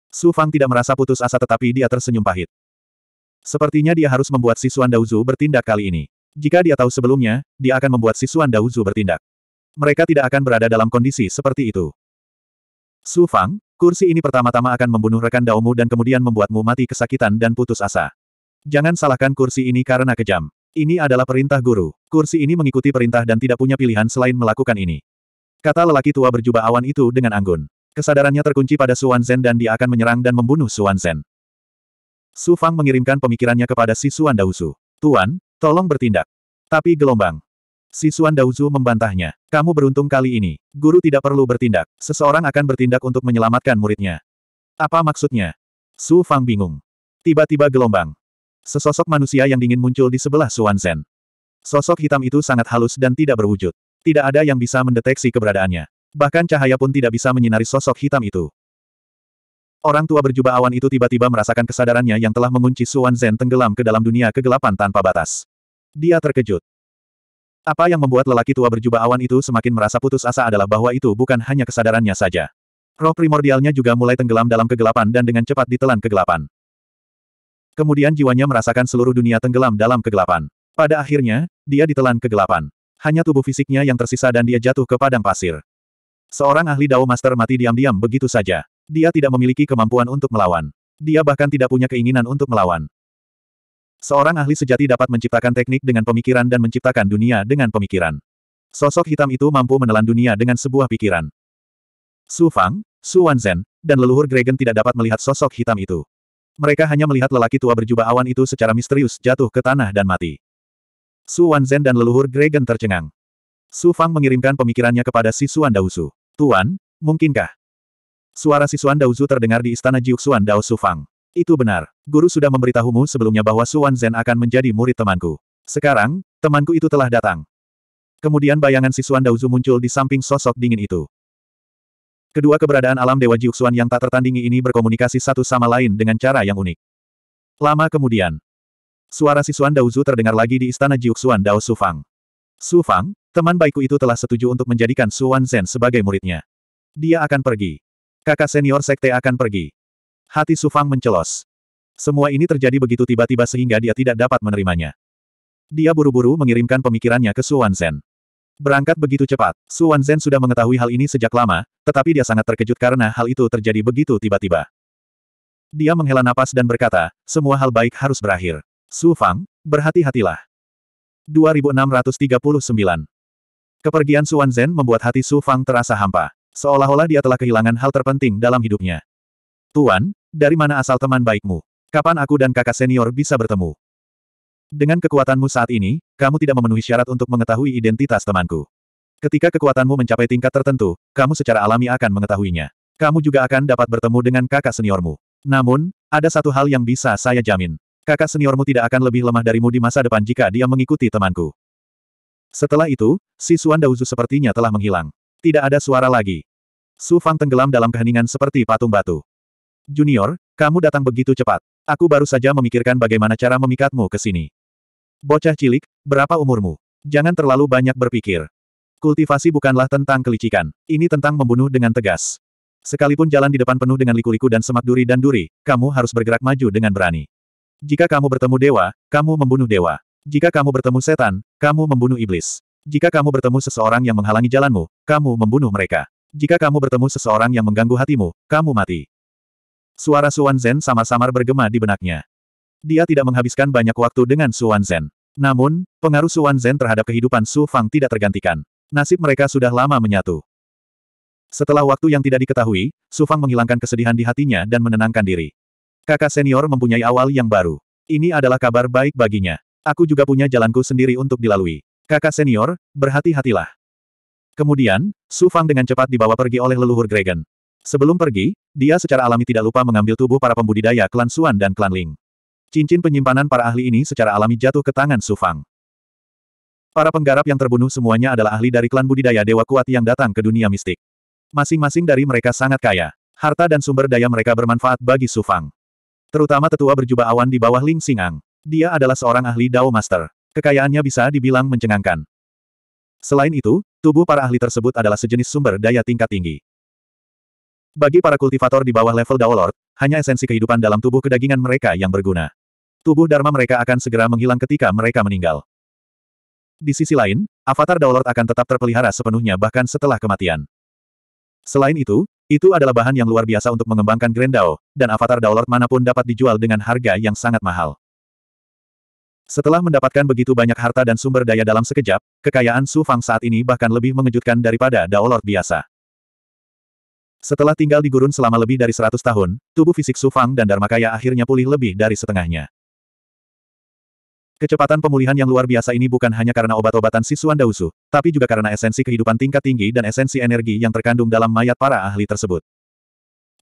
Su Fang tidak merasa putus asa tetapi dia tersenyum pahit. Sepertinya dia harus membuat Sisuan Dauzu bertindak kali ini. Jika dia tahu sebelumnya, dia akan membuat Sisuan Dauzu bertindak. Mereka tidak akan berada dalam kondisi seperti itu. Su Fang, kursi ini pertama-tama akan membunuh rekan Daomu dan kemudian membuatmu mati kesakitan dan putus asa. Jangan salahkan kursi ini karena kejam. Ini adalah perintah guru. Kursi ini mengikuti perintah dan tidak punya pilihan selain melakukan ini. Kata lelaki tua berjubah awan itu dengan anggun. Kesadarannya terkunci pada Suan Zen dan dia akan menyerang dan membunuh Suan Zen. Su Fang mengirimkan pemikirannya kepada Sisuan Daozu. Tuan, tolong bertindak. Tapi gelombang. Sisuan Daozu membantahnya. Kamu beruntung kali ini. Guru tidak perlu bertindak. Seseorang akan bertindak untuk menyelamatkan muridnya. Apa maksudnya? Su Fang bingung. Tiba-tiba gelombang. Sesosok manusia yang dingin muncul di sebelah Suan Zen. Sosok hitam itu sangat halus dan tidak berwujud. Tidak ada yang bisa mendeteksi keberadaannya. Bahkan cahaya pun tidak bisa menyinari sosok hitam itu. Orang tua berjubah awan itu tiba-tiba merasakan kesadarannya yang telah mengunci Suan Zen tenggelam ke dalam dunia kegelapan tanpa batas. Dia terkejut. Apa yang membuat lelaki tua berjubah awan itu semakin merasa putus asa adalah bahwa itu bukan hanya kesadarannya saja. Roh primordialnya juga mulai tenggelam dalam kegelapan dan dengan cepat ditelan kegelapan. Kemudian jiwanya merasakan seluruh dunia tenggelam dalam kegelapan. Pada akhirnya, dia ditelan kegelapan. Hanya tubuh fisiknya yang tersisa dan dia jatuh ke padang pasir. Seorang ahli Dao Master mati diam-diam begitu saja. Dia tidak memiliki kemampuan untuk melawan. Dia bahkan tidak punya keinginan untuk melawan. Seorang ahli sejati dapat menciptakan teknik dengan pemikiran dan menciptakan dunia dengan pemikiran. Sosok hitam itu mampu menelan dunia dengan sebuah pikiran. Su Fang, Su Wanzhen, dan leluhur Gregen tidak dapat melihat sosok hitam itu. Mereka hanya melihat lelaki tua berjubah awan itu secara misterius jatuh ke tanah dan mati. Su Wanzhen dan leluhur Gregen tercengang. Su Fang mengirimkan pemikirannya kepada si Suan Dausu. Tuan, mungkinkah? Suara Sisuan Daozu terdengar di istana Jiuxuan Dao Sufang. Itu benar. Guru sudah memberitahumu sebelumnya bahwa Suan Zen akan menjadi murid temanku. Sekarang, temanku itu telah datang. Kemudian bayangan Sisuan Daozu muncul di samping sosok dingin itu. Kedua keberadaan alam Dewa Jiuxuan yang tak tertandingi ini berkomunikasi satu sama lain dengan cara yang unik. Lama kemudian, suara Sisuan Daozu terdengar lagi di istana Jiuxuan Dao Sufang. Sufang, teman baikku itu telah setuju untuk menjadikan Suan Zen sebagai muridnya. Dia akan pergi. Kakak senior sekte akan pergi. Hati Sufang mencelos. Semua ini terjadi begitu tiba-tiba sehingga dia tidak dapat menerimanya. Dia buru-buru mengirimkan pemikirannya ke Su Zen. Berangkat begitu cepat, Su Zen sudah mengetahui hal ini sejak lama, tetapi dia sangat terkejut karena hal itu terjadi begitu tiba-tiba. Dia menghela napas dan berkata, semua hal baik harus berakhir. Su Fang, berhati-hatilah. 2639 Kepergian Su Zen membuat hati Su Fang terasa hampa seolah-olah dia telah kehilangan hal terpenting dalam hidupnya. Tuan, dari mana asal teman baikmu? Kapan aku dan kakak senior bisa bertemu? Dengan kekuatanmu saat ini, kamu tidak memenuhi syarat untuk mengetahui identitas temanku. Ketika kekuatanmu mencapai tingkat tertentu, kamu secara alami akan mengetahuinya. Kamu juga akan dapat bertemu dengan kakak seniormu. Namun, ada satu hal yang bisa saya jamin. Kakak seniormu tidak akan lebih lemah darimu di masa depan jika dia mengikuti temanku. Setelah itu, si Suan Dauzu sepertinya telah menghilang. Tidak ada suara lagi. Su Fang tenggelam dalam keheningan seperti patung batu. Junior, kamu datang begitu cepat. Aku baru saja memikirkan bagaimana cara memikatmu ke sini. Bocah cilik, berapa umurmu? Jangan terlalu banyak berpikir. Kultivasi bukanlah tentang kelicikan, ini tentang membunuh dengan tegas. Sekalipun jalan di depan penuh dengan liku-liku dan semak duri dan duri, kamu harus bergerak maju dengan berani. Jika kamu bertemu dewa, kamu membunuh dewa. Jika kamu bertemu setan, kamu membunuh iblis. Jika kamu bertemu seseorang yang menghalangi jalanmu, kamu membunuh mereka. Jika kamu bertemu seseorang yang mengganggu hatimu, kamu mati. Suara Suan Zen samar-samar bergema di benaknya. Dia tidak menghabiskan banyak waktu dengan Suan Zen. Namun, pengaruh Suan Zen terhadap kehidupan Su Fang tidak tergantikan. Nasib mereka sudah lama menyatu. Setelah waktu yang tidak diketahui, Su Fang menghilangkan kesedihan di hatinya dan menenangkan diri. Kakak senior mempunyai awal yang baru. Ini adalah kabar baik baginya. Aku juga punya jalanku sendiri untuk dilalui. Kakak senior, berhati-hatilah. Kemudian, Su Fang dengan cepat dibawa pergi oleh leluhur Dragon. Sebelum pergi, dia secara alami tidak lupa mengambil tubuh para pembudidaya klan Suan dan klan Ling. Cincin penyimpanan para ahli ini secara alami jatuh ke tangan Su Fang. Para penggarap yang terbunuh semuanya adalah ahli dari klan budidaya Dewa Kuat yang datang ke dunia mistik. Masing-masing dari mereka sangat kaya. Harta dan sumber daya mereka bermanfaat bagi Su Fang. Terutama tetua berjubah awan di bawah Ling Singang, Dia adalah seorang ahli Dao Master. Kekayaannya bisa dibilang mencengangkan. Selain itu, Tubuh para ahli tersebut adalah sejenis sumber daya tingkat tinggi. Bagi para kultivator di bawah level Daolord, hanya esensi kehidupan dalam tubuh kedagingan mereka yang berguna. Tubuh Dharma mereka akan segera menghilang ketika mereka meninggal. Di sisi lain, avatar Daolord akan tetap terpelihara sepenuhnya bahkan setelah kematian. Selain itu, itu adalah bahan yang luar biasa untuk mengembangkan Grendao, dan avatar Daolord manapun dapat dijual dengan harga yang sangat mahal. Setelah mendapatkan begitu banyak harta dan sumber daya dalam sekejap, kekayaan Su Fang saat ini bahkan lebih mengejutkan daripada Dao Lord biasa. Setelah tinggal di gurun selama lebih dari 100 tahun, tubuh fisik Su Fang dan Dharmakaya akhirnya pulih lebih dari setengahnya. Kecepatan pemulihan yang luar biasa ini bukan hanya karena obat-obatan sisuan Dausu, tapi juga karena esensi kehidupan tingkat tinggi dan esensi energi yang terkandung dalam mayat para ahli tersebut.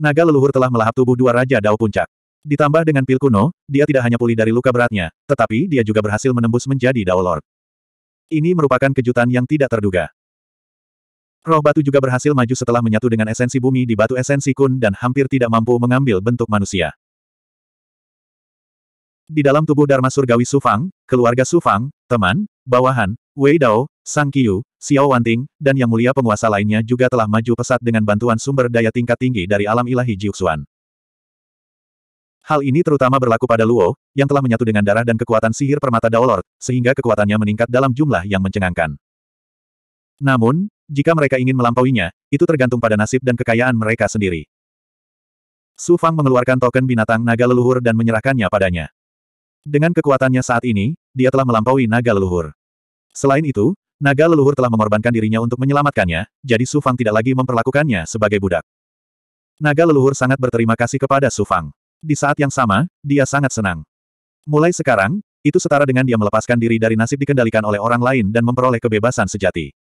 Naga leluhur telah melahap tubuh dua Raja Dao Puncak. Ditambah dengan pil kuno, dia tidak hanya pulih dari luka beratnya, tetapi dia juga berhasil menembus menjadi Dao Lord. Ini merupakan kejutan yang tidak terduga. Roh batu juga berhasil maju setelah menyatu dengan esensi bumi di batu esensi kun dan hampir tidak mampu mengambil bentuk manusia. Di dalam tubuh Dharma Surgawi Sufang, keluarga Sufang, teman, bawahan, Wei Dao, Sang Yu, Xiao Wanting, dan Yang Mulia Penguasa lainnya juga telah maju pesat dengan bantuan sumber daya tingkat tinggi dari alam ilahi Jiuxuan. Hal ini terutama berlaku pada Luo, yang telah menyatu dengan darah dan kekuatan sihir permata Daolord, sehingga kekuatannya meningkat dalam jumlah yang mencengangkan. Namun, jika mereka ingin melampauinya, itu tergantung pada nasib dan kekayaan mereka sendiri. Su Fang mengeluarkan token binatang naga leluhur dan menyerahkannya padanya. Dengan kekuatannya saat ini, dia telah melampaui naga leluhur. Selain itu, naga leluhur telah mengorbankan dirinya untuk menyelamatkannya, jadi Su Fang tidak lagi memperlakukannya sebagai budak. Naga leluhur sangat berterima kasih kepada Su Fang. Di saat yang sama, dia sangat senang. Mulai sekarang, itu setara dengan dia melepaskan diri dari nasib dikendalikan oleh orang lain dan memperoleh kebebasan sejati.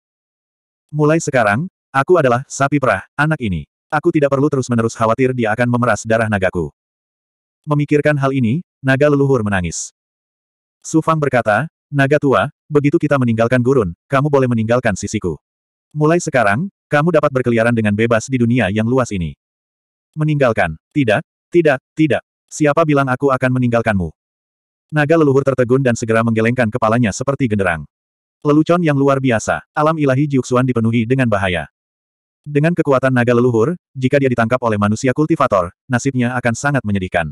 Mulai sekarang, aku adalah sapi perah, anak ini. Aku tidak perlu terus-menerus khawatir dia akan memeras darah nagaku. Memikirkan hal ini, naga leluhur menangis. Sufang berkata, naga tua, begitu kita meninggalkan gurun, kamu boleh meninggalkan sisiku. Mulai sekarang, kamu dapat berkeliaran dengan bebas di dunia yang luas ini. Meninggalkan, tidak, tidak, tidak. Siapa bilang aku akan meninggalkanmu? Naga leluhur tertegun dan segera menggelengkan kepalanya seperti genderang. Lelucon yang luar biasa, alam ilahi Jiuxuan dipenuhi dengan bahaya. Dengan kekuatan naga leluhur, jika dia ditangkap oleh manusia kultivator, nasibnya akan sangat menyedihkan.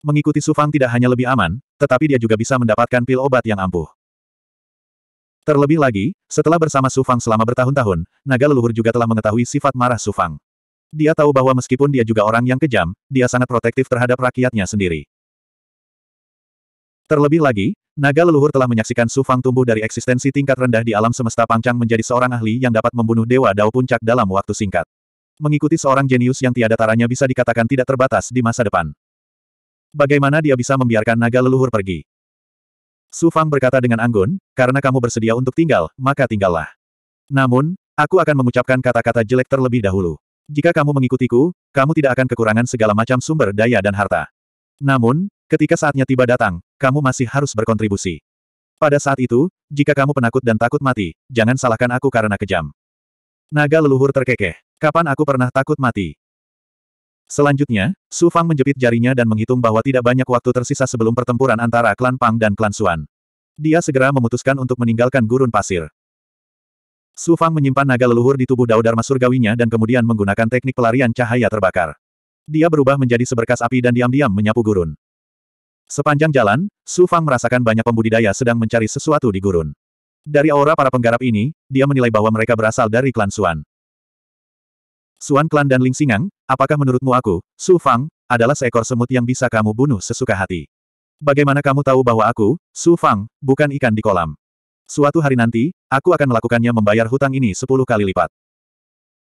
Mengikuti Sufang tidak hanya lebih aman, tetapi dia juga bisa mendapatkan pil obat yang ampuh. Terlebih lagi, setelah bersama Sufang selama bertahun-tahun, naga leluhur juga telah mengetahui sifat marah Sufang. Dia tahu bahwa meskipun dia juga orang yang kejam, dia sangat protektif terhadap rakyatnya sendiri. Terlebih lagi, naga leluhur telah menyaksikan Su Fang tumbuh dari eksistensi tingkat rendah di alam semesta Pangcang menjadi seorang ahli yang dapat membunuh Dewa Dao Puncak dalam waktu singkat. Mengikuti seorang jenius yang tiada taranya bisa dikatakan tidak terbatas di masa depan. Bagaimana dia bisa membiarkan naga leluhur pergi? Su Fang berkata dengan anggun, karena kamu bersedia untuk tinggal, maka tinggallah. Namun, aku akan mengucapkan kata-kata jelek terlebih dahulu. Jika kamu mengikutiku, kamu tidak akan kekurangan segala macam sumber daya dan harta. Namun, ketika saatnya tiba datang, kamu masih harus berkontribusi. Pada saat itu, jika kamu penakut dan takut mati, jangan salahkan aku karena kejam. Naga leluhur terkekeh. Kapan aku pernah takut mati? Selanjutnya, Su Fang menjepit jarinya dan menghitung bahwa tidak banyak waktu tersisa sebelum pertempuran antara klan Pang dan klan Suan. Dia segera memutuskan untuk meninggalkan gurun pasir. Su Fang menyimpan naga leluhur di tubuh Dao Dharma surgawinya dan kemudian menggunakan teknik pelarian cahaya terbakar. Dia berubah menjadi seberkas api dan diam-diam menyapu gurun. Sepanjang jalan, Su Fang merasakan banyak pembudidaya sedang mencari sesuatu di gurun. Dari aura para penggarap ini, dia menilai bahwa mereka berasal dari klan Suan. Suan klan dan Ling Singang, apakah menurutmu aku, Su Fang, adalah seekor semut yang bisa kamu bunuh sesuka hati? Bagaimana kamu tahu bahwa aku, Su Fang, bukan ikan di kolam? Suatu hari nanti, Aku akan melakukannya membayar hutang ini sepuluh kali lipat.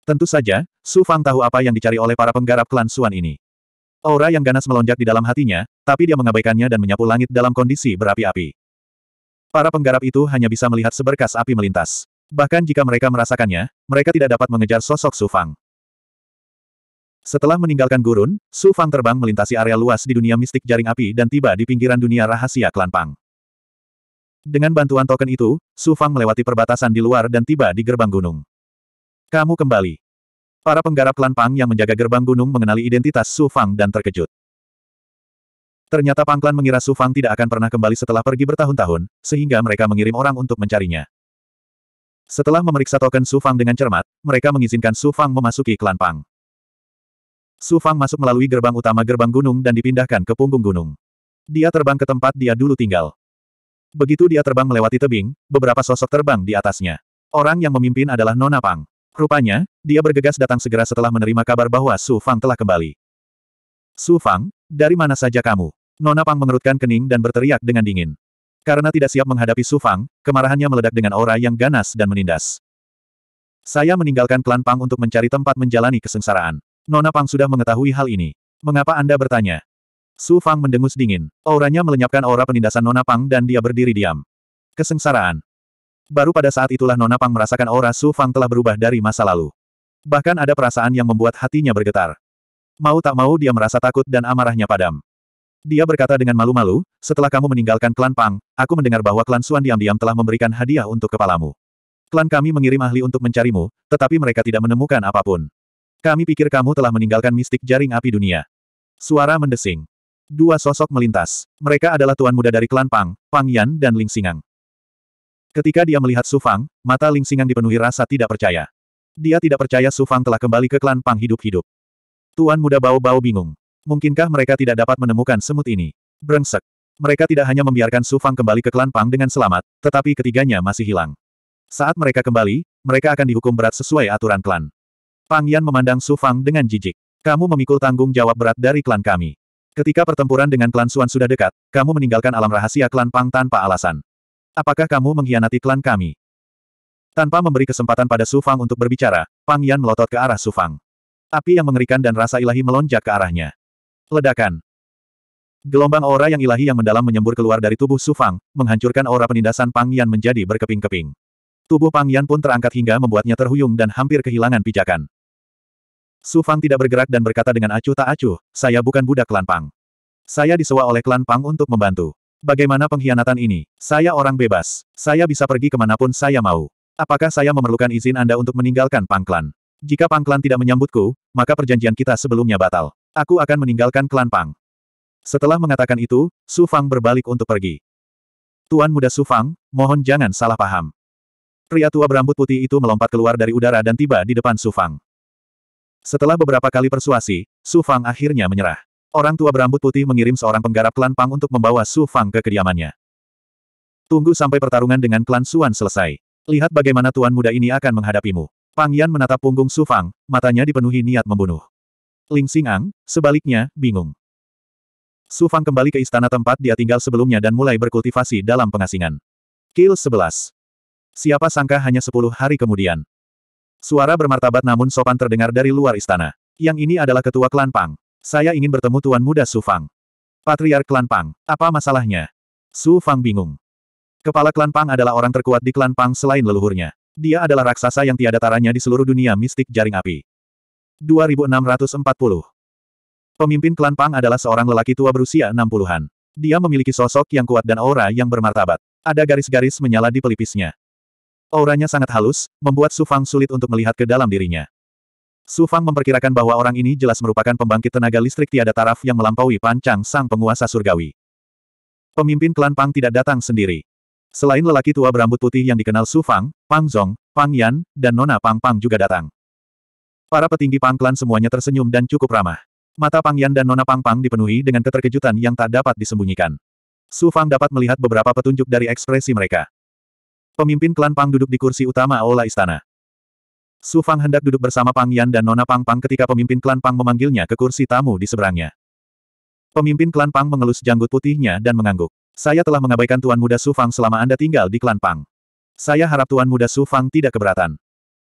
Tentu saja, Su Fang tahu apa yang dicari oleh para penggarap klan Suan ini. Aura yang ganas melonjak di dalam hatinya, tapi dia mengabaikannya dan menyapu langit dalam kondisi berapi-api. Para penggarap itu hanya bisa melihat seberkas api melintas. Bahkan jika mereka merasakannya, mereka tidak dapat mengejar sosok Su Fang. Setelah meninggalkan gurun, Su Fang terbang melintasi area luas di dunia mistik jaring api dan tiba di pinggiran dunia rahasia klan Pang. Dengan bantuan token itu, Su Fang melewati perbatasan di luar dan tiba di gerbang gunung. Kamu kembali. Para penggarap klan Pang yang menjaga gerbang gunung mengenali identitas Su Fang dan terkejut. Ternyata Pang klan mengira Su Fang tidak akan pernah kembali setelah pergi bertahun-tahun, sehingga mereka mengirim orang untuk mencarinya. Setelah memeriksa token Su Fang dengan cermat, mereka mengizinkan Su Fang memasuki klan Pang. Su Fang masuk melalui gerbang utama gerbang gunung dan dipindahkan ke punggung gunung. Dia terbang ke tempat dia dulu tinggal. Begitu dia terbang melewati tebing, beberapa sosok terbang di atasnya. Orang yang memimpin adalah Nona Pang. Rupanya, dia bergegas datang segera setelah menerima kabar bahwa Su Fang telah kembali. Su Fang, dari mana saja kamu? Nona Pang mengerutkan kening dan berteriak dengan dingin. Karena tidak siap menghadapi Su Fang, kemarahannya meledak dengan aura yang ganas dan menindas. Saya meninggalkan klan Pang untuk mencari tempat menjalani kesengsaraan. Nona Pang sudah mengetahui hal ini. Mengapa Anda bertanya? Su Fang mendengus dingin. Auranya melenyapkan aura penindasan Nona Pang dan dia berdiri diam. Kesengsaraan. Baru pada saat itulah Nona Pang merasakan aura Su Fang telah berubah dari masa lalu. Bahkan ada perasaan yang membuat hatinya bergetar. Mau tak mau dia merasa takut dan amarahnya padam. Dia berkata dengan malu-malu, setelah kamu meninggalkan klan Pang, aku mendengar bahwa klan Suan diam-diam telah memberikan hadiah untuk kepalamu. Klan kami mengirim ahli untuk mencarimu, tetapi mereka tidak menemukan apapun. Kami pikir kamu telah meninggalkan mistik jaring api dunia. Suara mendesing. Dua sosok melintas. Mereka adalah tuan muda dari klan Pang, Pang Yan dan Ling Singang. Ketika dia melihat Su Fang, mata Ling Singang dipenuhi rasa tidak percaya. Dia tidak percaya Su Fang telah kembali ke klan Pang hidup-hidup. Tuan muda bau-bau bingung. Mungkinkah mereka tidak dapat menemukan semut ini? Brengsek. Mereka tidak hanya membiarkan Su Fang kembali ke klan Pang dengan selamat, tetapi ketiganya masih hilang. Saat mereka kembali, mereka akan dihukum berat sesuai aturan klan. Pang Yan memandang Su Fang dengan jijik. Kamu memikul tanggung jawab berat dari klan kami. Ketika pertempuran dengan klan Suan sudah dekat, kamu meninggalkan alam rahasia klan Pang tanpa alasan. Apakah kamu mengkhianati klan kami? Tanpa memberi kesempatan pada Su Fang untuk berbicara, Pang Yan melotot ke arah Su Fang. Api yang mengerikan dan rasa ilahi melonjak ke arahnya. Ledakan. Gelombang aura yang ilahi yang mendalam menyembur keluar dari tubuh Su Fang, menghancurkan aura penindasan Pang Yan menjadi berkeping-keping. Tubuh Pang Yan pun terangkat hingga membuatnya terhuyung dan hampir kehilangan pijakan. Su Fang tidak bergerak dan berkata dengan acuh tak acuh, saya bukan budak klan Pang. Saya disewa oleh klan Pang untuk membantu. Bagaimana pengkhianatan ini? Saya orang bebas. Saya bisa pergi kemanapun saya mau. Apakah saya memerlukan izin Anda untuk meninggalkan Pang Klan? Jika Pang Klan tidak menyambutku, maka perjanjian kita sebelumnya batal. Aku akan meninggalkan klan Pang. Setelah mengatakan itu, Su Fang berbalik untuk pergi. Tuan muda Su Fang, mohon jangan salah paham. Pria tua berambut putih itu melompat keluar dari udara dan tiba di depan Su Fang. Setelah beberapa kali persuasi, Su Fang akhirnya menyerah. Orang tua berambut putih mengirim seorang penggarap klan Pang untuk membawa Su Fang ke kediamannya. Tunggu sampai pertarungan dengan klan Suan selesai. Lihat bagaimana tuan muda ini akan menghadapimu. Pang Yan menatap punggung Su Fang, matanya dipenuhi niat membunuh. Ling Xing Ang, sebaliknya, bingung. Su Fang kembali ke istana tempat dia tinggal sebelumnya dan mulai berkultivasi dalam pengasingan. Kill 11. Siapa sangka hanya 10 hari kemudian, Suara bermartabat namun sopan terdengar dari luar istana. Yang ini adalah ketua klan Pang. Saya ingin bertemu Tuan Muda Su Fang. Patriark klan Pang, apa masalahnya? Su Fang bingung. Kepala klan Pang adalah orang terkuat di klan Pang selain leluhurnya. Dia adalah raksasa yang tiada taranya di seluruh dunia mistik jaring api. 2640 Pemimpin klan Pang adalah seorang lelaki tua berusia 60-an. Dia memiliki sosok yang kuat dan aura yang bermartabat. Ada garis-garis menyala di pelipisnya. Auranya sangat halus, membuat Su Fang sulit untuk melihat ke dalam dirinya. Su Fang memperkirakan bahwa orang ini jelas merupakan pembangkit tenaga listrik tiada taraf yang melampaui pancang sang penguasa surgawi. Pemimpin klan Pang tidak datang sendiri. Selain lelaki tua berambut putih yang dikenal Su Fang, Pang Zong, Pang Yan, dan Nona Pang Pang juga datang. Para petinggi Pang klan semuanya tersenyum dan cukup ramah. Mata Pang Yan dan Nona Pang Pang dipenuhi dengan keterkejutan yang tak dapat disembunyikan. Su Fang dapat melihat beberapa petunjuk dari ekspresi mereka. Pemimpin klan Pang duduk di kursi utama aula istana. Su Fang hendak duduk bersama Pang Yan dan Nona Pang Pang ketika pemimpin klan Pang memanggilnya ke kursi tamu di seberangnya. Pemimpin klan Pang mengelus janggut putihnya dan mengangguk. Saya telah mengabaikan Tuan Muda Su Fang selama Anda tinggal di klan Pang. Saya harap Tuan Muda Su Fang tidak keberatan.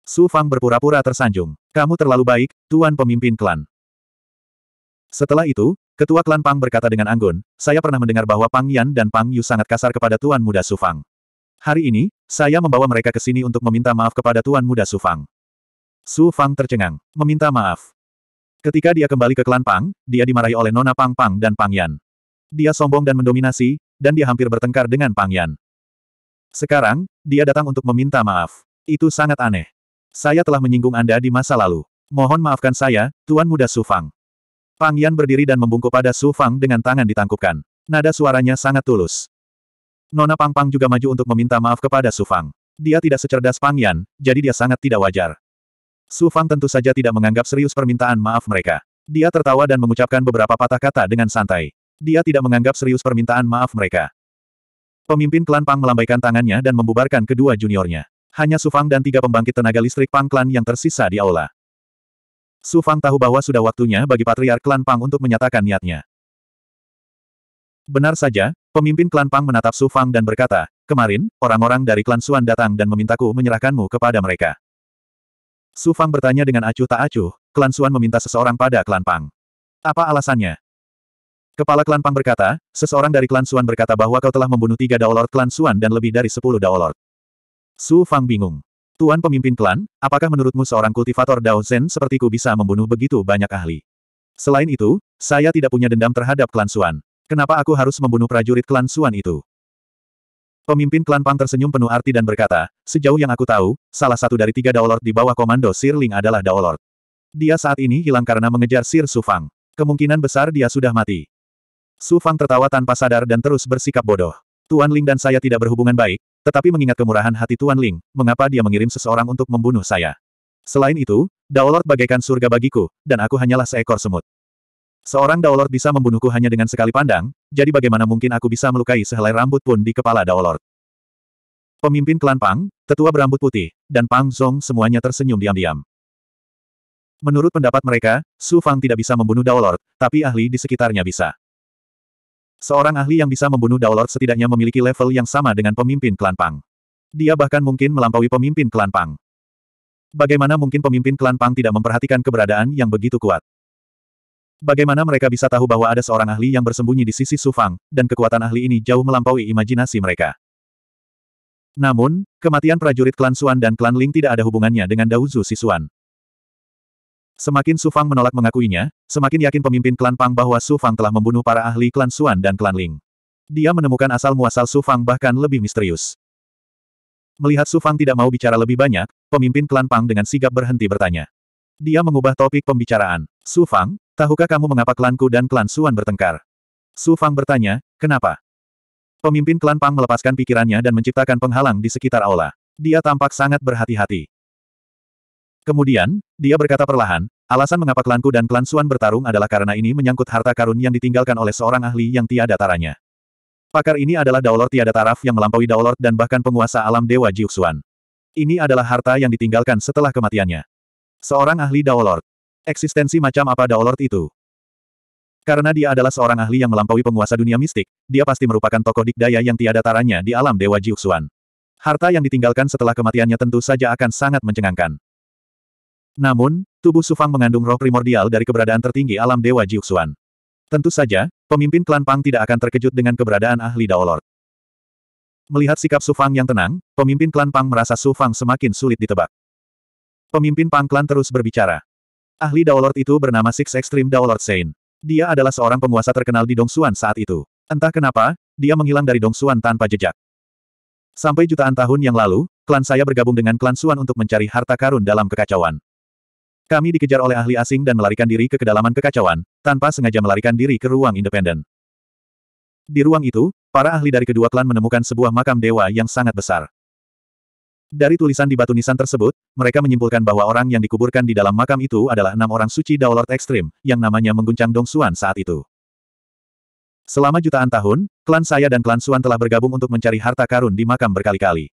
Su Fang berpura-pura tersanjung. Kamu terlalu baik, Tuan Pemimpin Klan. Setelah itu, Ketua Klan Pang berkata dengan anggun, saya pernah mendengar bahwa Pang Yan dan Pang Yu sangat kasar kepada Tuan Muda Su Fang. Hari ini, saya membawa mereka ke sini untuk meminta maaf kepada Tuan Muda Su Fang. Su Fang tercengang, meminta maaf. Ketika dia kembali ke klan Pang, dia dimarahi oleh Nona Pang Pang dan Pang Yan. Dia sombong dan mendominasi, dan dia hampir bertengkar dengan Pang Yan. Sekarang, dia datang untuk meminta maaf. Itu sangat aneh. Saya telah menyinggung Anda di masa lalu. Mohon maafkan saya, Tuan Muda Su Fang. Pang Yan berdiri dan membungkuk pada Su Fang dengan tangan ditangkupkan. Nada suaranya sangat tulus. Nona Pang Pang juga maju untuk meminta maaf kepada Su Fang. Dia tidak secerdas Pang Yan, jadi dia sangat tidak wajar. Su Fang tentu saja tidak menganggap serius permintaan maaf mereka. Dia tertawa dan mengucapkan beberapa patah kata dengan santai. Dia tidak menganggap serius permintaan maaf mereka. Pemimpin klan Pang melambaikan tangannya dan membubarkan kedua juniornya. Hanya Su Fang dan tiga pembangkit tenaga listrik Pang klan yang tersisa di aula. Su Fang tahu bahwa sudah waktunya bagi patriark klan Pang untuk menyatakan niatnya. Benar saja, Pemimpin klan Pang menatap Su Fang dan berkata, kemarin, orang-orang dari klan Suan datang dan memintaku menyerahkanmu kepada mereka. Su Fang bertanya dengan acuh tak acuh, klan Suan meminta seseorang pada klan Pang. Apa alasannya? Kepala klan Pang berkata, seseorang dari klan Suan berkata bahwa kau telah membunuh tiga daolord klan Suan dan lebih dari sepuluh daolord. Su Fang bingung. Tuan pemimpin klan, apakah menurutmu seorang kultivator Dao Zen sepertiku bisa membunuh begitu banyak ahli? Selain itu, saya tidak punya dendam terhadap klan Suan. Kenapa aku harus membunuh prajurit klan Suan itu? Pemimpin klan Pang tersenyum penuh arti dan berkata, sejauh yang aku tahu, salah satu dari tiga Daolord di bawah komando Sir Ling adalah Daolord. Dia saat ini hilang karena mengejar Sir Su Fang. Kemungkinan besar dia sudah mati. Su Fang tertawa tanpa sadar dan terus bersikap bodoh. Tuan Ling dan saya tidak berhubungan baik, tetapi mengingat kemurahan hati Tuan Ling, mengapa dia mengirim seseorang untuk membunuh saya? Selain itu, Daolord bagaikan surga bagiku, dan aku hanyalah seekor semut. Seorang Daolord bisa membunuhku hanya dengan sekali pandang, jadi bagaimana mungkin aku bisa melukai sehelai rambut pun di kepala Daolord. Pemimpin klan Pang, tetua berambut putih, dan Pang Zong semuanya tersenyum diam-diam. Menurut pendapat mereka, Su Fang tidak bisa membunuh Daolord, tapi ahli di sekitarnya bisa. Seorang ahli yang bisa membunuh Daolord setidaknya memiliki level yang sama dengan pemimpin klan Pang. Dia bahkan mungkin melampaui pemimpin klan Pang. Bagaimana mungkin pemimpin klan Pang tidak memperhatikan keberadaan yang begitu kuat? Bagaimana mereka bisa tahu bahwa ada seorang ahli yang bersembunyi di sisi Sufang, dan kekuatan ahli ini jauh melampaui imajinasi mereka. Namun, kematian prajurit klan Suan dan klan Ling tidak ada hubungannya dengan Daozu Sisuan. Semakin Sufang menolak mengakuinya, semakin yakin pemimpin klan Pang bahwa Sufang telah membunuh para ahli klan Suan dan klan Ling. Dia menemukan asal-muasal Sufang bahkan lebih misterius. Melihat Sufang tidak mau bicara lebih banyak, pemimpin klan Pang dengan sigap berhenti bertanya. Dia mengubah topik pembicaraan. Sufang, Tahukah kamu mengapa klanku dan klan Suan bertengkar? Su Fang bertanya, kenapa? Pemimpin klan Pang melepaskan pikirannya dan menciptakan penghalang di sekitar aula. Dia tampak sangat berhati-hati. Kemudian, dia berkata perlahan, alasan mengapa klanku dan klan Suan bertarung adalah karena ini menyangkut harta karun yang ditinggalkan oleh seorang ahli yang tiada taranya. Pakar ini adalah Daolord tiada taraf yang melampaui Daolord dan bahkan penguasa alam Dewa Jiuxuan. Ini adalah harta yang ditinggalkan setelah kematiannya. Seorang ahli Daolord. Eksistensi macam apa Daolord itu? Karena dia adalah seorang ahli yang melampaui penguasa dunia mistik, dia pasti merupakan tokoh dikdaya yang tiada taranya di alam Dewa Jiuxuan. Harta yang ditinggalkan setelah kematiannya tentu saja akan sangat mencengangkan. Namun, tubuh Sufang mengandung roh primordial dari keberadaan tertinggi alam Dewa Jiuxuan. Tentu saja, pemimpin klan Pang tidak akan terkejut dengan keberadaan ahli Daolord. Melihat sikap Sufang yang tenang, pemimpin klan Pang merasa Sufang semakin sulit ditebak. Pemimpin Pang klan terus berbicara. Ahli Daolord itu bernama Six Extreme Daolord Saint. Dia adalah seorang penguasa terkenal di Dongsuan saat itu. Entah kenapa, dia menghilang dari Dongsuan tanpa jejak. Sampai jutaan tahun yang lalu, klan saya bergabung dengan klan Suan untuk mencari harta karun dalam kekacauan. Kami dikejar oleh ahli asing dan melarikan diri ke kedalaman kekacauan, tanpa sengaja melarikan diri ke ruang independen. Di ruang itu, para ahli dari kedua klan menemukan sebuah makam dewa yang sangat besar. Dari tulisan di batu nisan tersebut, mereka menyimpulkan bahwa orang yang dikuburkan di dalam makam itu adalah enam orang suci Daolord Ekstrim, yang namanya mengguncang Dong Xuan saat itu. Selama jutaan tahun, klan saya dan klan Xuan telah bergabung untuk mencari harta karun di makam berkali-kali.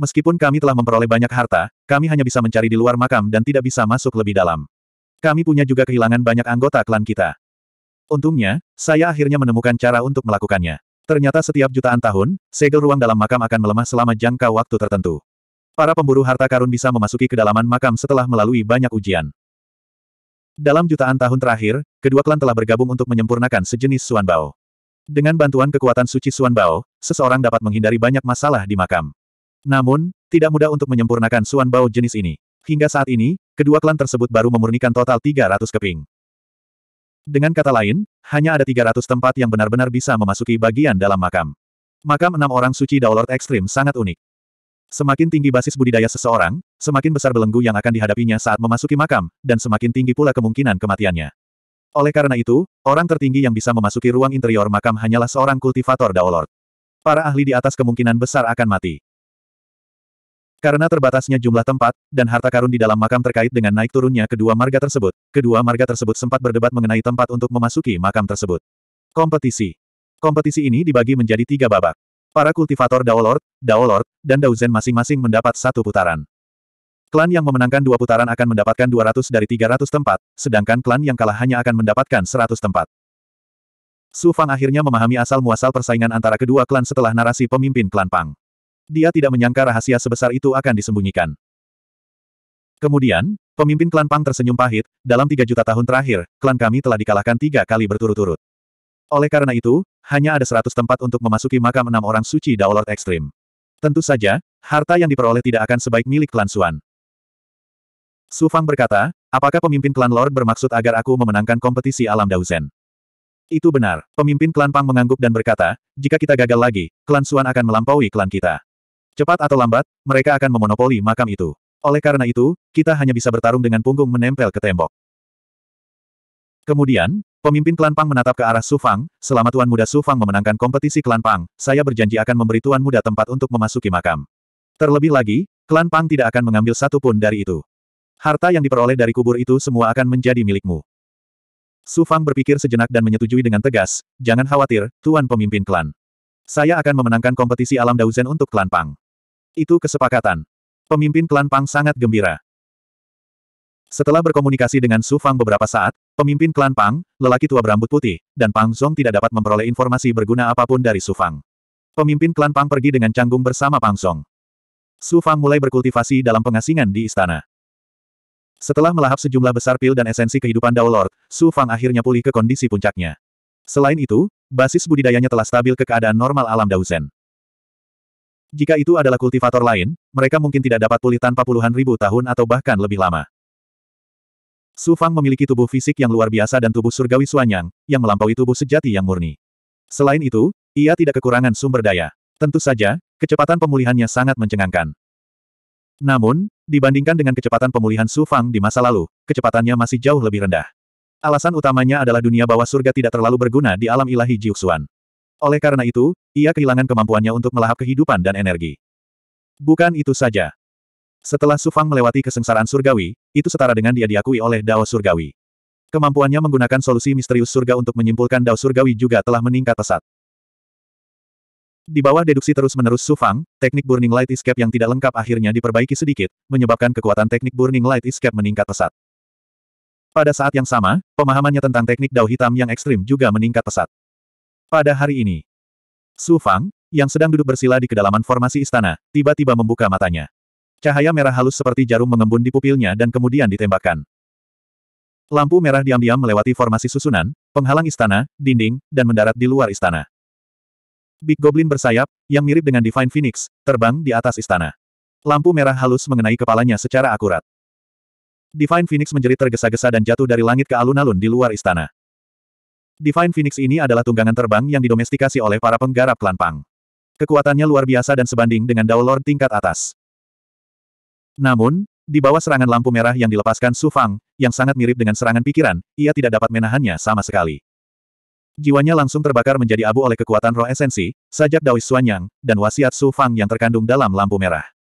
Meskipun kami telah memperoleh banyak harta, kami hanya bisa mencari di luar makam dan tidak bisa masuk lebih dalam. Kami punya juga kehilangan banyak anggota klan kita. Untungnya, saya akhirnya menemukan cara untuk melakukannya. Ternyata setiap jutaan tahun, segel ruang dalam makam akan melemah selama jangka waktu tertentu. Para pemburu harta karun bisa memasuki kedalaman makam setelah melalui banyak ujian. Dalam jutaan tahun terakhir, kedua klan telah bergabung untuk menyempurnakan sejenis Suan Suanbao. Dengan bantuan kekuatan suci Suan Suanbao, seseorang dapat menghindari banyak masalah di makam. Namun, tidak mudah untuk menyempurnakan Suan Suanbao jenis ini. Hingga saat ini, kedua klan tersebut baru memurnikan total 300 keping. Dengan kata lain, hanya ada 300 tempat yang benar-benar bisa memasuki bagian dalam makam. Makam enam orang suci Daulord Ekstrim sangat unik. Semakin tinggi basis budidaya seseorang, semakin besar belenggu yang akan dihadapinya saat memasuki makam, dan semakin tinggi pula kemungkinan kematiannya. Oleh karena itu, orang tertinggi yang bisa memasuki ruang interior makam hanyalah seorang kultivator Daolord. Para ahli di atas kemungkinan besar akan mati. Karena terbatasnya jumlah tempat, dan harta karun di dalam makam terkait dengan naik turunnya kedua marga tersebut, kedua marga tersebut sempat berdebat mengenai tempat untuk memasuki makam tersebut. Kompetisi Kompetisi ini dibagi menjadi tiga babak. Para kultivator Daolord, Daolord, dan Dauzen masing-masing mendapat satu putaran. Klan yang memenangkan dua putaran akan mendapatkan 200 dari 300 tempat, sedangkan klan yang kalah hanya akan mendapatkan 100 tempat. Su Fang akhirnya memahami asal-muasal persaingan antara kedua klan setelah narasi pemimpin klan Pang. Dia tidak menyangka rahasia sebesar itu akan disembunyikan. Kemudian, pemimpin klan Pang tersenyum pahit, dalam tiga juta tahun terakhir, klan kami telah dikalahkan tiga kali berturut-turut. Oleh karena itu, hanya ada seratus tempat untuk memasuki makam enam orang suci Daolord Ekstrim. Tentu saja, harta yang diperoleh tidak akan sebaik milik klan Suan. Su Fang berkata, apakah pemimpin klan Lord bermaksud agar aku memenangkan kompetisi alam Dauzen? Itu benar. Pemimpin klan Pang mengangguk dan berkata, jika kita gagal lagi, klan Suan akan melampaui klan kita. Cepat atau lambat, mereka akan memonopoli makam itu. Oleh karena itu, kita hanya bisa bertarung dengan punggung menempel ke tembok. Kemudian, Pemimpin klan Pang menatap ke arah Sufang, Fang, selama Tuan Muda Sufang memenangkan kompetisi klan Pang, saya berjanji akan memberi Tuan Muda tempat untuk memasuki makam. Terlebih lagi, klan Pang tidak akan mengambil satu pun dari itu. Harta yang diperoleh dari kubur itu semua akan menjadi milikmu. Sufang berpikir sejenak dan menyetujui dengan tegas, jangan khawatir, Tuan Pemimpin Klan. Saya akan memenangkan kompetisi alam Dauzen untuk klan Pang. Itu kesepakatan. Pemimpin klan Pang sangat gembira. Setelah berkomunikasi dengan Su Fang beberapa saat, pemimpin klan Pang, lelaki tua berambut putih, dan Pang Zong tidak dapat memperoleh informasi berguna apapun dari Su Fang. Pemimpin klan Pang pergi dengan canggung bersama Pang Zong. Su Fang mulai berkultivasi dalam pengasingan di istana. Setelah melahap sejumlah besar pil dan esensi kehidupan Dao Lord, Su Fang akhirnya pulih ke kondisi puncaknya. Selain itu, basis budidayanya telah stabil ke keadaan normal alam Daozen. Jika itu adalah kultivator lain, mereka mungkin tidak dapat pulih tanpa puluhan ribu tahun atau bahkan lebih lama. Su Fang memiliki tubuh fisik yang luar biasa dan tubuh surgawi Suanyang, yang melampaui tubuh sejati yang murni. Selain itu, ia tidak kekurangan sumber daya. Tentu saja, kecepatan pemulihannya sangat mencengangkan. Namun, dibandingkan dengan kecepatan pemulihan Su Fang di masa lalu, kecepatannya masih jauh lebih rendah. Alasan utamanya adalah dunia bawah surga tidak terlalu berguna di alam ilahi Jiuxuan. Oleh karena itu, ia kehilangan kemampuannya untuk melahap kehidupan dan energi. Bukan itu saja. Setelah Su Fang melewati kesengsaraan surgawi, itu setara dengan dia diakui oleh Dao Surgawi. Kemampuannya menggunakan solusi misterius surga untuk menyimpulkan Dao Surgawi juga telah meningkat pesat. Di bawah deduksi terus-menerus Sufang, teknik Burning Light Escape yang tidak lengkap akhirnya diperbaiki sedikit, menyebabkan kekuatan teknik Burning Light Escape meningkat pesat. Pada saat yang sama, pemahamannya tentang teknik Dao Hitam yang ekstrim juga meningkat pesat. Pada hari ini, Su Fang, yang sedang duduk bersila di kedalaman formasi istana, tiba-tiba membuka matanya. Cahaya merah halus seperti jarum mengembun di pupilnya dan kemudian ditembakkan. Lampu merah diam-diam melewati formasi susunan, penghalang istana, dinding, dan mendarat di luar istana. Big Goblin bersayap, yang mirip dengan Divine Phoenix, terbang di atas istana. Lampu merah halus mengenai kepalanya secara akurat. Divine Phoenix menjerit tergesa-gesa dan jatuh dari langit ke alun-alun di luar istana. Divine Phoenix ini adalah tunggangan terbang yang didomestikasi oleh para penggarap klan Pang. Kekuatannya luar biasa dan sebanding dengan Dao Lord tingkat atas. Namun, di bawah serangan lampu merah yang dilepaskan Su Fang, yang sangat mirip dengan serangan pikiran, ia tidak dapat menahannya sama sekali. Jiwanya langsung terbakar menjadi abu oleh kekuatan roh esensi, sajak Daois Suanyang, dan wasiat Su Fang yang terkandung dalam lampu merah.